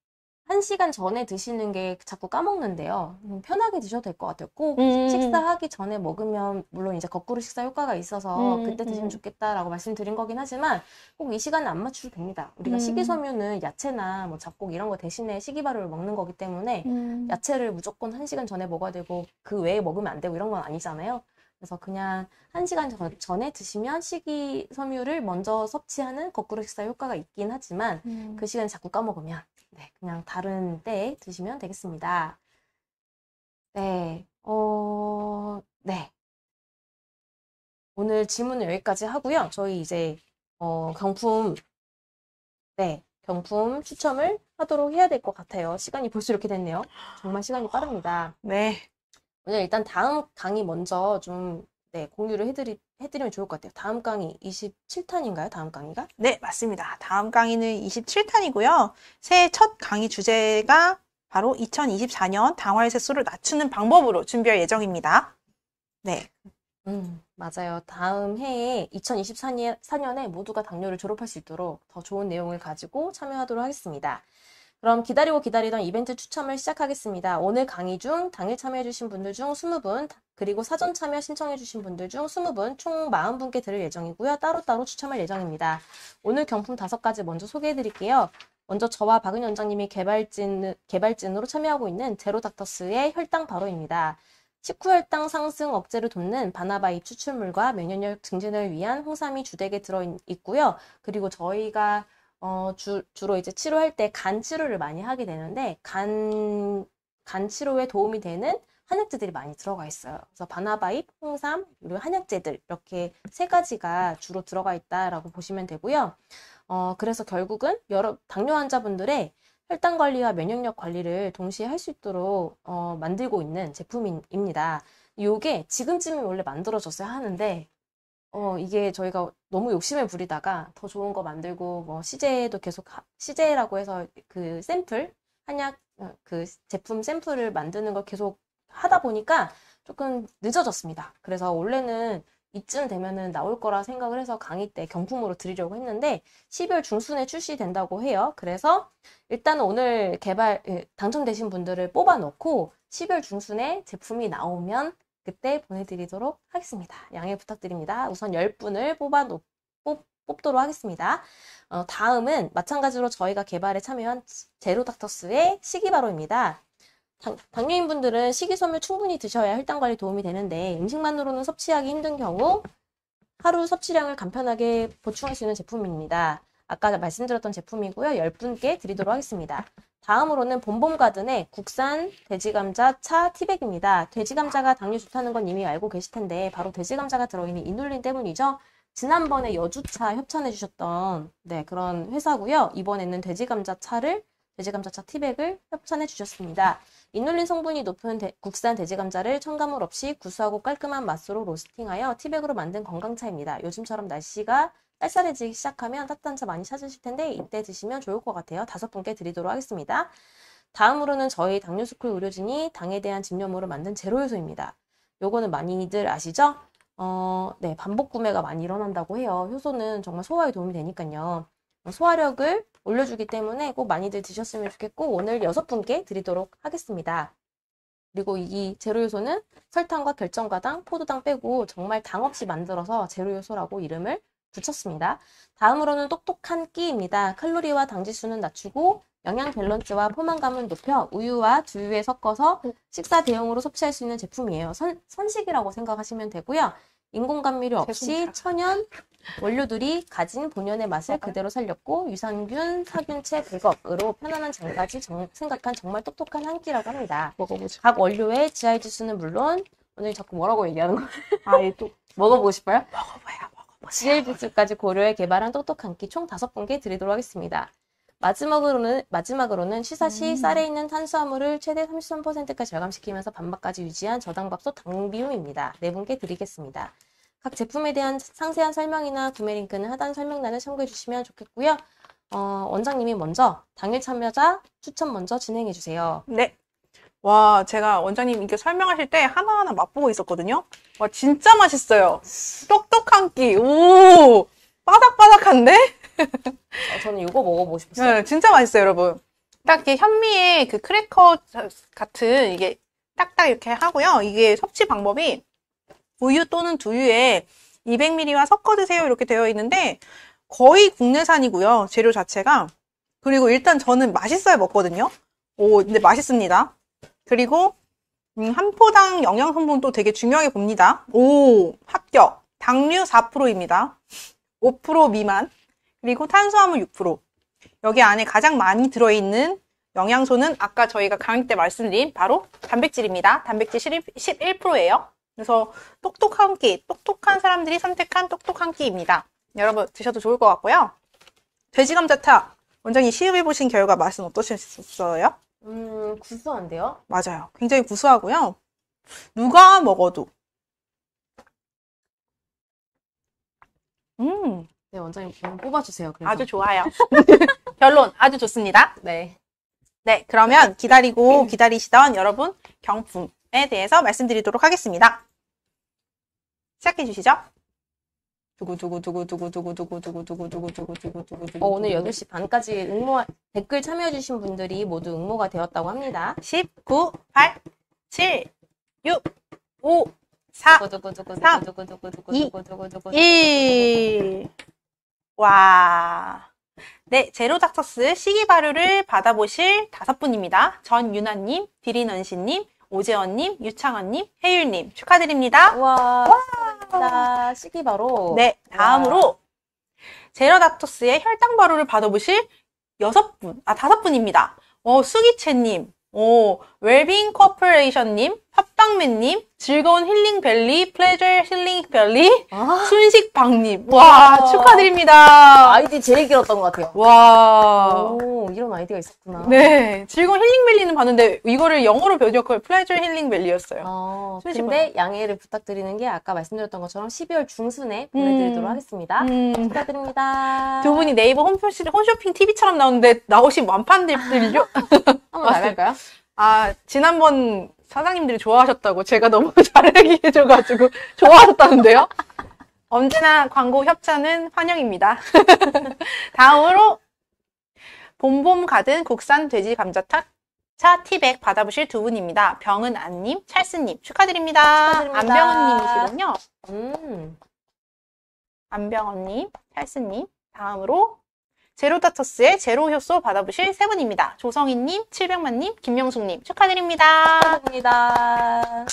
1시간 전에 드시는 게 자꾸 까먹는데요. 음, 편하게 드셔도 될 것 같아요. 꼭 음. 식사하기 전에 먹으면 물론 이제 거꾸로 식사 효과가 있어서 음. 그때 드시면 음. 좋겠다라고 말씀드린 거긴 하지만 꼭 이 시간에 안 맞추셔도 됩니다. 우리가 음. 식이섬유는 야채나 뭐 잡곡 이런 거 대신에 식이발효를 먹는 거기 때문에 야채를 무조건 1시간 전에 먹어야 되고 그 외에 먹으면 안 되고 이런 건 아니잖아요. 그래서 그냥 1시간 전, 에 드시면 식이섬유를 먼저 섭취하는 거꾸로 식사 효과가 있긴 하지만 그 시간에 자꾸 까먹으면 네, 그냥 다른 때 드시면 되겠습니다. 네, 어, 네. 오늘 질문은 여기까지 하고요. 저희 이제 어, 경품, 네, 경품 추첨을 하도록 해야 될 것 같아요. 시간이 벌써 이렇게 됐네요. 정말 시간이 빠릅니다. 네. 오늘 일단 다음 강의 먼저 좀 네, 공유를 해드릴 해드리면 좋을 것 같아요. 다음 강의 27탄인가요? 다음 강의가? 네, 맞습니다. 다음 강의는 27탄이고요. 새해 첫 강의 주제가 바로 2024년 당활세수를 화 낮추는 방법으로 준비할 예정입니다. 네. 음, 맞아요. 다음 해에 2024년에 모두가 당뇨를 졸업할 수 있도록 더 좋은 내용을 가지고 참여하도록 하겠습니다. 그럼 기다리고 기다리던 이벤트 추첨을 시작하겠습니다. 오늘 강의 중 당일 참여해주신 분들 중 20분 그리고 사전 참여 신청해주신 분들 중 20분 총 40분께 드릴 예정이고요. 따로따로 추첨할 예정입니다. 오늘 경품 5가지 먼저 소개해드릴게요. 먼저 저와 박은 원장님이 개발진, 개발진으로 참여하고 있는 제로닥터스의 혈당 바로입니다. 식후혈당 상승 억제를 돕는 바나바잎 추출물과 면역력 증진을 위한 홍삼이 주택에 들어있고요. 그리고 저희가 어, 주, 주로 이제 치료할 때 간 치료를 많이 하게 되는데 간, 간 치료에 도움이 되는 한약재들이 많이 들어가 있어요. 그래서 바나바잎, 홍삼, 그리고 한약재들 이렇게 세 가지가 주로 들어가 있다라고 보시면 되고요. 어, 그래서 결국은 여러 당뇨 환자분들의 혈당 관리와 면역력 관리를 동시에 할 수 있도록 어, 만들고 있는 제품입니다. 요게 지금쯤이 원래 만들어졌어야 하는데 어, 이게 저희가 너무 욕심을 부리다가 더 좋은 거 만들고 뭐 시제도 계속 하, 시제라고 해서 그 샘플 한약 어, 그 제품 샘플을 만드는 걸 계속 하다 보니까 조금 늦어졌습니다. 그래서 원래는 이쯤 되면은 나올 거라 생각을 해서 강의 때 경품으로 드리려고 했는데 12월 중순에 출시된다고 해요. 그래서 일단 오늘 개발 예, 당첨되신 분들을 뽑아 놓고 12월 중순에 제품이 나오면 그때 보내드리도록 하겠습니다. 양해 부탁드립니다. 우선 10분을 뽑아 놓, 뽑, 뽑도록 하겠습니다. 어, 다음은 마찬가지로 저희가 개발에 참여한 제로닥터스의 식이바로입니다. 당,뇨인분들은 식이섬유 충분히 드셔야 혈당관리 도움이 되는데 음식만으로는 섭취하기 힘든 경우 하루 섭취량을 간편하게 보충할 수 있는 제품입니다. 아까 말씀드렸던 제품이고요. 10분께 드리도록 하겠습니다. 다음으로는 봄봄가든의 국산 돼지감자 차 티백입니다. 돼지감자가 당뇨 좋다는 건 이미 알고 계실 텐데 바로 돼지감자가 들어있는 이눌린 때문이죠. 지난번에 여주차 협찬해주셨던 네, 그런 회사고요. 이번에는 돼지감자 차를 돼지감자차 티백을 협찬해 주셨습니다. 이눌린 성분이 높은 대, 국산 돼지감자를 첨가물 없이 구수하고 깔끔한 맛으로 로스팅하여 티백으로 만든 건강차입니다. 요즘처럼 날씨가 쌀쌀해지기 시작하면 따뜻한 차 많이 찾으실 텐데 이때 드시면 좋을 것 같아요. 다섯 분께 드리도록 하겠습니다. 다음으로는 저희 당뇨스쿨 의료진이 당에 대한 집념으로 만든 제로효소입니다. 요거는 많이들 아시죠? 어, 네, 반복 구매가 많이 일어난다고 해요. 효소는 정말 소화에 도움이 되니까요. 소화력을 올려주기 때문에 꼭 많이들 드셨으면 좋겠고 오늘 여섯 분께 드리도록 하겠습니다. 그리고 이 제로효소는 설탕과 결정과당 포도당 빼고 정말 당 없이 만들어서 제로효소라고 이름을 붙였습니다. 다음으로는 똑똑한 끼입니다. 칼로리와 당지수는 낮추고 영양 밸런스와 포만감을 높여 우유와 두유에 섞어서 식사 대용으로 섭취할 수 있는 제품이에요. 선, 선식이라고 생각하시면 되고요. 인공감미료 없이 천연 원료들이 가진 본연의 맛을 아. 그대로 살렸고 유산균, 사균체 백업으로 편안한 장까지 정, 생각한 정말 똑똑한 한 끼라고 합니다. 먹어보죠. 각 원료의 GI 지수는 물론 오늘 자꾸 뭐라고 얘기하는 거예요? 아얘 또 먹어보고 싶어요? 먹어봐요. GLBT까지 고려해 개발한 똑똑한 끼총 다섯 분께 드리도록 하겠습니다. 마지막으로는, 마지막으로는 시사 시 음. 쌀에 있는 탄수화물을 최대 33%까지 절감시키면서 반박까지 유지한 저당밥솥 당비움입니다. 네 분께 드리겠습니다. 각 제품에 대한 상세한 설명이나 구매 링크는 하단 설명란을 참고해 주시면 좋겠고요. 어, 원장님이 먼저 당일 참여자 추천 먼저 진행해 주세요. 네. 와 제가 원장님 이게 렇 설명하실 때 하나하나 맛보고 있었거든요. 와 진짜 맛있어요. 똑똑한 끼. 오 바삭바삭한데? 아, 저는 이거 먹어보고 싶었어요. 네, 진짜 맛있어요 여러분. 딱 이렇게 현미의 그 크래커 같은 이게 딱딱 이렇게 하고요. 이게 섭취 방법이 우유 또는 두유에 200ml와 섞어 드세요 이렇게 되어 있는데 거의 국내산이고요. 재료 자체가. 그리고 일단 저는 맛있어요 먹거든요. 오, 근데 맛있습니다. 그리고 음, 한 포당 영양 성분도 되게 중요하게 봅니다. 오, 합격. 당류 4%입니다. 5% 미만. 그리고 탄수화물 6%. 여기 안에 가장 많이 들어있는 영양소는 아까 저희가 강의 때 말씀드린 바로 단백질입니다. 단백질 11%예요. 그래서 똑똑한 끼, 똑똑한 사람들이 선택한 똑똑한 끼입니다. 여러분 드셔도 좋을 것 같고요. 돼지 감자탕 원장님 시음해보신 결과 맛은 어떠셨어요? 음, 구수한데요? 맞아요. 굉장히 구수하고요. 누가 먹어도. 음, 네, 원장님 오늘 뽑아주세요. 그래서. 아주 좋아요. 결론 아주 좋습니다. 네. 네, 그러면 기다리고 기다리시던 여러분 경품에 대해서 말씀드리도록 하겠습니다. 시작해 주시죠. 두구두구두구두구두구두구두구두구두구두구두구두구두구 어, 오늘 8시 반까지 응모 댓글 참여해주신 분들이 모두 응모가 되었다고 합니다. 19, 8, 7, 6, 5, 4, 삼, 이, 두구두구두구두구두구두구두구두구두구두구두 1. 와. 네, 제로닥터스 시기 발효를 받아보실 다섯 분입니다. 전유아님 디린언신님, 오재원님, 유창원님, 혜율님 축하드립니다. 와. 와. 자, 아. 시기 바로. 네, 다음으로 제라닥터스의 혈당 바로를 받아보실 여섯 분, 아 다섯 분입니다. 어, 수기채님, 어, 웰빙 커플레이션님팝 햇빵맨님, 즐거운 힐링밸리, 플레저 힐링밸리, 아. 순식방님. 와, 와, 축하드립니다. 아이디 제일 길었던 것 같아요. 와. 오, 이런 아이디가 있었구나. 네. 즐거운 힐링밸리는 봤는데, 이거를 영어로 번역할 플레저 힐링밸리였어요. 아, 근데 양해를 부탁드리는 게 아까 말씀드렸던 것처럼 12월 중순에 음. 보내드리도록 음. 하겠습니다. 음. 축하드립니다. 두 분이 네이버 홈쇼핑, 홈쇼핑 TV처럼 나오는데, 나오신 완판들들이죠? 한번 나갈까요? 아, 지난번 사장님들이 좋아하셨다고 제가 너무 잘 얘기해줘가지고 좋아하셨다는데요. 언제나 광고 협찬은 환영입니다. 다음으로 봄봄 가든 국산 돼지 감자탕 차 티백 받아보실 두 분입니다. 병은 안님, 찰스님 축하드립니다. 축하드립니다. 안병은님이시군요. 음. 안병헌님, 찰스님 다음으로 제로다터스의 제로효소 받아보실 세 분입니다. 조성희님, 700만님, 김명숙님 축하드립니다. 축하드립니다.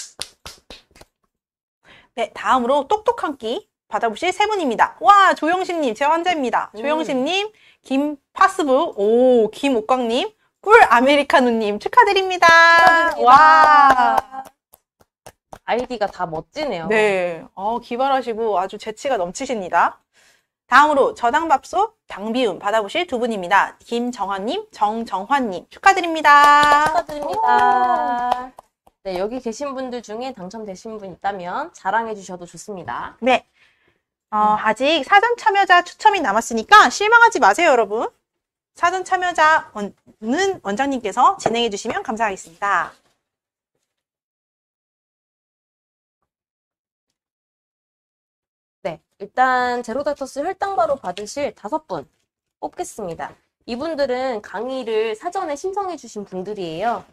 네, 다음으로 똑똑한 끼 받아보실 세 분입니다. 와, 조영신님, 제 환자입니다. 음. 조영신님, 김파스부, 오, 김옥광님, 꿀 아메리카노님 축하드립니다. 축하드립니다. 와. 아이디가 다 멋지네요. 네. 어, 기발하시고 아주 재치가 넘치십니다. 다음으로 저당밥솥 당비음 받아보실 두 분입니다. 김정환님, 정정환님 축하드립니다. 축하드립니다. 네, 여기 계신 분들 중에 당첨되신 분 있다면 자랑해 주셔도 좋습니다. 네. 어, 아직 사전 참여자 추첨이 남았으니까 실망하지 마세요, 여러분. 사전 참여자는 원장님께서 진행해 주시면 감사하겠습니다. 일단 제로닥터스 혈당바로 받으실 다섯 분 뽑겠습니다. 이분들은 강의를 사전에 신청해 주신 분들이에요.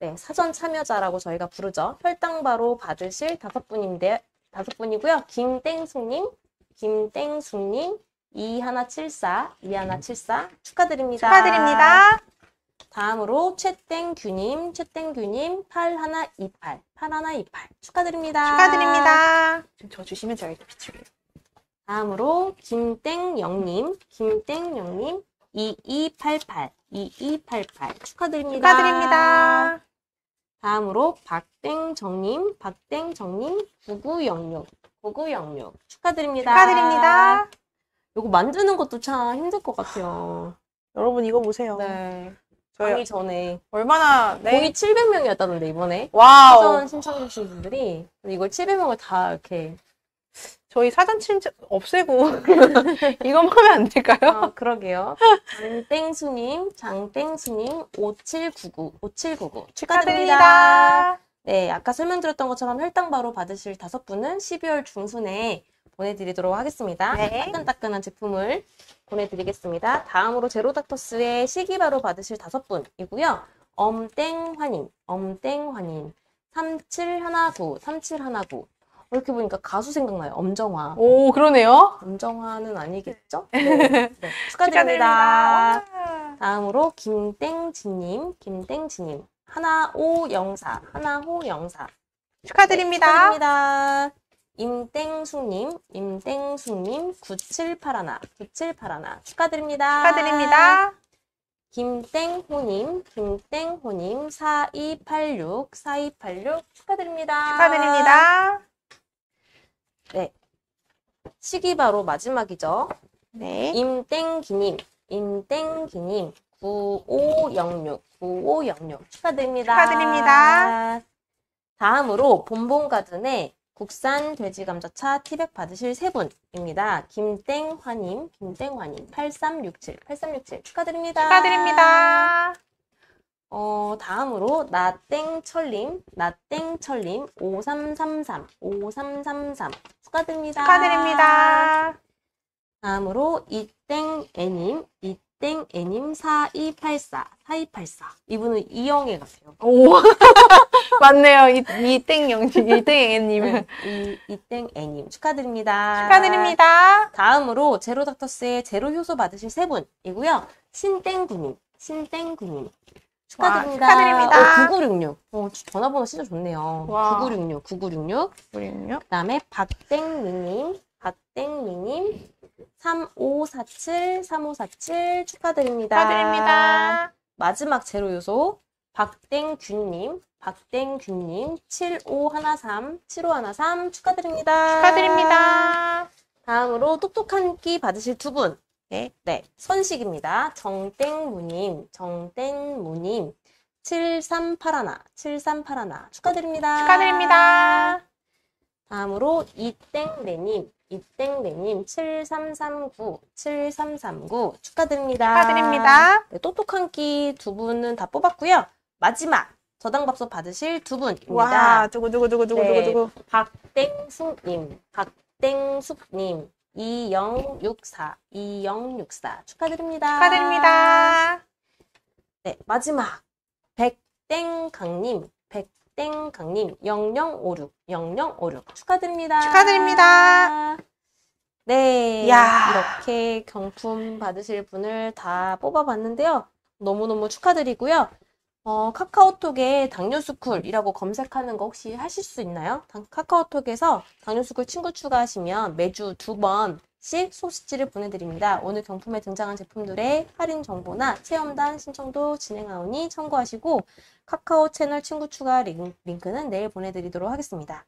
네, 사전 참여자라고 저희가 부르죠. 혈당바로 받으실 다섯 분인데 다섯 분이고요. 김땡숙님, 김땡숙님, 2174, 2174 축하드립니다. 축하드립니다. 다음으로 최땡규님최땡규님 8128, 8128 축하드립니다. 축하드립니다. 저 주시면 저희 비추게요. 다음으로 김땡영님, 김땡영님 2288, 2288 축하드립니다. 축하드립니다. 다음으로 박땡정님, 박땡정님 9906, 9906 축하드립니다. 축하드립니다. 이거 만드는 것도 참 힘들 것 같아요. 여러분 이거 보세요. 네. 저희 전에 얼마나 네. 거의 700명이었다던데 이번에 와우. 사전 신청 해 주신 분들이 이걸 700명을 다 이렇게 저희 사전 친척 없애고 이거만 하면 안 될까요? 어, 그러게요. 장땡수님, 장땡수님 5799, 5799 축하드립니다. 네, 아까 설명드렸던 것처럼 혈당 바로 받으실 다섯 분은 12월 중순에 보내드리도록 하겠습니다. 네. 따끈따끈한 제품을 보내드리겠습니다. 다음으로 제로닥터스의 시기 바로 받으실 다섯 분이고요. 엄땡환님, 엄땡환님, 37119, 37119 이렇게 보니까 가수 생각나요. 엄정화. 오, 그러네요. 엄정화는 아니겠죠? 네. 네. 축하드립니다. 축하드립니다. 다음으로 김땡지님, 김땡지님. 하나 오 영사, 하나 호 영사. 축하드립니다. 네, 축하드립니다. 임땡수님, 임땡수님, 9781, 9781. 축하드립니다. 축하드립니다. 김땡호님, 김땡호님, 4286, 4286. 축하드립니다. 축하드립니다. 시기 바로 마지막이죠. 네. 임땡기님, 임땡기님, 9506, 9506 축하드립니다. 축하드립니다. 다음으로 본본 가든의 국산 돼지 감자차 티백 받으실 세 분입니다. 김땡화님, 김땡화님, 8367, 8367 축하드립니다. 축하드립니다. 어, 다음으로 나땡철님, 나땡철님 5333, 5333 축하드립니다. 축하드립니다. 다음으로 이땡애님, 이땡애님 4284, 4284 이분은 이영애 같아요. 오 맞네요. 이, 땡영 이땡애님. 네, 이, 이땡애님 축하드립니다. 축하드립니다. 다음으로 제로닥터스의 제로효소 받으실 세 분이고요. 신땡구님, 신땡구님 축하드립니다. 와, 축하드립니다. 어, 9966. 어, 전화번호 진짜 좋네요. 와. 9966, 9966. 9966. 그 다음에 박땡미님, 박땡미님, 3547, 3547. 축하드립니다. 축하드립니다. 마지막 제로 요소. 박땡균님, 박땡균님, 7513, 7513. 축하드립니다. 축하드립니다. 다음으로 똑똑한 끼 받으실 두 분. 네. 네. 선식입니다. 정땡무님, 정땡무님, 7381, 7381. 축하드립니다. 축하드립니다. 다음으로 이땡래님, 이땡래님, 7339, 7339. 축하드립니다. 축하드립니다. 네, 똑똑한 끼 두 분은 다 뽑았고요. 마지막 저당밥솥 받으실 두 분입니다. 와, 두구 두구 두구 두구 두구 네, 두구. 박땡숙님, 박땡숙님, 2064, 2064 축하드립니다. 축하드립니다. 네, 마지막 백땡강님, 백땡강님 0056, 0056 축하드립니다. 축하드립니다. 네, 야 이렇게 경품 받으실 분을 다 뽑아봤는데요. 너무너무 축하드리고요. 어, 카카오톡에 당뇨스쿨이라고 검색하는 거 혹시 하실 수 있나요? 카카오톡에서 당뇨스쿨 친구 추가하시면 매주 두 번씩 소시지를 보내드립니다. 오늘 경품에 등장한 제품들의 할인 정보나 체험단 신청도 진행하오니 참고하시고 카카오 채널 친구 추가 링, 링크는 내일 보내드리도록 하겠습니다.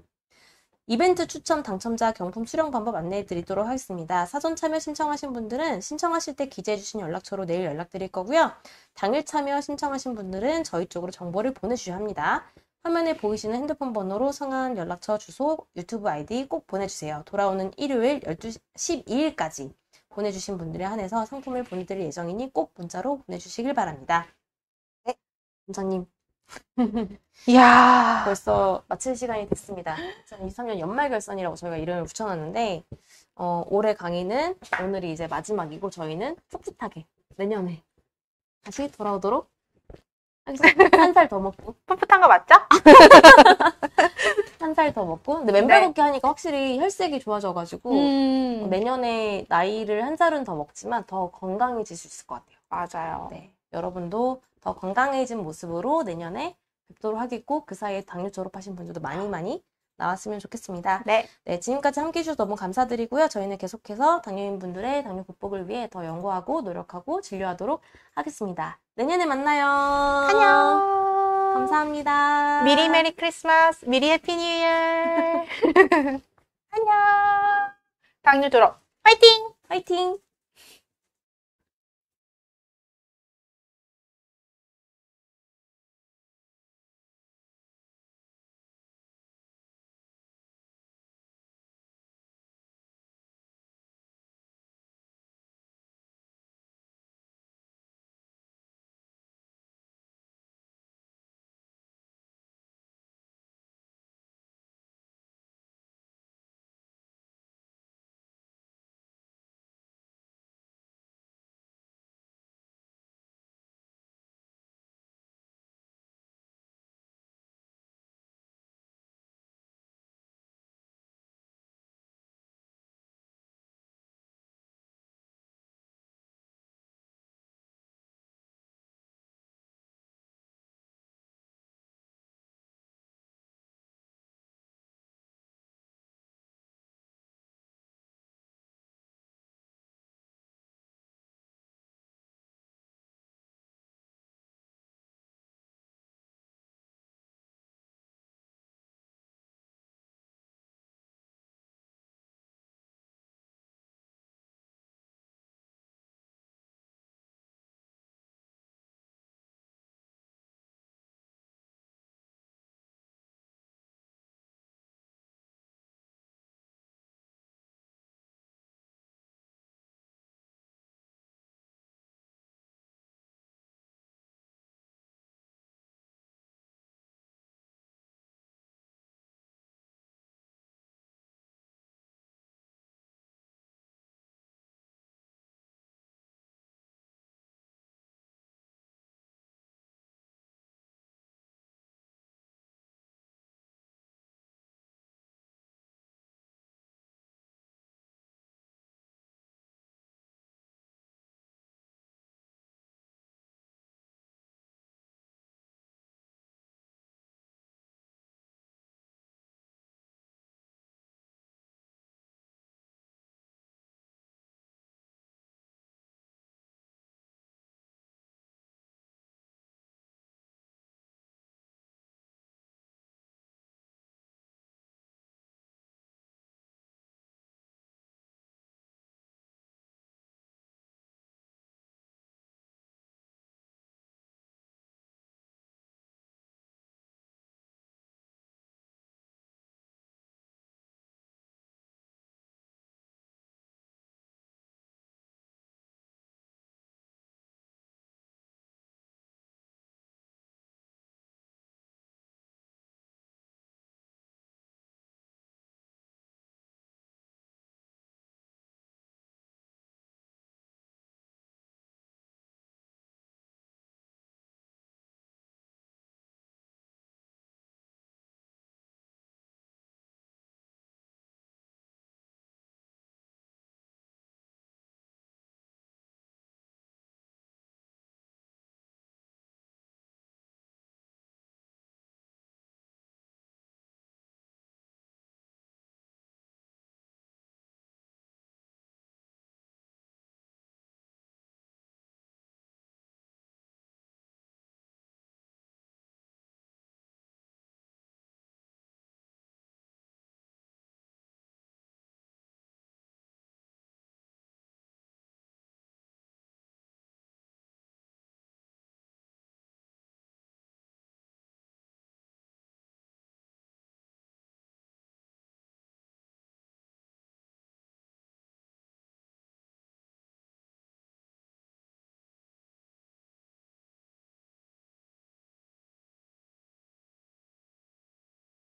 이벤트 추첨 당첨자 경품 수령 방법 안내해 드리도록 하겠습니다. 사전 참여 신청하신 분들은 신청하실 때 기재해 주신 연락처로 내일 연락드릴 거고요. 당일 참여 신청하신 분들은 저희 쪽으로 정보를 보내주셔야 합니다. 화면에 보이시는 핸드폰 번호로 성함, 연락처, 주소, 유튜브 아이디 꼭 보내주세요. 돌아오는 일요일 12시 12일까지 보내주신 분들에 한해서 상품을 보내드릴 예정이니 꼭 문자로 보내주시길 바랍니다. 네, 원장님 야 벌써 마칠 시간이 됐습니다. 2023년 연말 결선이라고 저희가 이름을 붙여놨는데, 어, 올해 강의는 오늘이 이제 마지막이고, 저희는 풋풋하게 내년에 다시 돌아오도록 한 살 더 먹고. 풋풋한 거 맞죠? 한 살 더 먹고. 근데 맨발 네. 걷기 하니까 확실히 혈색이 좋아져가지고, 음. 뭐 내년에 나이를 한 살은 더 먹지만 더 건강해질 수 있을 것 같아요. 맞아요. 네. 여러분도 더 건강해진 모습으로 내년에 뵙도록 하겠고 그 사이에 당뇨 졸업하신 분들도 많이 많이 나왔으면 좋겠습니다. 네. 네, 지금까지 함께 해주셔서 너무 감사드리고요. 저희는 계속해서 당뇨인 분들의 당뇨 극복을 위해 더 연구하고 노력하고 진료하도록 하겠습니다. 내년에 만나요. 안녕. 감사합니다. 미리 메리 크리스마스, 미리 해피 뉴 이어. 안녕. 당뇨 졸업. 화이팅! 화이팅!